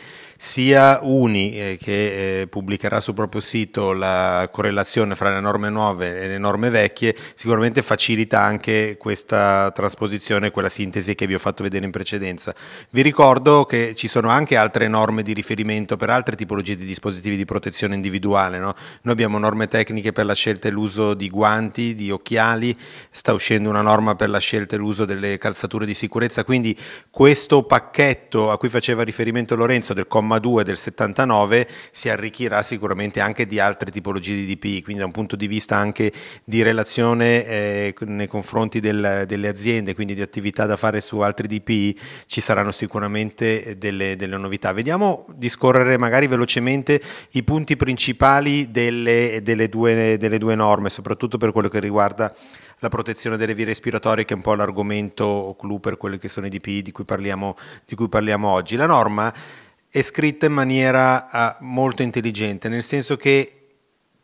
sia Uni eh, che eh, pubblicherà sul proprio sito la correlazione fra le norme nuove e le norme vecchie, sicuramente facilita anche questa trasposizione, quella sintesi che vi ho fatto vedere in precedenza. Vi ricordo che ci sono anche altre norme di riferimento per altre tipologie di dispositivi di protezione individuale. No? Noi abbiamo norme tecniche per la scelta e l'uso di guanti, di occhiali, sta uscendo una norma per la scelta e l'uso delle calzature di sicurezza, quindi questo pacchetto a cui faceva riferimento Lorenzo del comma Roma 2 del 79 si arricchirà sicuramente anche di altre tipologie di DPI, quindi da un punto di vista anche di relazione eh, nei confronti del, delle aziende, quindi di attività da fare su altri DPI, ci saranno sicuramente delle, delle novità. Vediamo di scorrere magari velocemente i punti principali delle, delle, due, delle due norme, soprattutto per quello che riguarda la protezione delle vie respiratorie, che è un po' l'argomento clou per quelli che sono i DPI di cui parliamo, di cui parliamo oggi. La norma è scritta in maniera uh, molto intelligente, nel senso che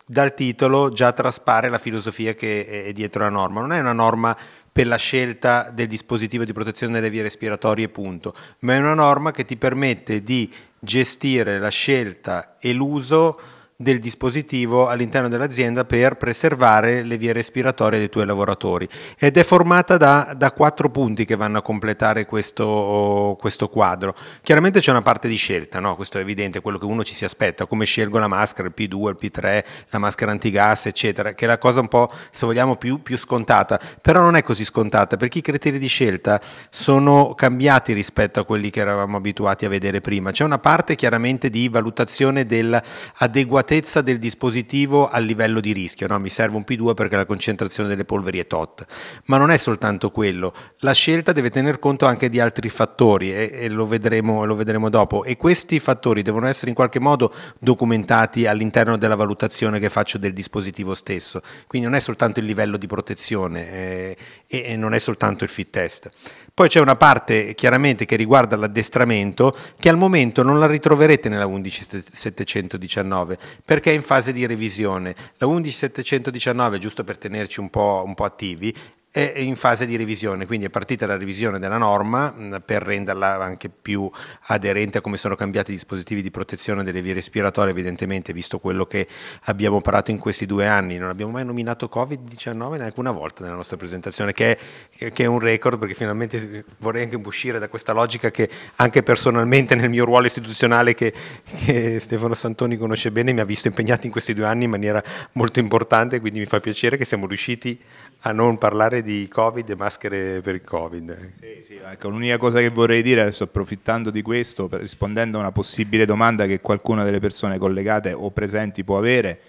dal titolo già traspare la filosofia che è dietro la norma. Non è una norma per la scelta del dispositivo di protezione delle vie respiratorie, punto, ma è una norma che ti permette di gestire la scelta e l'uso del dispositivo all'interno dell'azienda per preservare le vie respiratorie dei tuoi lavoratori ed è formata da, da quattro punti che vanno a completare questo, questo quadro. Chiaramente c'è una parte di scelta, no? questo è evidente, quello che uno ci si aspetta, come scelgo la maschera, il P2, il P3, la maschera antigas, eccetera, che è la cosa un po', se vogliamo, più, più scontata, però non è così scontata perché i criteri di scelta sono cambiati rispetto a quelli che eravamo abituati a vedere prima. C'è una parte chiaramente di valutazione dell'adeguamento adeguatezza del dispositivo al livello di rischio, no? mi serve un P2 perché la concentrazione delle polveri è tot, ma non è soltanto quello, la scelta deve tener conto anche di altri fattori e, e lo, vedremo, lo vedremo dopo e questi fattori devono essere in qualche modo documentati all'interno della valutazione che faccio del dispositivo stesso, quindi non è soltanto il livello di protezione eh, e, e non è soltanto il fit test. Poi c'è una parte chiaramente che riguarda l'addestramento che al momento non la ritroverete nella 11719 perché è in fase di revisione. La 11719, giusto per tenerci un po', un po attivi, è in fase di revisione, quindi è partita la revisione della norma per renderla anche più aderente a come sono cambiati i dispositivi di protezione delle vie respiratorie, evidentemente visto quello che abbiamo imparato in questi due anni, non abbiamo mai nominato Covid-19 neanche una volta nella nostra presentazione, che è, che è, un record perché finalmente vorrei anche uscire da questa logica che anche personalmente nel mio ruolo istituzionale che, che Stefano Santoni conosce bene mi ha visto impegnato in questi due anni in maniera molto importante, quindi mi fa
piacere che siamo riusciti a non parlare di Covid e maschere per il Covid. Sì, sì, ecco, l'unica cosa che vorrei dire, adesso approfittando di questo, rispondendo a una possibile domanda che qualcuna delle persone collegate o presenti può avere,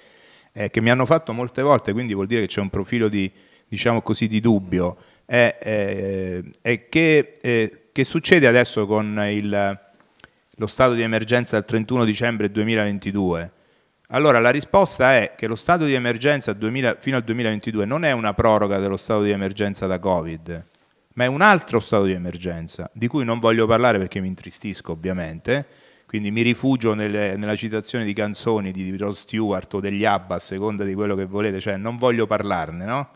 eh, che mi hanno fatto molte volte, quindi vuol dire che c'è un profilo di, diciamo così, di dubbio, è, è, eh, è che, è, eh, che succede adesso con il, lo stato di emergenza del 31 dicembre 2022? Allora, la risposta è che lo stato di emergenza 2000, fino al 2022 non è una proroga dello stato di emergenza da Covid, ma è un altro stato di emergenza, di cui non voglio parlare perché mi intristisco ovviamente, quindi mi rifugio nelle, nella citazione di canzoni di Ross Stewart o degli Abba, a seconda di quello che volete, cioè non voglio parlarne, no?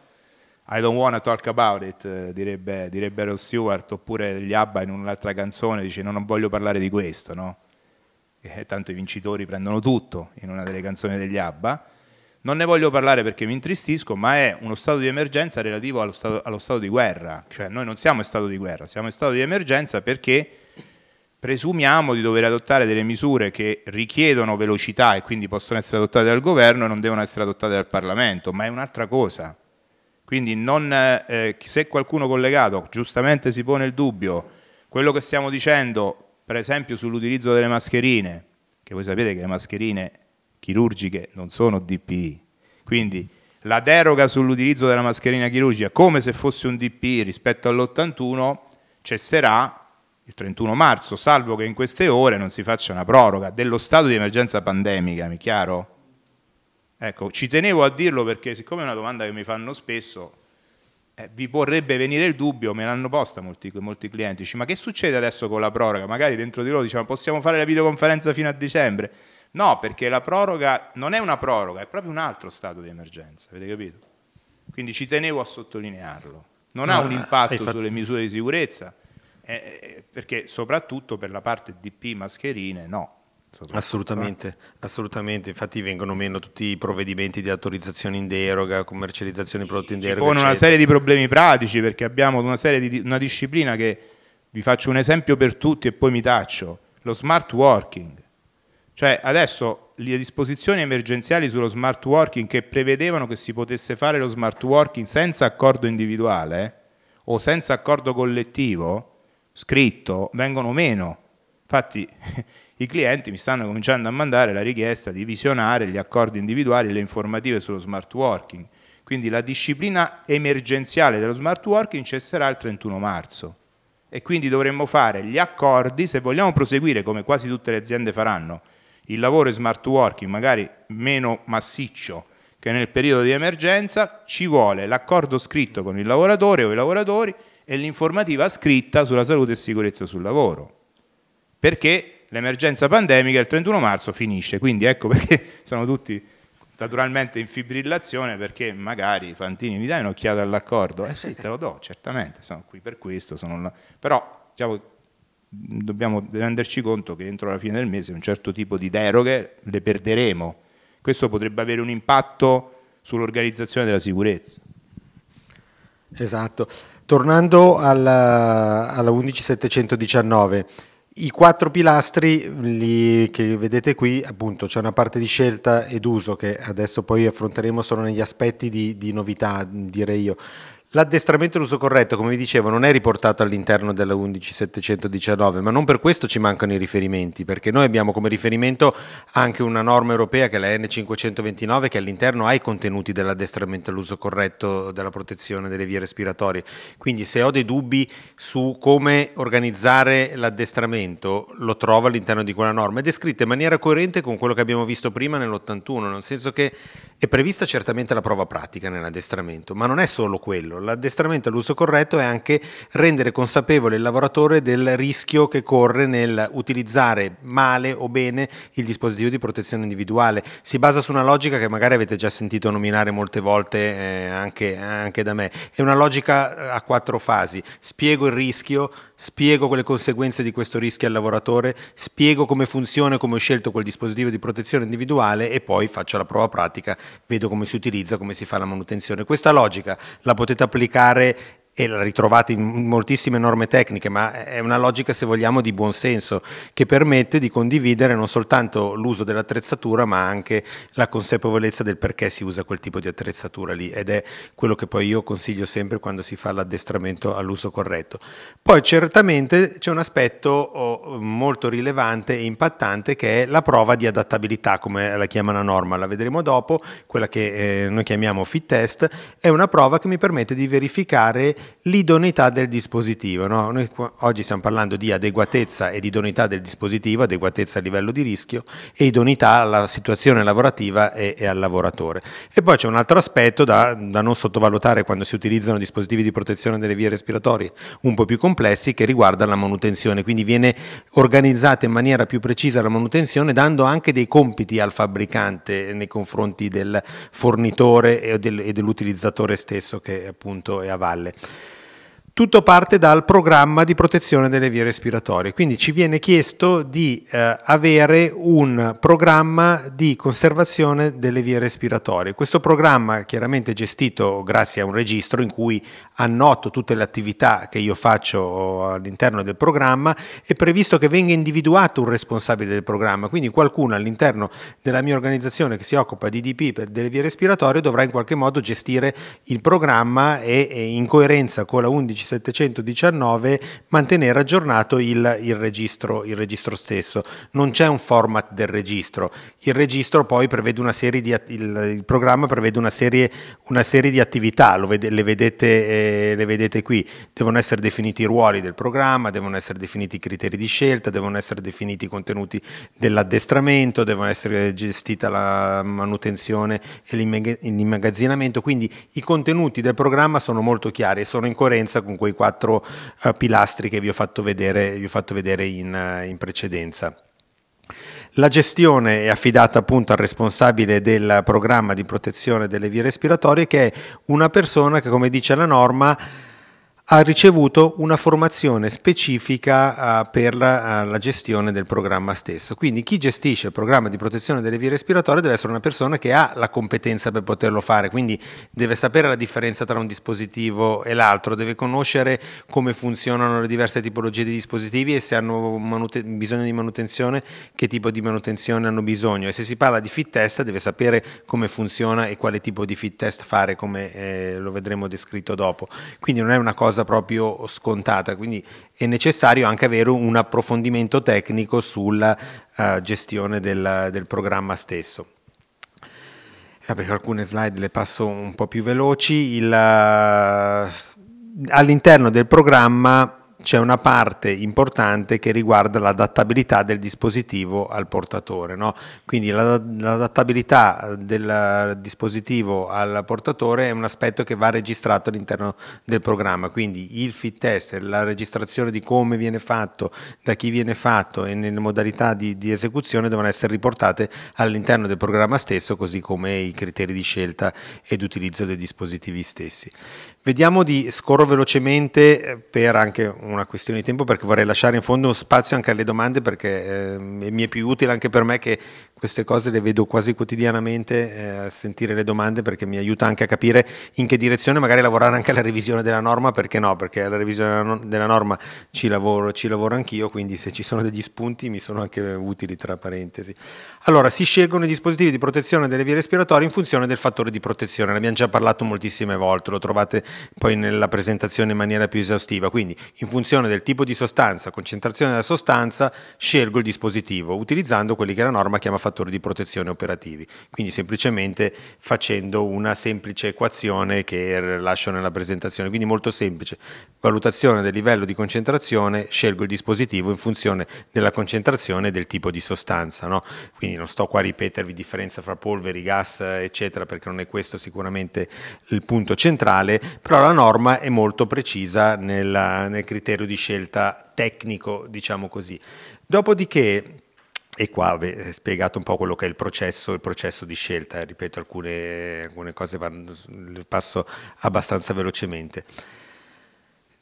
I don't want to talk about it, direbbe, direbbe Rod Stewart, oppure gli Abba in un'altra canzone dice no, non voglio parlare di questo, no? eh, tanto i vincitori prendono tutto in una delle canzoni degli ABBA. Non ne voglio parlare perché mi intristisco, ma è uno stato di emergenza relativo allo stato, allo stato di guerra. Cioè noi non siamo in stato di guerra, siamo in stato di emergenza perché presumiamo di dover adottare delle misure che richiedono velocità e quindi possono essere adottate dal governo e non devono essere adottate dal Parlamento, ma è un'altra cosa. Quindi non, eh, se qualcuno collegato giustamente si pone il dubbio, quello che stiamo dicendo per esempio sull'utilizzo delle mascherine, che voi sapete che le mascherine chirurgiche non sono DPI, quindi la deroga sull'utilizzo della mascherina chirurgica come se fosse un DPI rispetto all'81 cesserà il 31 marzo, salvo che in queste ore non si faccia una proroga dello stato di emergenza pandemica, mi chiaro? Ecco, ci tenevo a dirlo perché siccome è una domanda che mi fanno spesso, eh, vi vorrebbe venire il dubbio, me l'hanno posta molti, molti clienti, dice, ma che succede adesso con la proroga? Magari dentro di loro diciamo possiamo fare la videoconferenza fino a dicembre. No, perché la proroga non è una proroga, è proprio un altro stato di emergenza, avete capito? Quindi ci tenevo a sottolinearlo.
Non no, ha un impatto fatto...
sulle misure di sicurezza, eh, eh, perché soprattutto per la parte DP mascherine no.
Assolutamente, assolutamente, infatti vengono meno tutti i provvedimenti di autorizzazione in deroga, commercializzazione di prodotti in deroga. Con una serie
di problemi pratici perché abbiamo una, di, una disciplina che, vi faccio un esempio per tutti e poi mi taccio, lo smart working. Cioè adesso le disposizioni emergenziali sullo smart working che prevedevano che si potesse fare lo smart working senza accordo individuale eh, o senza accordo collettivo scritto vengono meno. Infatti i clienti mi stanno cominciando a mandare la richiesta di visionare gli accordi individuali e le informative sullo smart working. Quindi la disciplina emergenziale dello smart working cesserà il 31 marzo e quindi dovremmo fare gli accordi, se vogliamo proseguire come quasi tutte le aziende faranno, il lavoro in smart working magari meno massiccio che nel periodo di emergenza, ci vuole l'accordo scritto con il lavoratore o i lavoratori e l'informativa scritta sulla salute e sicurezza sul lavoro. Perché l'emergenza pandemica il 31 marzo finisce, quindi ecco perché sono tutti naturalmente in fibrillazione perché magari Fantini mi dai un'occhiata all'accordo? Eh sì, te lo do, certamente, sono qui per questo, sono là. però diciamo, dobbiamo renderci conto che entro la fine del mese un certo tipo di deroghe le perderemo, questo potrebbe avere un impatto sull'organizzazione della sicurezza.
Esatto, tornando alla, alla 11719, i quattro pilastri mm, li, che vedete qui, appunto, c'è una parte di scelta ed uso che adesso poi affronteremo solo negli aspetti di, di novità, direi io. L'addestramento l'uso corretto, come vi dicevo, non è riportato all'interno della 11719, ma non per questo ci mancano i riferimenti, perché noi abbiamo come riferimento anche una norma europea che è la N529 che all'interno ha i contenuti dell'addestramento all'uso corretto della protezione delle vie respiratorie. Quindi se ho dei dubbi su come organizzare l'addestramento, lo trovo all'interno di quella norma. È descritta in maniera coerente con quello che abbiamo visto prima nell'81, nel senso che è prevista certamente la prova pratica nell'addestramento, ma non è solo quello L'addestramento all'uso corretto è anche rendere consapevole il lavoratore del rischio che corre nel utilizzare male o bene il dispositivo di protezione individuale. Si basa su una logica che magari avete già sentito nominare molte volte eh, anche, anche da me. È una logica eh, a quattro fasi. Spiego il rischio, spiego quelle conseguenze di questo rischio al lavoratore, spiego come funziona e come ho scelto quel dispositivo di protezione individuale e poi faccio la prova pratica, vedo come si utilizza, come si fa la manutenzione. Questa logica la potete applicare applicare e la ritrovate in moltissime norme tecniche, ma è una logica, se vogliamo, di buonsenso che permette di condividere non soltanto l'uso dell'attrezzatura, ma anche la consapevolezza del perché si usa quel tipo di attrezzatura lì ed è quello che poi io consiglio sempre quando si fa l'addestramento all'uso corretto. Poi certamente c'è un aspetto oh, molto rilevante e impattante che è la prova di adattabilità, come la chiama la norma, la vedremo dopo, quella che eh, noi chiamiamo fit test, è una prova che mi permette di verificare l'idoneità del dispositivo. No? Noi oggi stiamo parlando di adeguatezza ed idoneità del dispositivo, adeguatezza a livello di rischio e idoneità alla situazione lavorativa e, e al lavoratore. E poi c'è un altro aspetto da, da, non sottovalutare quando si utilizzano dispositivi di protezione delle vie respiratorie un po' più complessi che riguarda la manutenzione, quindi viene organizzata in maniera più precisa la manutenzione dando anche dei compiti al fabbricante nei confronti del fornitore e, del, e dell'utilizzatore stesso che appunto è a valle tutto parte dal programma di protezione delle vie respiratorie, quindi ci viene chiesto di eh, avere un programma di conservazione delle vie respiratorie. Questo programma chiaramente è gestito grazie a un registro in cui annoto tutte le attività che io faccio all'interno del programma, è previsto che venga individuato un responsabile del programma, quindi qualcuno all'interno della mia organizzazione che si occupa di DP per delle vie respiratorie dovrà in qualche modo gestire il programma e, e in coerenza con la 11 11719 mantenere aggiornato il, il, registro, il registro stesso. Non c'è un format del registro. Il registro poi prevede una serie di il, il programma prevede una serie, una serie di attività, vede, le, vedete, eh, le vedete qui. Devono essere definiti i ruoli del programma, devono essere definiti i criteri di scelta, devono essere definiti i contenuti dell'addestramento, devono essere gestita la manutenzione e l'immagazzinamento. Quindi i contenuti del programma sono molto chiari e sono in coerenza con con quei quattro uh, pilastri che vi ho fatto vedere, ho fatto vedere in, eh, in precedenza. La gestione è affidata appunto al responsabile del programma di protezione delle vie respiratorie che è una persona che come dice la norma ha ricevuto una formazione specifica uh, per la, uh, eh, la, gestione del programma stesso. Quindi chi gestisce il programma di protezione delle vie respiratorie deve essere una persona che ha la competenza per poterlo fare, quindi deve sapere la differenza tra un dispositivo e l'altro, deve conoscere come funzionano le diverse tipologie di dispositivi e se hanno bisogno di manutenzione, che tipo di manutenzione hanno bisogno. E se si parla di fit test deve sapere come funziona e quale tipo di fit test fare, come eh, lo vedremo descritto dopo. Quindi non è una cosa cosa proprio scontata, quindi è necessario anche avere un approfondimento tecnico sulla uh, gestione del, del programma stesso. Eh, vabbè, alcune slide le passo un po' più veloci. Il, uh, all'interno del programma c'è una parte importante che riguarda l'adattabilità del dispositivo al portatore. No? Quindi l'adattabilità del dispositivo al portatore è un aspetto che va registrato all'interno del programma, quindi il fit test, la registrazione di come viene fatto, da chi viene fatto e nelle modalità di, di esecuzione devono essere riportate all'interno del programma stesso, così come i criteri di scelta ed utilizzo dei dispositivi stessi. Vediamo di scorro velocemente eh, per anche una questione di tempo perché vorrei lasciare in fondo spazio anche alle domande perché eh, mi è più utile anche per me che queste cose le vedo quasi quotidianamente, eh, sentire le domande perché mi aiuta anche a capire in che direzione magari lavorare anche alla revisione della norma, perché no, perché alla revisione della norma ci lavoro, ci lavoro anch'io, quindi se ci sono degli spunti mi sono anche utili tra parentesi. Allora, si scelgono i dispositivi di protezione delle vie respiratorie in funzione del fattore di protezione, ne abbiamo già parlato moltissime volte, lo trovate poi nella presentazione in maniera più esaustiva. Quindi in funzione del tipo di sostanza, concentrazione della sostanza, scelgo il dispositivo utilizzando quelli che la norma chiama fattori di protezione operativi. Quindi semplicemente facendo una semplice equazione che lascio nella presentazione. Quindi molto semplice. Valutazione del livello di concentrazione, scelgo il dispositivo in funzione della concentrazione del tipo di sostanza. No? Quindi non sto qua a ripetervi differenza fra polveri, gas, eccetera, perché non è questo sicuramente il punto centrale, però la norma è molto precisa nel, nel criterio di scelta tecnico, diciamo così. Dopodiché e qua ho eh, spiegato un po' quello che è il processo, il processo di scelta, ripeto alcune, alcune cose vanno, le passo abbastanza velocemente.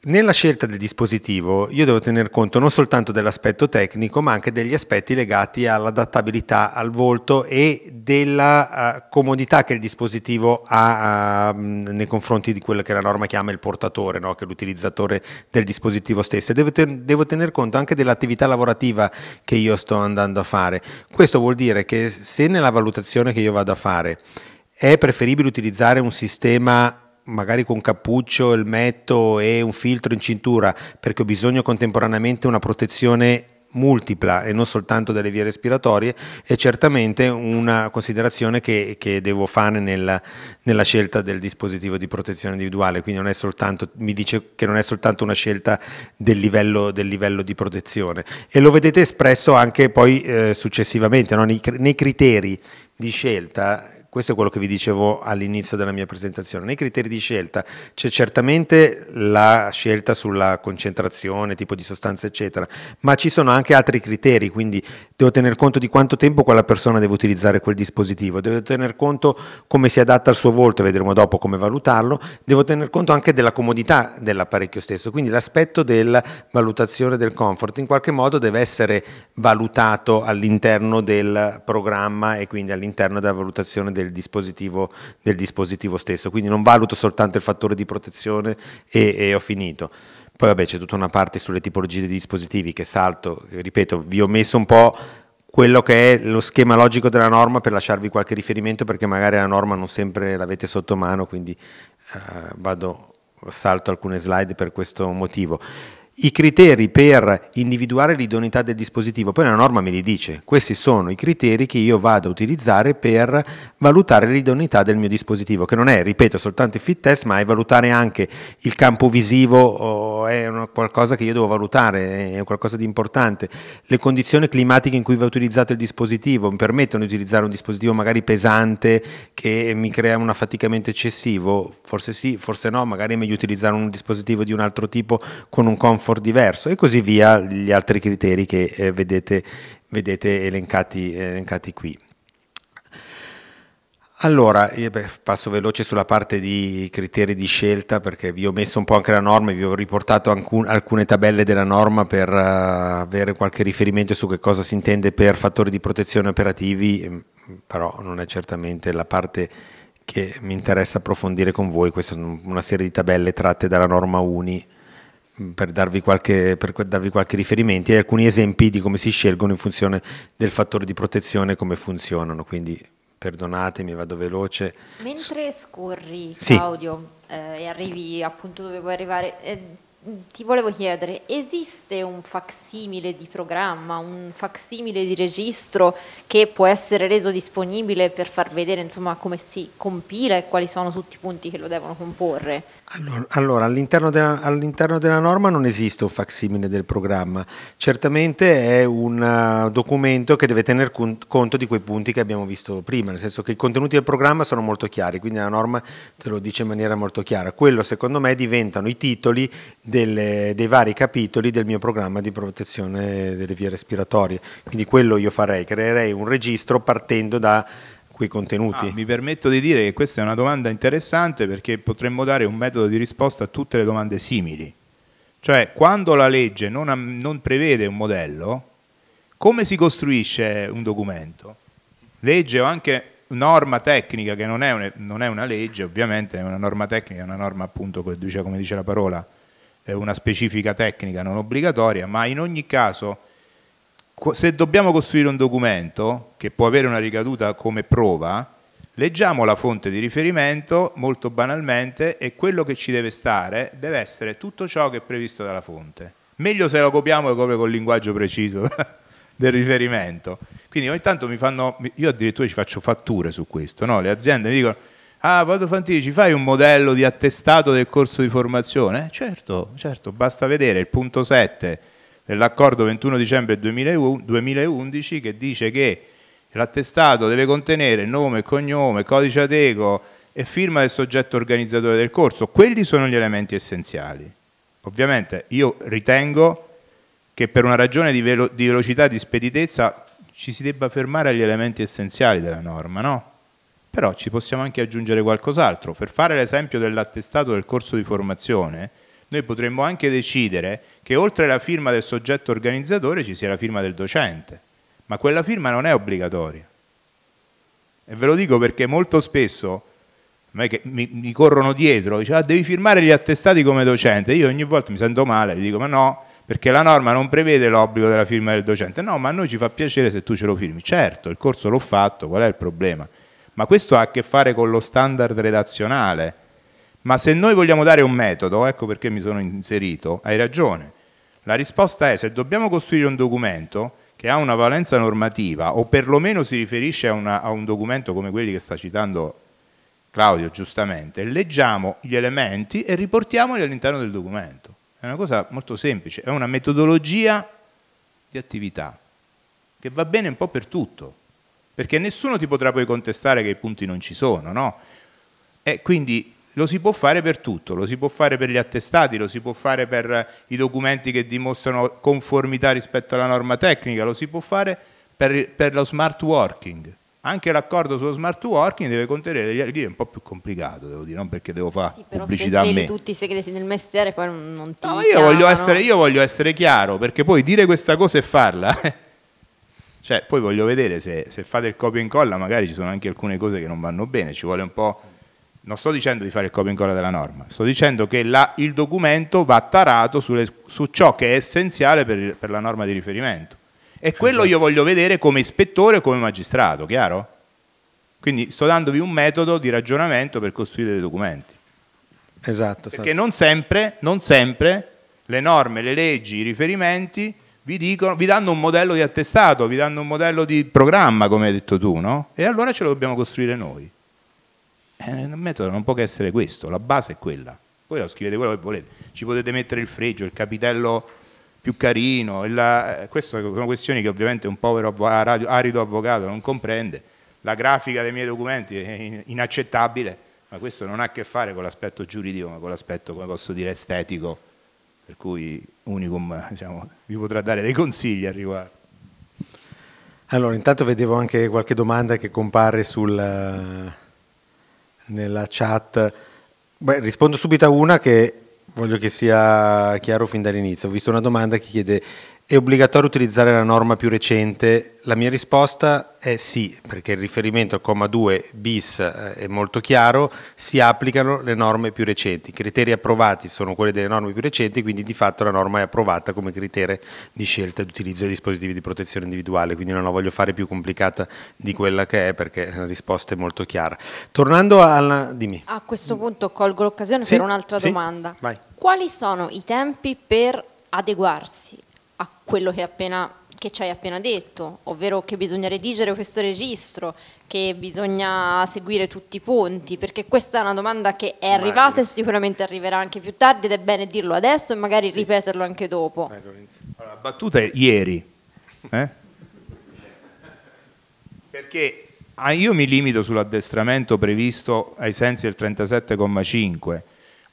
Nella scelta del dispositivo io devo tener conto non soltanto dell'aspetto tecnico ma anche degli aspetti legati all'adattabilità al volto e della uh, comodità che il dispositivo ha uh, nei confronti di quello che la norma chiama il portatore, no? che è l'utilizzatore del dispositivo stesso. devo, ten devo tener conto anche dell'attività lavorativa che io sto andando a fare. Questo vuol dire che se nella valutazione che io vado a fare è preferibile utilizzare un sistema magari con cappuccio, elmetto e un filtro in cintura, perché ho bisogno contemporaneamente una protezione multipla e non soltanto delle vie respiratorie, è certamente una considerazione che, che devo fare nella, nella, scelta del dispositivo di protezione individuale, quindi non è soltanto, mi dice che non è soltanto una scelta del livello, del livello di protezione e lo vedete espresso anche poi eh, successivamente, no? nei, nei criteri di scelta questo è quello che vi dicevo all'inizio della mia presentazione. Nei criteri di scelta c'è certamente la scelta sulla concentrazione, tipo di sostanza, eccetera, ma ci sono anche altri criteri, quindi devo tener conto di quanto tempo quella persona deve utilizzare quel dispositivo, devo tener conto come si adatta al suo volto, vedremo dopo come valutarlo, devo tener conto anche della comodità dell'apparecchio stesso, quindi l'aspetto della valutazione del comfort in qualche modo deve essere valutato all'interno del programma e quindi all'interno della valutazione del del dispositivo, del dispositivo stesso, quindi non valuto soltanto il fattore di protezione e, e ho finito. Poi vabbè c'è tutta una parte sulle tipologie di dispositivi che salto, ripeto, vi ho messo un po' quello che è lo schema logico della norma per lasciarvi qualche riferimento perché magari la norma non sempre l'avete sotto mano, quindi eh, vado, salto alcune slide per questo motivo i criteri per individuare l'idoneità del dispositivo, poi la norma me li dice, questi sono i criteri che io vado a utilizzare per valutare l'idoneità del mio dispositivo, che non è, ripeto, soltanto il fit test, ma è valutare anche il campo visivo, è qualcosa che io devo valutare, è qualcosa di importante, le condizioni climatiche in cui va utilizzato il dispositivo, mi permettono di utilizzare un dispositivo magari pesante che mi crea un affaticamento eccessivo, forse sì, forse no, magari è meglio utilizzare un dispositivo di un altro tipo con un comfort comfort diverso e così via gli altri criteri che eh, vedete, vedete elencati, eh, elencati qui. Allora, beh, passo veloce sulla parte di criteri di scelta perché vi ho messo un po' anche la norma e vi ho riportato alcune tabelle della norma per eh, avere qualche riferimento su che cosa si intende per fattori di protezione operativi, ehm, però non è certamente la parte che mi interessa approfondire con voi, questa è una serie di tabelle tratte dalla norma UNI per darvi, qualche, per darvi qualche riferimento e alcuni esempi di come si scelgono in funzione del fattore di protezione e come funzionano. Quindi perdonatemi, vado veloce.
Mentre scorri, sì. Claudio, eh, e arrivi appunto dove vuoi arrivare, eh, ti volevo chiedere, esiste un facsimile di programma, un facsimile di registro che può essere reso disponibile per far vedere insomma, come si compila e quali sono tutti i punti che lo devono comporre?
Allora, allora all'interno, della, all'interno, della, norma non esiste un facsimile del programma, certamente è un uh, documento che deve tener conto di quei punti che abbiamo visto prima, nel senso che i contenuti del programma sono molto chiari, quindi la norma te lo dice in maniera molto chiara. Quello secondo me diventano i titoli delle, dei vari capitoli del mio programma di protezione delle vie respiratorie. Quindi quello io farei, creerei un registro
partendo da quei contenuti. Ah, mi permetto di dire che questa è una domanda interessante perché potremmo dare un metodo di risposta a tutte le domande simili. Cioè, quando la legge non, ha, non prevede un modello, come si costruisce un documento? Legge o anche norma tecnica, che non è, una, non è una legge, ovviamente è una norma tecnica, è una norma appunto, come dice la parola, una specifica tecnica non obbligatoria, ma in ogni caso se dobbiamo costruire un documento che può avere una ricaduta come prova, leggiamo la fonte di riferimento molto banalmente e quello che ci deve stare deve essere tutto ciò che è previsto dalla fonte. Meglio se lo copiamo e copia col linguaggio preciso del riferimento. Quindi ogni tanto mi fanno, io addirittura ci faccio fatture su questo, no? le aziende mi dicono ah Vado Fantini ci fai un modello di attestato del corso di formazione? Eh, certo, certo, basta vedere il punto 7 dell'accordo 21 dicembre 2011 che dice che l'attestato deve contenere nome, cognome, codice ateco e firma del soggetto organizzatore del corso, quelli sono gli elementi essenziali. Ovviamente io ritengo che per una ragione di, velo di velocità e di speditezza ci si debba fermare agli elementi essenziali della norma, no? però ci possiamo anche aggiungere qualcos'altro. Per fare l'esempio dell'attestato del corso di formazione, noi potremmo anche decidere che oltre alla firma del soggetto organizzatore ci sia la firma del docente, ma quella firma non è obbligatoria. E ve lo dico perché molto spesso mi, mi, corrono dietro, dice, ah, devi firmare gli attestati come docente, io ogni volta mi sento male, gli dico ma no, perché la norma non prevede l'obbligo della firma del docente, no, ma a noi ci fa piacere se tu ce lo firmi, certo, il corso l'ho fatto, qual è il problema? ma questo ha a che fare con lo standard redazionale. Ma se noi vogliamo dare un metodo, ecco perché mi sono inserito, hai ragione. La risposta è se dobbiamo costruire un documento che ha una valenza normativa o perlomeno si riferisce a, una, a un documento come quelli che sta citando Claudio giustamente, leggiamo gli elementi e riportiamoli all'interno del documento. È una cosa molto semplice, è una metodologia di attività che va bene un po' per tutto perché nessuno ti potrà poi contestare che i punti non ci sono, no? E quindi lo si può fare per tutto, lo si può fare per gli attestati, lo si può fare per eh, i documenti che dimostrano conformità rispetto alla norma tecnica, lo si può fare per, per lo smart working. Anche l'accordo sullo smart working deve contenere degli è un po' più complicato, devo dire, non perché devo fare sì, pubblicità a me. tutti
i segreti del mestiere poi non ti no, io, chiama, voglio no? essere,
io voglio essere chiaro, perché poi dire questa cosa e farla eh, cioè, poi voglio vedere se, se fate il copia e incolla, magari ci sono anche alcune cose che non vanno bene, ci vuole un po'... Non sto dicendo di fare il copia e incolla della norma, sto dicendo che la, il documento va tarato sulle, su ciò che è essenziale per, per la norma di riferimento. E quello esatto. io voglio vedere come ispettore o come magistrato, chiaro? Quindi sto dandovi un metodo di ragionamento per costruire dei documenti. Esatto. Perché esatto. Non, sempre, non sempre le norme, le leggi, i riferimenti vi, dicono, vi, danno un modello di attestato, vi danno un modello di programma, come hai detto tu, no? E allora ce lo dobbiamo costruire noi. Eh, il metodo non può che essere questo, la base è quella. Voi lo scrivete quello che volete, ci potete mettere il fregio, il capitello più carino, la, eh, queste sono questioni che ovviamente un povero avvocato, arido avvocato non comprende, la grafica dei miei documenti è inaccettabile, ma questo non ha a che fare con l'aspetto giuridico, ma con l'aspetto, come posso dire, estetico per cui Unicum diciamo, vi potrà dare dei consigli al riguardo.
Allora, intanto vedevo anche qualche domanda che compare sul, nella chat. Beh, rispondo subito a una che voglio che sia chiaro fin dall'inizio. Ho visto una domanda che chiede è obbligatorio utilizzare la norma più recente? La mia risposta è sì, perché il riferimento al comma 2 bis eh, è molto chiaro, si applicano le norme più recenti. I criteri approvati sono quelli delle norme più recenti, quindi di fatto la norma è approvata come criterio di scelta di utilizzo dei dispositivi di protezione individuale, quindi non la voglio fare più complicata di quella che è perché la risposta è molto chiara. Tornando alla... dimmi.
A questo punto colgo l'occasione sì? per un'altra sì? domanda. Vai. Quali sono i tempi per adeguarsi quello che, appena, che ci hai appena detto, ovvero che bisogna redigere questo registro, che bisogna seguire tutti i ponti, perché questa è una domanda che è arrivata e sicuramente arriverà anche più tardi ed è bene dirlo adesso e magari sì. ripeterlo anche dopo. Allora,
la battuta è ieri, eh? perché ah, io mi limito sull'addestramento previsto ai sensi del 37,5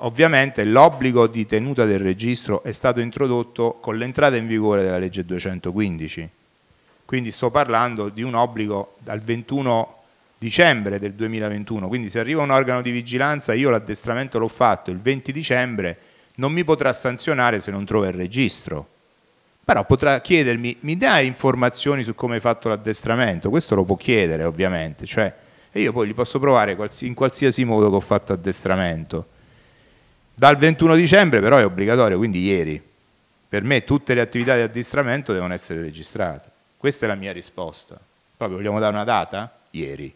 Ovviamente l'obbligo di tenuta del registro è stato introdotto con l'entrata in vigore della legge 215, quindi sto parlando di un obbligo dal 21 dicembre del 2021, quindi se arriva un organo di vigilanza, io l'addestramento l'ho fatto il 20 dicembre, non mi potrà sanzionare se non trova il registro, però potrà chiedermi, mi dai informazioni su come hai fatto l'addestramento? Questo lo può chiedere ovviamente, cioè, e io poi gli posso provare in qualsiasi modo che ho fatto addestramento dal 21 dicembre però è obbligatorio, quindi ieri. Per me tutte le attività di addistramento devono essere registrate. Questa è la mia risposta. Proprio vogliamo dare una data? Ieri.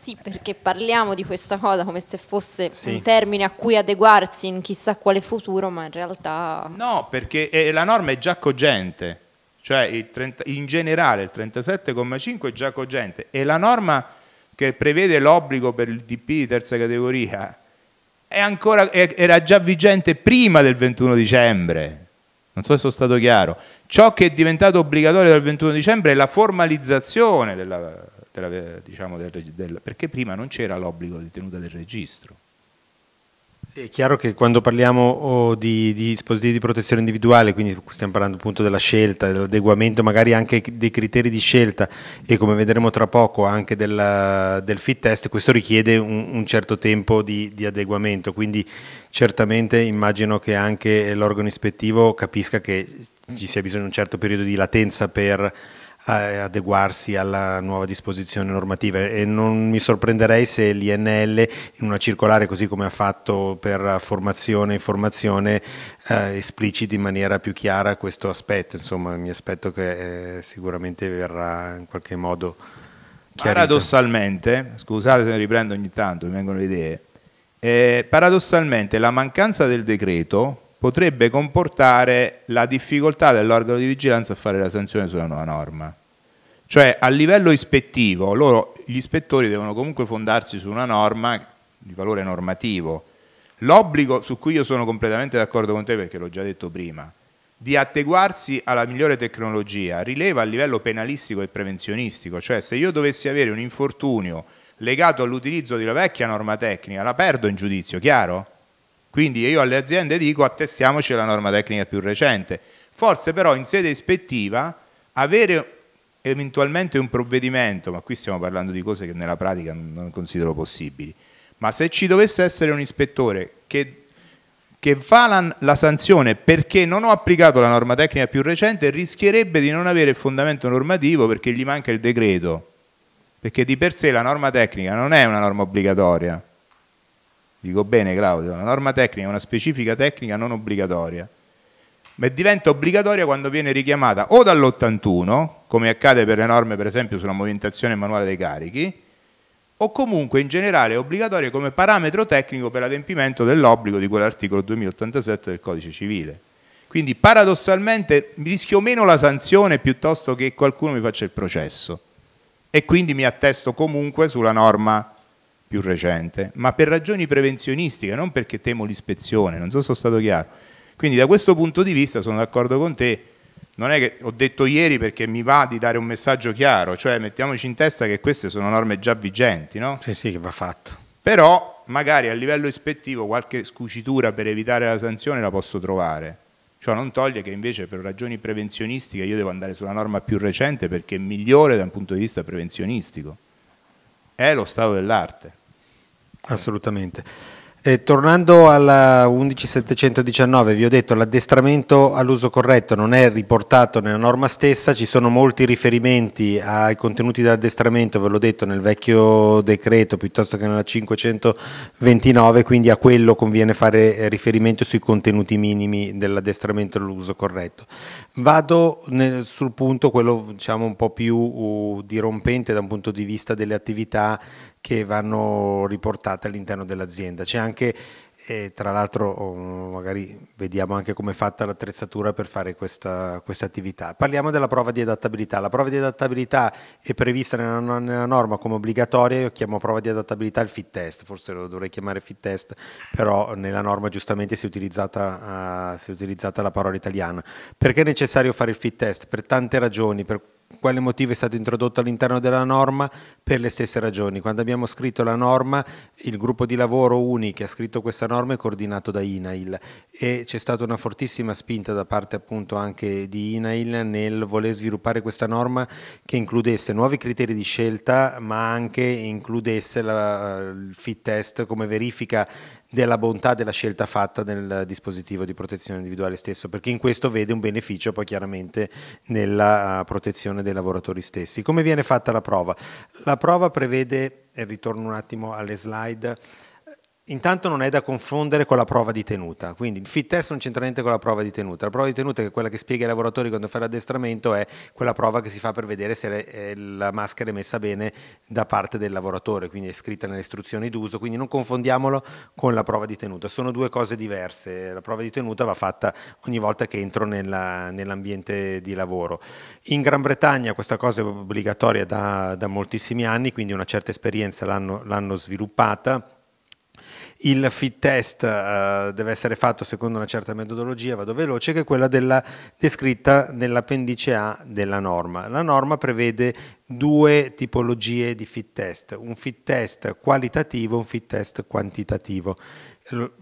Sì, perché parliamo di questa cosa come se fosse sì. un termine a cui adeguarsi in chissà quale futuro, ma in realtà... No,
perché la norma è già cogente, cioè 30, in generale il 37,5 è già cogente e la norma che prevede l'obbligo per il DP di terza categoria ancora, era già vigente prima del 21 dicembre. Non so se sono stato chiaro. Ciò che è diventato obbligatorio dal 21 dicembre è la formalizzazione della, della, diciamo, del, del, perché prima non c'era l'obbligo di tenuta del registro.
Sì, è chiaro che quando parliamo oh, di, di, dispositivi di protezione individuale, quindi stiamo parlando appunto della scelta, dell'adeguamento magari anche dei criteri di scelta e come vedremo tra poco anche della, del fit test, questo richiede un, un certo tempo di, di, adeguamento, quindi certamente immagino che anche l'organo ispettivo capisca che ci sia bisogno di un certo periodo di latenza per eh, adeguarsi alla nuova disposizione normativa e non mi sorprenderei se l'INL in una circolare così come ha fatto per formazione e informazione eh, espliciti in maniera più
chiara questo aspetto, insomma mi aspetto che eh, sicuramente verrà in qualche modo chiarito. Paradossalmente, scusate se mi riprendo ogni tanto, mi vengono le idee, eh, paradossalmente la mancanza del decreto potrebbe comportare la difficoltà dell'organo di vigilanza a fare la sanzione sulla nuova norma. Cioè a livello ispettivo, loro, gli ispettori devono comunque fondarsi su una norma di valore normativo. L'obbligo, su cui io sono completamente d'accordo con te perché l'ho già detto prima, di adeguarsi alla migliore tecnologia rileva a livello penalistico e prevenzionistico, cioè se io dovessi avere un infortunio legato all'utilizzo di una vecchia norma tecnica, la perdo in giudizio, chiaro? Quindi io alle aziende dico attestiamoci alla norma tecnica più recente. Forse però in sede ispettiva avere eventualmente un provvedimento, ma qui stiamo parlando di cose che nella pratica non considero possibili, ma se ci dovesse essere un ispettore che, che fa la, la, sanzione perché non ho applicato la norma tecnica più recente, rischierebbe di non avere il fondamento normativo perché gli manca il decreto, perché di per sé la norma tecnica non è una norma obbligatoria, Dico bene Claudio, la norma tecnica è una specifica tecnica non obbligatoria, ma diventa obbligatoria quando viene richiamata o dall'81, come accade per le norme per esempio sulla movimentazione manuale dei carichi, o comunque in generale è obbligatoria come parametro tecnico per l'adempimento dell'obbligo di quell'articolo 2087 del codice civile. Quindi paradossalmente rischio meno la sanzione piuttosto che qualcuno mi faccia il processo e quindi mi attesto comunque sulla norma più recente, ma per ragioni prevenzionistiche, non perché temo l'ispezione, non so se sono stato chiaro. Quindi da questo punto di vista sono d'accordo con te, non è che ho detto ieri perché mi va di dare un messaggio chiaro, cioè mettiamoci in testa che queste sono norme già vigenti, no? Sì, sì, che va fatto. Però magari a livello ispettivo qualche scucitura per evitare la sanzione la posso trovare. Ciò non toglie che invece per ragioni prevenzionistiche io devo andare sulla norma più recente perché è migliore da un punto di vista prevenzionistico. È lo stato dell'arte. Assolutamente.
E tornando alla 11719, vi ho detto che l'addestramento all'uso corretto non è riportato nella norma stessa, ci sono molti riferimenti ai contenuti dell'addestramento, ve l'ho detto nel vecchio decreto piuttosto che nella 529, quindi a quello conviene fare riferimento sui contenuti minimi dell'addestramento all'uso corretto. Vado nel, sul punto, quello diciamo un po' più uh, dirompente da un punto di vista delle attività che vanno riportate all'interno dell'azienda. C'è anche, eh, tra l'altro, oh, magari vediamo anche come è fatta l'attrezzatura per fare questa, questa, attività. Parliamo della prova di adattabilità. La prova di adattabilità è prevista nella, nella norma come obbligatoria, io chiamo prova di adattabilità il fit test, forse lo dovrei chiamare fit test, però nella norma giustamente si è utilizzata, uh, si è utilizzata la parola italiana. Perché è necessario fare il fit test? Per tante ragioni. Per quale motivo è stato introdotto all'interno della norma per le stesse ragioni. Quando abbiamo scritto la norma, il gruppo di lavoro UNI che ha scritto questa norma è coordinato da INAIL e c'è stata una fortissima spinta da parte appunto anche di INAIL nel voler sviluppare questa norma che includesse nuovi criteri di scelta ma anche includesse la, il fit test come verifica della bontà della scelta fatta nel dispositivo di protezione individuale stesso, perché in questo vede un beneficio poi chiaramente nella eh, protezione dei lavoratori stessi. Come viene fatta la prova? La prova prevede, e ritorno un attimo alle slide, Intanto non è da confondere con la prova di tenuta, quindi il fit test non c'entra niente con la prova di tenuta. La prova di tenuta, che è quella che spiega ai lavoratori quando fa l'addestramento, è quella prova che si fa per vedere se la maschera è messa bene da parte del lavoratore, quindi è scritta nelle istruzioni d'uso, quindi non confondiamolo con la prova di tenuta, sono due cose diverse. La prova di tenuta va fatta ogni volta che entro nella, nell'ambiente di lavoro. In Gran Bretagna questa cosa è obbligatoria da, da moltissimi anni, quindi una certa esperienza l'hanno, l'hanno sviluppata il fit test uh, deve essere fatto secondo una certa metodologia, vado veloce, che è quella della, descritta nell'appendice A della norma. La norma prevede due tipologie di fit test, un fit test qualitativo e un fit test quantitativo.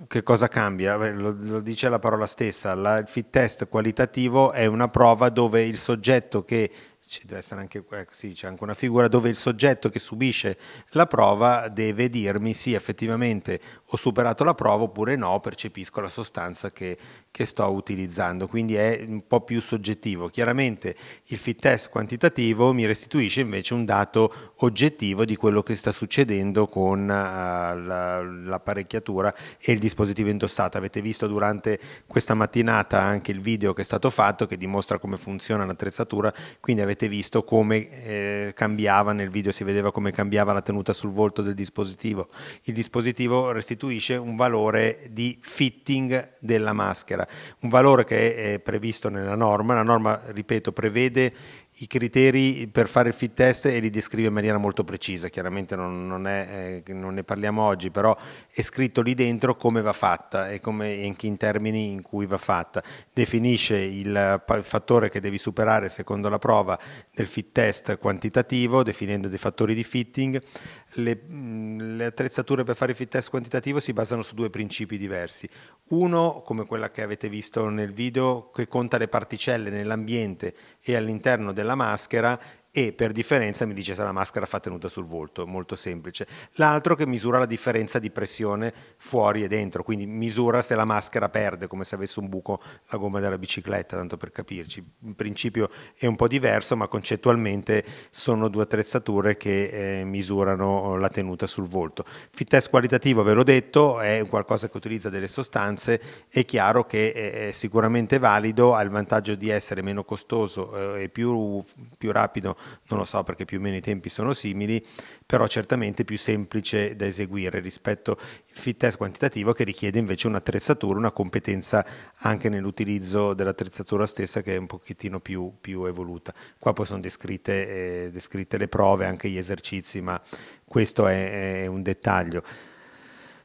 Che cosa cambia? lo, lo, dice la parola stessa, la, il fit test qualitativo è una prova dove il soggetto che ci deve essere anche, ecco, sì, c'è anche una figura dove il soggetto che subisce la prova deve dirmi sì, effettivamente ho superato la prova oppure no, percepisco la sostanza che, che, sto utilizzando, quindi è un po' più soggettivo. Chiaramente il fit test quantitativo mi restituisce invece un dato oggettivo di quello che sta succedendo con uh, la, l'apparecchiatura e il dispositivo indossato. Avete visto durante questa mattinata anche il video che è stato fatto che dimostra come funziona l'attrezzatura, quindi avete visto come eh, cambiava nel video, si vedeva come cambiava la tenuta sul volto del dispositivo. Il dispositivo restituisce restituisce un valore di fitting della maschera, un valore che è previsto nella norma, la norma, ripeto, prevede i criteri per fare il fit test e li descrive in maniera molto precisa, chiaramente non, non, è, eh, non ne parliamo oggi, però è scritto lì dentro come va fatta e come, in, in termini in cui va fatta. Definisce il, il fattore che devi superare secondo la prova del fit test quantitativo, definendo dei fattori di fitting, le, le, attrezzature per fare il fit test quantitativo si basano su due principi diversi. Uno, come quella che avete visto nel video, che conta le particelle nell'ambiente e all'interno della maschera e per differenza mi dice se la maschera fa tenuta sul volto, molto semplice. L'altro che misura la differenza di pressione fuori e dentro, quindi misura se la maschera perde, come se avesse un buco la gomma della bicicletta, tanto per capirci. In principio è un po' diverso, ma concettualmente sono due attrezzature che eh, misurano oh, la tenuta sul volto. Fit test qualitativo, ve l'ho detto, è qualcosa che utilizza delle sostanze, è chiaro che eh, è sicuramente valido, ha il vantaggio di essere meno costoso eh, e più, più rapido non lo so perché più o meno i tempi sono simili, però certamente più semplice da eseguire rispetto al fit test quantitativo che richiede invece un'attrezzatura, una competenza anche nell'utilizzo dell'attrezzatura stessa che è un pochettino più, più evoluta. Qua poi sono descritte, eh, descritte, le prove, anche gli esercizi, ma questo è, è un dettaglio.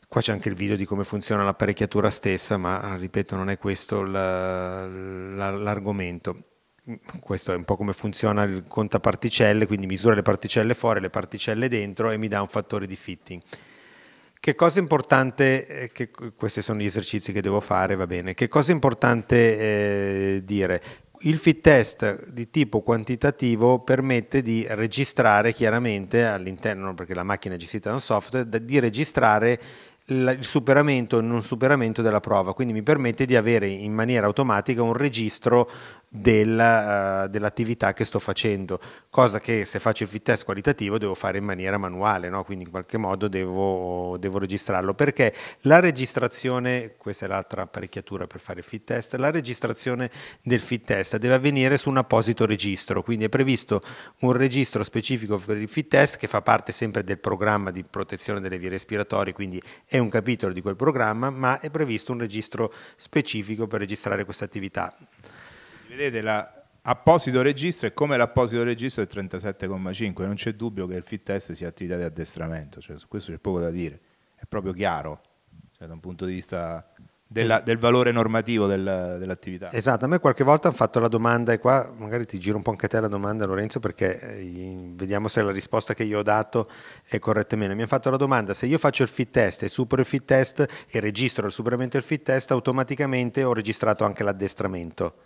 Qua c'è anche il video di come funziona l'apparecchiatura stessa, ma ripeto, non è questo l'argomento. Mm, questo è un po' come funziona il contaparticelle, quindi misura le particelle fuori, le particelle dentro e mi dà un fattore di fitting. Che cosa importante, eh, che, questi sono gli esercizi che devo fare, va bene, che cosa è importante eh, dire? Il fit test di tipo quantitativo permette di registrare chiaramente all'interno, perché la macchina è gestita da un software, di registrare il superamento e non superamento della prova, quindi mi permette di avere in maniera automatica un registro del, uh, dell'attività che sto facendo, cosa che se faccio il fit test qualitativo devo fare in maniera manuale, no? quindi in qualche modo devo, devo, registrarlo, perché la registrazione, questa è l'altra apparecchiatura per fare il fit test, la registrazione del fit test deve avvenire su un apposito registro, quindi è previsto un registro specifico per il fit test che fa parte sempre del programma di protezione delle vie respiratorie, quindi è un capitolo di
quel programma, ma è previsto un registro specifico per registrare questa attività. Vedete, l'apposito la registro è come l'apposito registro del 37,5, non c'è dubbio che il fit test sia attività di addestramento, cioè, su questo c'è poco da dire, è proprio chiaro, cioè, da un punto di vista della, del valore normativo del, dell'attività. Esatto,
a me qualche volta hanno fatto la domanda e qua magari ti giro un po' anche a te la domanda Lorenzo perché eh, vediamo se la risposta che io ho dato è corretta o meno. Mi hanno fatto la domanda se io faccio il fit test e supero il fit test e registro il superamento del fit test automaticamente ho registrato anche l'addestramento.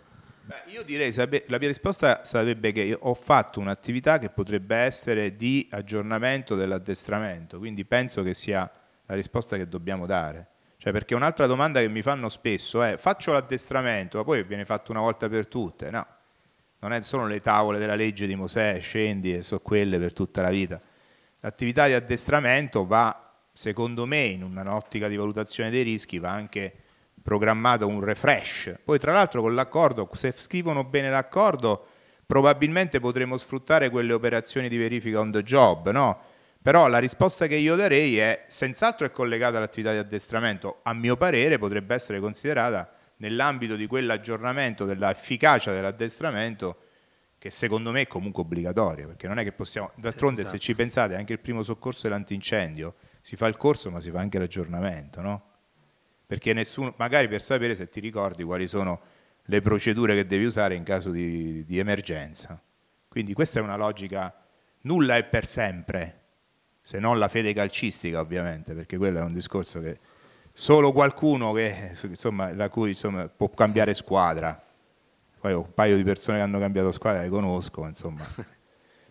Beh, io direi, la mia risposta sarebbe che ho fatto un'attività che potrebbe essere di aggiornamento dell'addestramento, quindi penso che sia la risposta che dobbiamo dare. Cioè, perché un'altra domanda che mi fanno spesso è faccio l'addestramento, ma poi viene fatto una volta per tutte. No, non sono le tavole della legge di Mosè, scendi e so quelle per tutta la vita. L'attività di addestramento va, secondo me, in un'ottica di valutazione dei rischi, va anche programmato un refresh. Poi tra l'altro con l'accordo, se scrivono bene l'accordo, probabilmente potremo sfruttare quelle operazioni di verifica on the job, no? Però la risposta che io darei è senz'altro è collegata all'attività di addestramento, a mio parere potrebbe essere considerata nell'ambito di quell'aggiornamento dell'efficacia dell'addestramento che secondo me è comunque obbligatorio, perché non è che possiamo, d'altronde esatto. se ci pensate anche il primo soccorso e l'antincendio, si fa il corso ma si fa anche l'aggiornamento, no? perché nessuno, magari per sapere se ti ricordi quali sono le procedure che devi usare in caso di, di emergenza. Quindi questa è una logica, nulla è per sempre, se non la fede calcistica ovviamente, perché quello è un discorso che solo qualcuno che, insomma, la cui insomma, può cambiare squadra, poi ho un paio di persone che hanno cambiato squadra le conosco, insomma.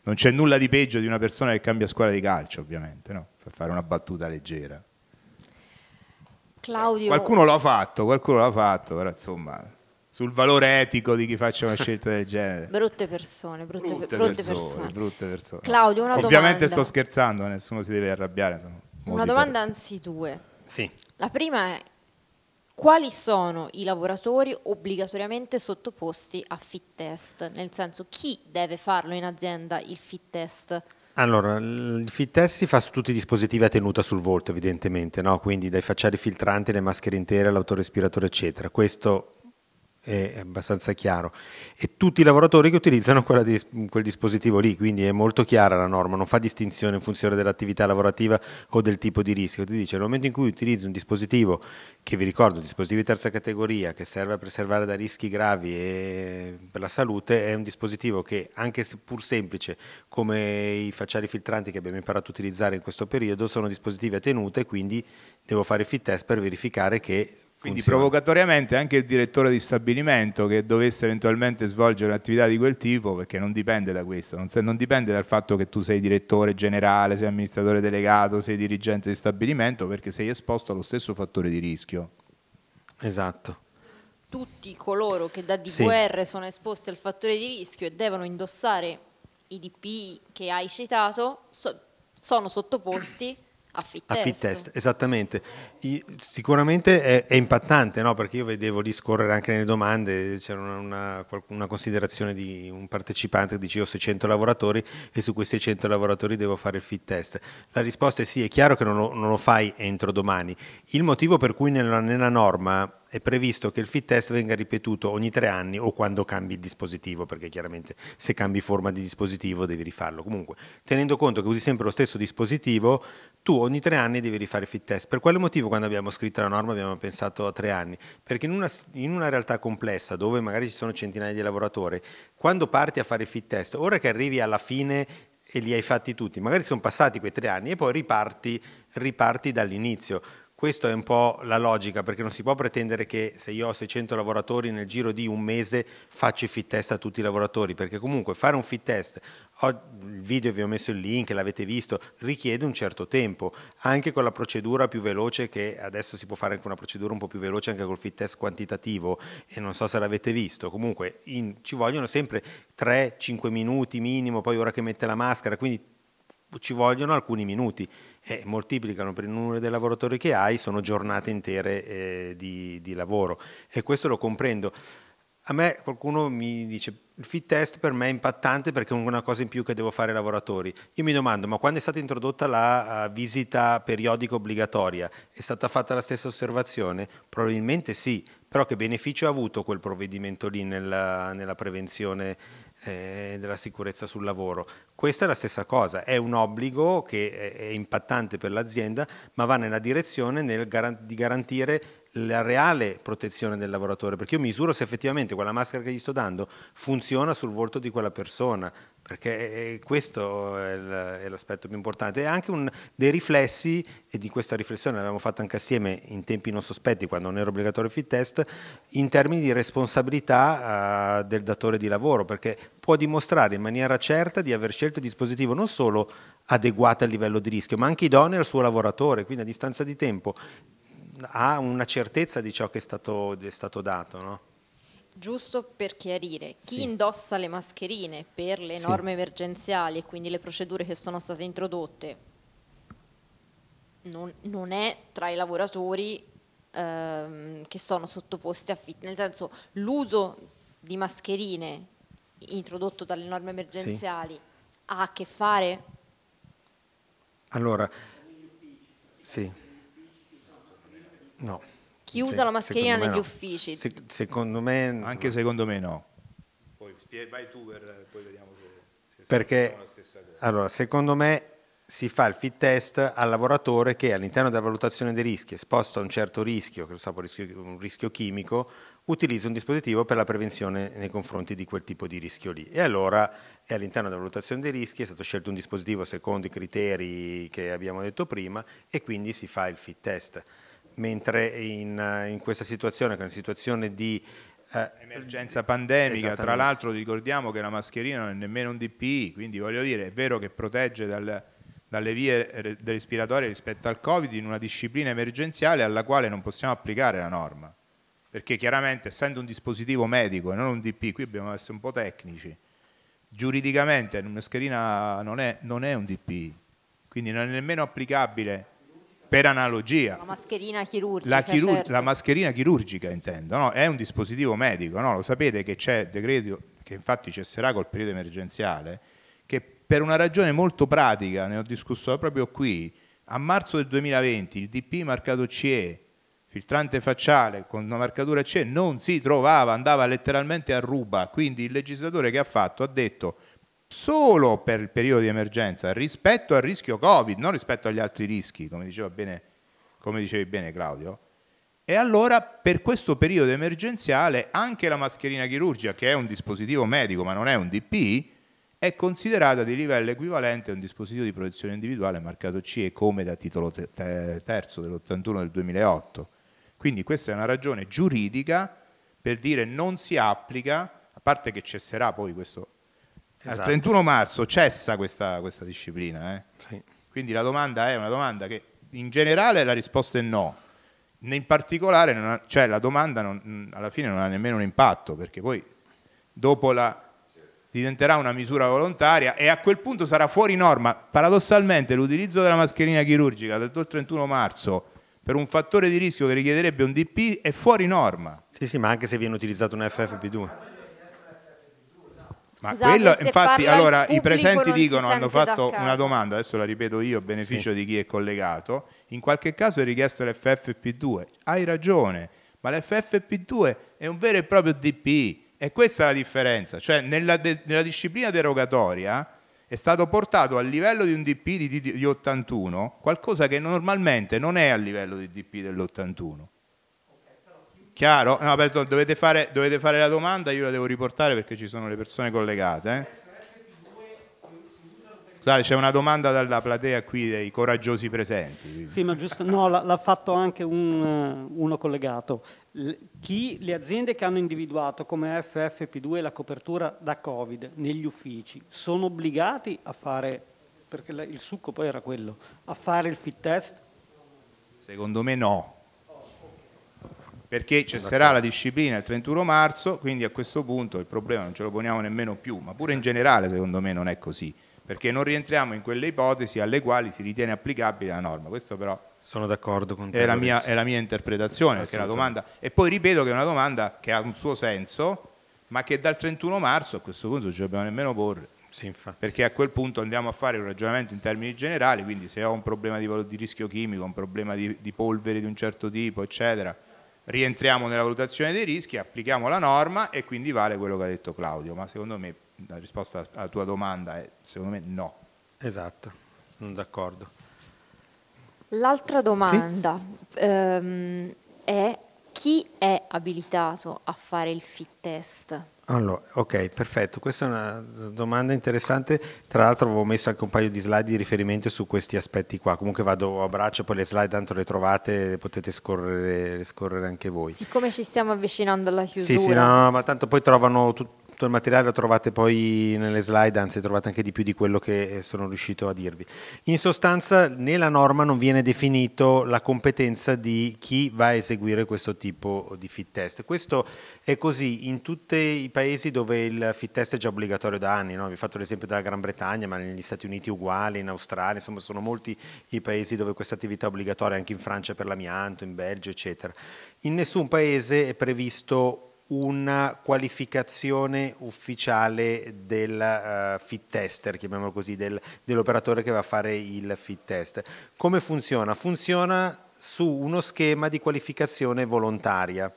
Non c'è nulla di peggio di una persona che cambia squadra di calcio, ovviamente, no? per fare una battuta leggera.
Claudio... Qualcuno l'ha
fatto, qualcuno l'ha fatto, però insomma, sul valore etico di chi faccia una scelta del genere.
Brutte persone, brutte, brutte, brutte persone, persone,
Brutte persone. Claudio, una Ovviamente domanda. sto scherzando, eh, nessuno si deve arrabbiare. una domanda
per... anzi due. Sì. La prima è, quali sono i lavoratori obbligatoriamente sottoposti a fit test? Nel senso, chi deve farlo in azienda il fit test?
Allora, il fit test si fa su tutti i dispositivi a tenuta sul volto, evidentemente, no? quindi dai facciali filtranti, le maschere intere, l'autorespiratore, eccetera. Questo è abbastanza chiaro. E tutti i lavoratori che utilizzano di, quel dispositivo lì, quindi è molto chiara la norma, non fa distinzione in funzione dell'attività lavorativa o del tipo di rischio. Ti dice nel momento in cui utilizzi un dispositivo, che vi ricordo, un dispositivo di terza categoria, che serve a preservare da rischi gravi e per la salute, è un dispositivo che, anche se pur semplice, come i facciali filtranti che abbiamo imparato a utilizzare in questo periodo, sono dispositivi a tenute, quindi devo fare fit test
per verificare che quindi funziona. provocatoriamente anche il direttore di stabilimento che dovesse eventualmente svolgere un'attività di quel tipo, perché non dipende da questo, non, se, non, dipende dal fatto che tu sei direttore generale, sei amministratore delegato, sei dirigente di stabilimento, perché sei esposto allo stesso fattore di rischio. Esatto.
Tutti coloro che da DVR sì. sono esposti al fattore di rischio e devono indossare i DPI che hai citato so, sono sottoposti a Affittest. test
esattamente. Sicuramente è, è impattante, no? perché io vedevo discorrere anche nelle domande, c'era una, una, una, considerazione di un partecipante che diceva 600 lavoratori e su quei 600 lavoratori devo fare il fit test. La risposta è sì, è chiaro che non lo, non lo fai entro domani. Il motivo per cui nella, nella norma è previsto che il fit test venga ripetuto ogni tre anni o quando cambi il dispositivo, perché chiaramente se cambi forma di dispositivo devi rifarlo. Comunque, tenendo conto che usi sempre lo stesso dispositivo, tu ogni tre anni devi rifare il fit test. Per quale motivo quando abbiamo scritto la norma abbiamo pensato a tre anni? Perché in una, in una realtà complessa, dove magari ci sono centinaia di lavoratori, quando parti a fare il fit test, ora che arrivi alla fine e li hai fatti tutti, magari sono passati quei tre anni e poi riparti, riparti dall'inizio. Questa è un po' la logica, perché non si può pretendere che se io ho 600 lavoratori nel giro di un mese faccio i fit test a tutti i lavoratori, perché comunque fare un fit test, il video vi ho messo il link, l'avete visto, richiede un certo tempo, anche con la procedura più veloce, che adesso si può fare anche una procedura un po' più veloce anche col fit test quantitativo, e non so se l'avete visto, comunque in, ci vogliono sempre 3-5 minuti minimo, poi ora che mette la maschera, quindi ci vogliono alcuni minuti eh, moltiplicano per il numero dei lavoratori che hai, sono giornate intere eh, di, di lavoro e questo lo comprendo. A me qualcuno mi dice il fit test per me è impattante perché è una cosa in più che devo fare ai lavoratori. Io mi domando, ma quando è stata introdotta la eh, visita periodica obbligatoria, è stata fatta la stessa osservazione? Probabilmente sì, però che beneficio ha avuto quel provvedimento lì nella, nella prevenzione eh, della sicurezza sul lavoro. Questa è la stessa cosa, è un obbligo che è impattante per l'azienda, ma va nella direzione nel, di garantire la reale protezione del lavoratore, perché io misuro se effettivamente quella maschera che gli sto dando funziona sul volto di quella persona, perché eh, eh, questo è l'aspetto più importante. E anche un, dei riflessi, e di questa riflessione l'abbiamo fatta anche assieme in tempi non sospetti, quando non era obbligatorio il fit test, in termini di responsabilità uh, del datore di lavoro, perché può dimostrare in maniera certa di aver scelto il dispositivo non solo adeguato al livello di rischio, ma anche idoneo al suo lavoratore, quindi a distanza di tempo ha una certezza di ciò che è stato, è stato dato, no?
Giusto per chiarire, chi sì. indossa le mascherine per le sì. norme emergenziali e quindi le procedure che sono state introdotte non, non è tra i lavoratori ehm, che sono sottoposti a fit, nel senso l'uso di mascherine introdotto dalle norme emergenziali sì. ha a che fare?
Allora, sì. No. Chi usa se, la mascherina negli no. uffici? Se, secondo me... Anche secondo me no.
Poi vai tu per, poi vediamo se, se Perché,
allora, secondo me si fa il fit test al lavoratore che all'interno della valutazione dei rischi esposto a un certo rischio, che lo so, un rischio chimico, utilizza un dispositivo per la prevenzione nei confronti di quel tipo di rischio lì. E allora è all'interno della valutazione dei rischi è stato scelto un dispositivo secondo i criteri che abbiamo detto prima e quindi si fa il fit test mentre
in, eh, in questa situazione, che è una situazione di eh, emergenza pandemica, tra l'altro ricordiamo che la mascherina non è nemmeno un DPI, quindi voglio dire è vero che protegge dal, dalle vie respiratorie rispetto al Covid in una disciplina emergenziale alla quale non possiamo applicare la norma, perché chiaramente essendo un dispositivo medico e non un DPI, qui dobbiamo essere un po' tecnici, giuridicamente una mascherina non è, non è un DPI, quindi non è nemmeno applicabile per analogia. La
mascherina chirurgica. La, chirur certo.
la mascherina chirurgica intendo, no? è un dispositivo medico, no? lo sapete che c'è decreto che infatti cesserà col periodo emergenziale, che per una ragione molto pratica, ne ho discusso proprio qui, a marzo del 2020 il DP marcato CE, filtrante facciale con una marcatura CE, non si trovava, andava letteralmente a ruba, quindi il legislatore che ha fatto ha detto solo per il periodo di emergenza rispetto al rischio Covid, non rispetto agli altri rischi, come, bene, come dicevi bene Claudio, e allora per questo periodo emergenziale anche la mascherina chirurgica, che è un dispositivo medico ma non è un DP, è considerata di livello equivalente a un dispositivo di protezione individuale marcato CE come da titolo te terzo dell'81 del 2008. Quindi questa è una ragione giuridica per dire non si applica, a parte che cesserà poi questo Esatto. Al 31 marzo cessa questa, questa disciplina. Eh? Sì. Quindi la domanda è una domanda che in generale la risposta è no. In particolare, ha, cioè la domanda non, alla fine non ha nemmeno un impatto perché poi dopo la, diventerà una misura volontaria e a quel punto sarà fuori norma. Paradossalmente l'utilizzo della mascherina chirurgica del 31 marzo per un fattore di rischio che richiederebbe un DP è fuori norma. Sì, sì, ma anche se viene utilizzato un FFP2. Ma Scusate, quello, infatti, allora i presenti dicono, hanno fatto una domanda, adesso la ripeto io, a beneficio sì. di chi è collegato, in qualche caso è richiesto l'FFP2, hai ragione, ma l'FFP2 è un vero e proprio DPI e questa è la differenza, cioè nella, de nella disciplina derogatoria è stato portato al livello di un DP di, di, di 81 qualcosa che normalmente non è a livello di DP dell'81. Chiaro? No, perdon, dovete, fare, dovete fare, la domanda, io la devo riportare perché ci sono le persone collegate. Scusate, eh. c'è una domanda dalla platea qui dei coraggiosi presenti.
Sì, ma giusto, no, l'ha fatto anche un, uno collegato. Chi, le aziende che hanno individuato come FFP2 la copertura da Covid negli uffici sono obbligati a fare, perché il
succo poi era quello, a fare il fit test? Secondo me no perché cesserà la disciplina il 31 marzo, quindi a questo punto il problema non ce lo poniamo nemmeno più, ma pure in generale secondo me non è così, perché non rientriamo in quelle ipotesi alle quali si ritiene applicabile la norma, questo però Sono d'accordo con te, è, la mia, è la mia interpretazione, perché la domanda, e poi ripeto che è una domanda che ha un suo senso, ma che dal 31 marzo a questo punto non ce dobbiamo nemmeno porre. Sì, perché a quel punto andiamo a fare un ragionamento in termini generali, quindi se ho un problema di, di rischio chimico, un problema di, di polvere di un certo tipo, eccetera, rientriamo nella valutazione dei rischi, applichiamo la norma e quindi vale quello che ha detto Claudio, ma secondo me la risposta alla tua domanda è secondo me no. Esatto, sono d'accordo.
L'altra domanda sì? ehm, è chi è abilitato a fare il fit test? Allora,
ok, perfetto. Questa è una domanda interessante. Tra l'altro avevo messo anche un paio di slide di riferimento su questi aspetti qua. Comunque vado a braccio, poi le slide tanto le trovate, le potete scorrere, scorrere anche voi.
Siccome ci stiamo avvicinando alla chiusura. Sì, sì, no, no, no
ma tanto poi trovano tutti tutto il materiale lo trovate poi nelle slide, anzi trovate anche di più di quello che eh, sono riuscito a dirvi. In sostanza nella norma non viene definito la competenza di chi va a eseguire questo tipo di fit test. Questo è così in tutti i paesi dove il fit test è già obbligatorio da anni, no? vi ho fatto l'esempio della Gran Bretagna, ma negli Stati Uniti uguale, in Australia, insomma sono molti i paesi dove questa attività è obbligatoria, anche in Francia per l'amianto, in Belgio eccetera. In nessun paese è previsto una qualificazione ufficiale del uh, fit tester, chiamiamolo così, del, dell'operatore che va a fare il fit test. Come funziona? Funziona su uno schema di qualificazione volontaria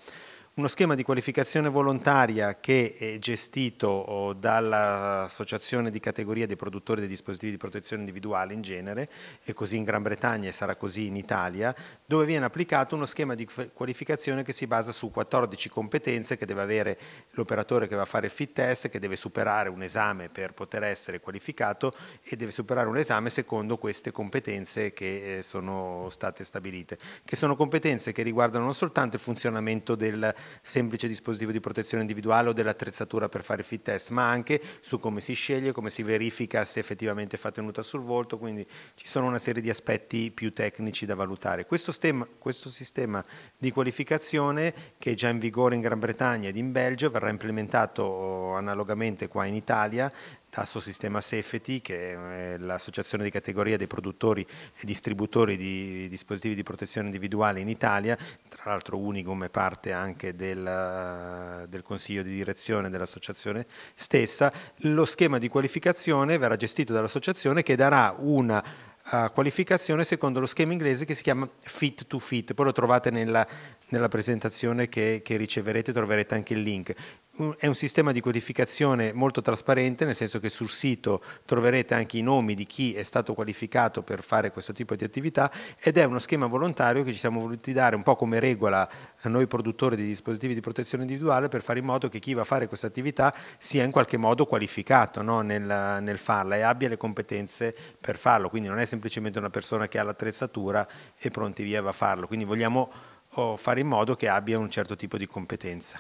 uno schema di qualificazione volontaria che è gestito oh, dall'associazione di categoria dei produttori dei dispositivi di protezione individuale in genere, e così in Gran Bretagna e sarà così in Italia, dove viene applicato uno schema di qualificazione che si basa su 14 competenze che deve avere l'operatore che va a fare il fit test, che deve superare un esame per poter essere qualificato e deve superare un esame secondo queste competenze che eh, sono state stabilite, che sono competenze che riguardano non soltanto il funzionamento del semplice dispositivo di protezione individuale o dell'attrezzatura per fare fit test, ma anche su come si sceglie, come si verifica se effettivamente fa tenuta sul volto, quindi ci sono una serie di aspetti più tecnici da valutare. Questo, stemma, questo sistema di qualificazione che è già in vigore in Gran Bretagna ed in Belgio verrà implementato oh, analogamente qua in Italia Tasso Sistema Safety, che è eh, l'associazione di categoria dei produttori e distributori di dispositivi di protezione individuale in Italia, tra l'altro Unigum è parte anche del, eh, del consiglio di direzione dell'associazione stessa. Lo schema di qualificazione verrà gestito dall'associazione che darà una Uh, qualificazione secondo lo schema inglese che si chiama fit to fit, poi lo trovate nella, nella presentazione che, che riceverete, troverete anche il link è un sistema di codificazione molto trasparente, nel senso che sul sito troverete anche i nomi di chi è stato qualificato per fare questo tipo di attività ed è uno schema volontario che ci siamo voluti dare un po' come regola a noi produttori di dispositivi di protezione individuale per fare in modo che chi va a fare questa attività sia in qualche modo qualificato no? nel, nel, farla e abbia le competenze per farlo, quindi non è semplicemente una persona che ha l'attrezzatura e pronti via va a farlo, quindi vogliamo oh, fare in modo che abbia un certo tipo di competenza.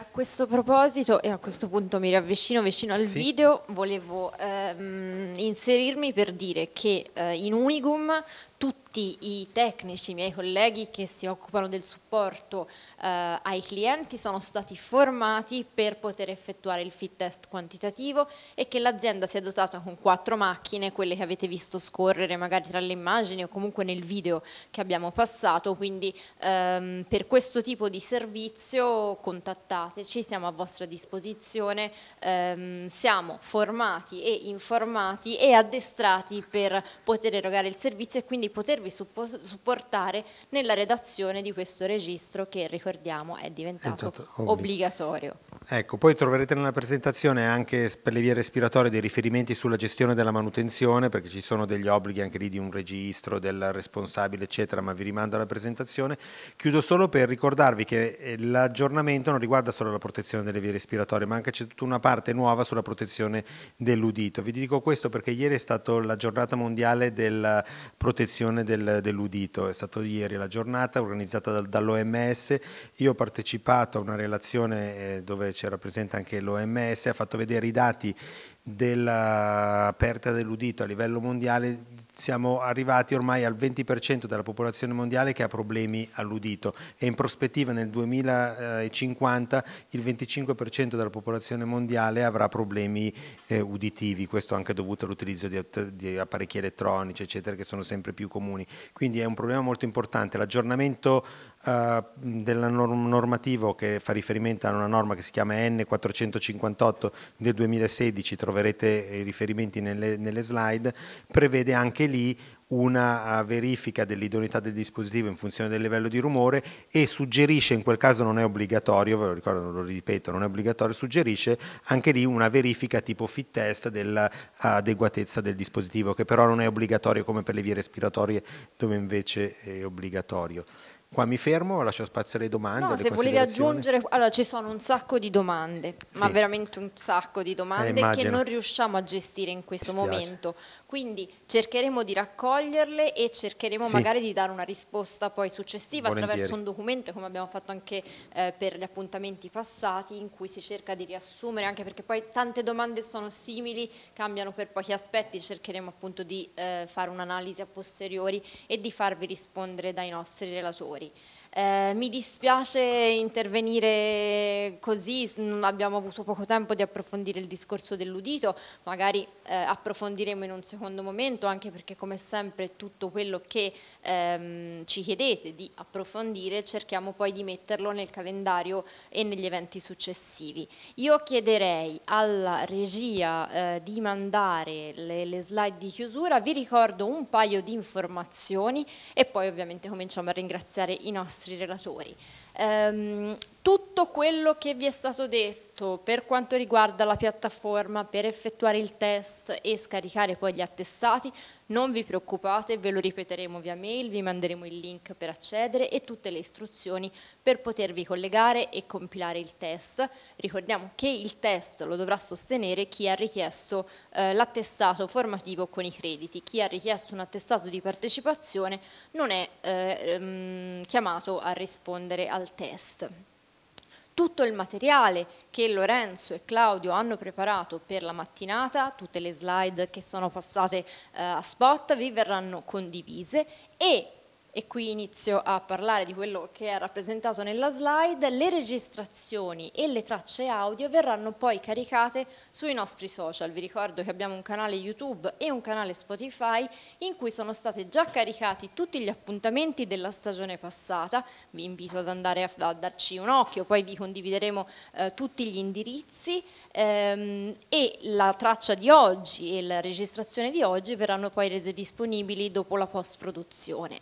A questo proposito, e a questo punto mi riavvicino vicino al sì. video, volevo ehm, inserirmi per dire che eh, in Unigum tutti i tecnici, i miei colleghi che si occupano del supporto eh, ai clienti sono stati formati per poter effettuare il fit test quantitativo e che l'azienda si è dotata con quattro macchine, quelle che avete visto scorrere magari tra le immagini o comunque nel video che abbiamo passato, quindi ehm, per questo tipo di servizio contattateci, siamo a vostra disposizione, ehm, siamo formati e informati e addestrati per poter erogare il servizio e quindi quindi potervi supportare nella redazione di questo registro che ricordiamo è diventato obbligatorio. obbligatorio.
Ecco, poi troverete nella presentazione anche per le vie respiratorie dei riferimenti sulla gestione della manutenzione perché ci sono degli obblighi anche lì di un registro, del responsabile eccetera, ma vi rimando alla presentazione. Chiudo solo per ricordarvi che eh, l'aggiornamento non riguarda solo la protezione delle vie respiratorie ma anche c'è tutta una parte nuova sulla protezione dell'udito. Vi dico questo perché ieri è stata la giornata mondiale della protezione promozione del, dell'udito, è stata ieri la giornata organizzata dal, dall'OMS, io ho partecipato a una relazione eh, dove c'era presente anche l'OMS, ha fatto vedere i dati della perdita dell'udito a livello mondiale siamo arrivati ormai al 20% della popolazione mondiale che ha problemi all'udito e in prospettiva nel 2050 il 25% della popolazione mondiale avrà problemi eh, uditivi, questo anche dovuto all'utilizzo di, di, apparecchi elettronici eccetera che sono sempre più comuni, quindi è un problema molto importante, l'aggiornamento eh, della normativa che fa riferimento a una norma che si chiama N458 del 2016, troverete i riferimenti nelle, nelle slide, prevede anche lì una eh, verifica dell'idoneità del dispositivo in funzione del livello di rumore e suggerisce, in quel caso non è obbligatorio, ve lo ricordo, lo ripeto, non è obbligatorio, suggerisce anche lì una verifica tipo fit test dell'adeguatezza eh, del dispositivo, che però non è obbligatorio come per le vie respiratorie dove invece è obbligatorio. Qua mi fermo, lascio spazio alle domande. No, alle se volevi aggiungere,
allora ci sono un sacco di domande, sì. ma veramente un sacco di domande eh, che non riusciamo a gestire in questo momento. Quindi cercheremo di raccoglierle e cercheremo sì. magari di dare una risposta poi successiva Volentieri. attraverso un documento come abbiamo fatto anche eh, per gli appuntamenti passati in cui si cerca di riassumere anche perché poi tante domande sono simili, cambiano per pochi aspetti, cercheremo appunto di eh, fare un'analisi a posteriori e di farvi rispondere dai nostri relatori. Eh, mi dispiace intervenire così, abbiamo avuto poco tempo di approfondire il discorso dell'udito, magari eh, approfondiremo in un secondo momento, anche perché come sempre tutto quello che ehm, ci chiedete di approfondire cerchiamo poi di metterlo nel calendario e negli eventi successivi. Io chiederei alla regia eh, di mandare le, le slide di chiusura, vi ricordo un paio di informazioni e poi ovviamente cominciamo a ringraziare i nostri nostri relatori ehm, tutto quello che vi è stato detto per quanto riguarda la piattaforma per effettuare il test e scaricare poi gli attestati, non vi preoccupate, ve lo ripeteremo via mail, vi manderemo il link per accedere e tutte le istruzioni per potervi collegare e compilare il test. Ricordiamo che il test lo dovrà sostenere chi ha richiesto eh, l'attestato formativo con i crediti, chi ha richiesto un attestato di partecipazione non è eh, ehm, chiamato a rispondere al test. Tutto il materiale che Lorenzo e Claudio hanno preparato per la mattinata, tutte le slide che sono passate eh, a spot, vi verranno condivise e e qui inizio a parlare di quello che è rappresentato nella slide, le registrazioni e le tracce audio verranno poi caricate sui nostri social. Vi ricordo che abbiamo un canale YouTube e un canale Spotify in cui sono stati già caricati tutti gli appuntamenti della stagione passata. Vi invito ad andare a, a darci un occhio, poi vi condivideremo eh, tutti gli indirizzi ehm, e la traccia di oggi e la registrazione di oggi verranno poi rese disponibili dopo la post produzione.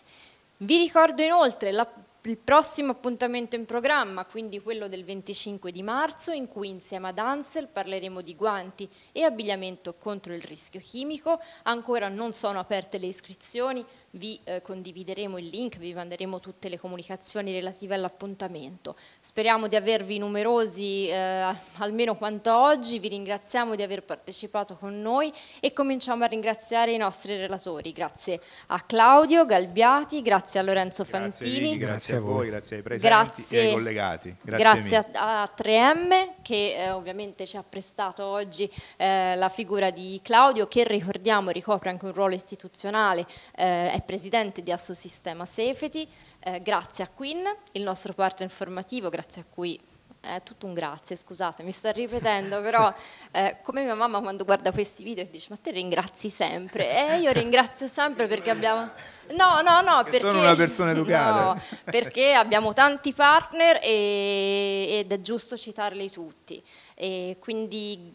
Vi ricordo inoltre la, il prossimo appuntamento in programma, quindi quello del 25 di marzo, in cui insieme ad Ansel parleremo di guanti e abbigliamento contro il rischio chimico. Ancora non sono aperte le iscrizioni, vi eh, condivideremo il link, vi manderemo tutte le comunicazioni relative all'appuntamento. Speriamo di avervi numerosi eh, almeno quanto oggi, vi ringraziamo di aver partecipato con noi e cominciamo a ringraziare i nostri relatori. Grazie a Claudio Galbiati, grazie a Lorenzo grazie Fantini. Righi, grazie a voi,
grazie ai presenti grazie, e ai collegati. Grazie, grazie
a, a, 3M che eh, ovviamente ci ha prestato oggi eh, la figura di Claudio che ricordiamo ricopre anche un ruolo istituzionale eh, è presidente di Assosistema Safety, eh, grazie a Queen, il nostro partner informativo, grazie a cui è tutto un grazie, scusate, mi sto ripetendo, però eh, come mia mamma quando guarda questi video dice ma te ringrazi sempre e io ringrazio sempre perché abbiamo... No, no, no, perché, sono una persona educata. No, perché abbiamo tanti partner e, ed è giusto citarli tutti. E quindi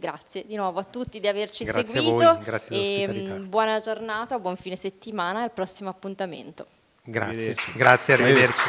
Grazie di nuovo a tutti di averci grazie seguito. e, mm, buona giornata, buon fine settimana e al prossimo appuntamento. Grazie,
arrivederci. grazie, arrivederci.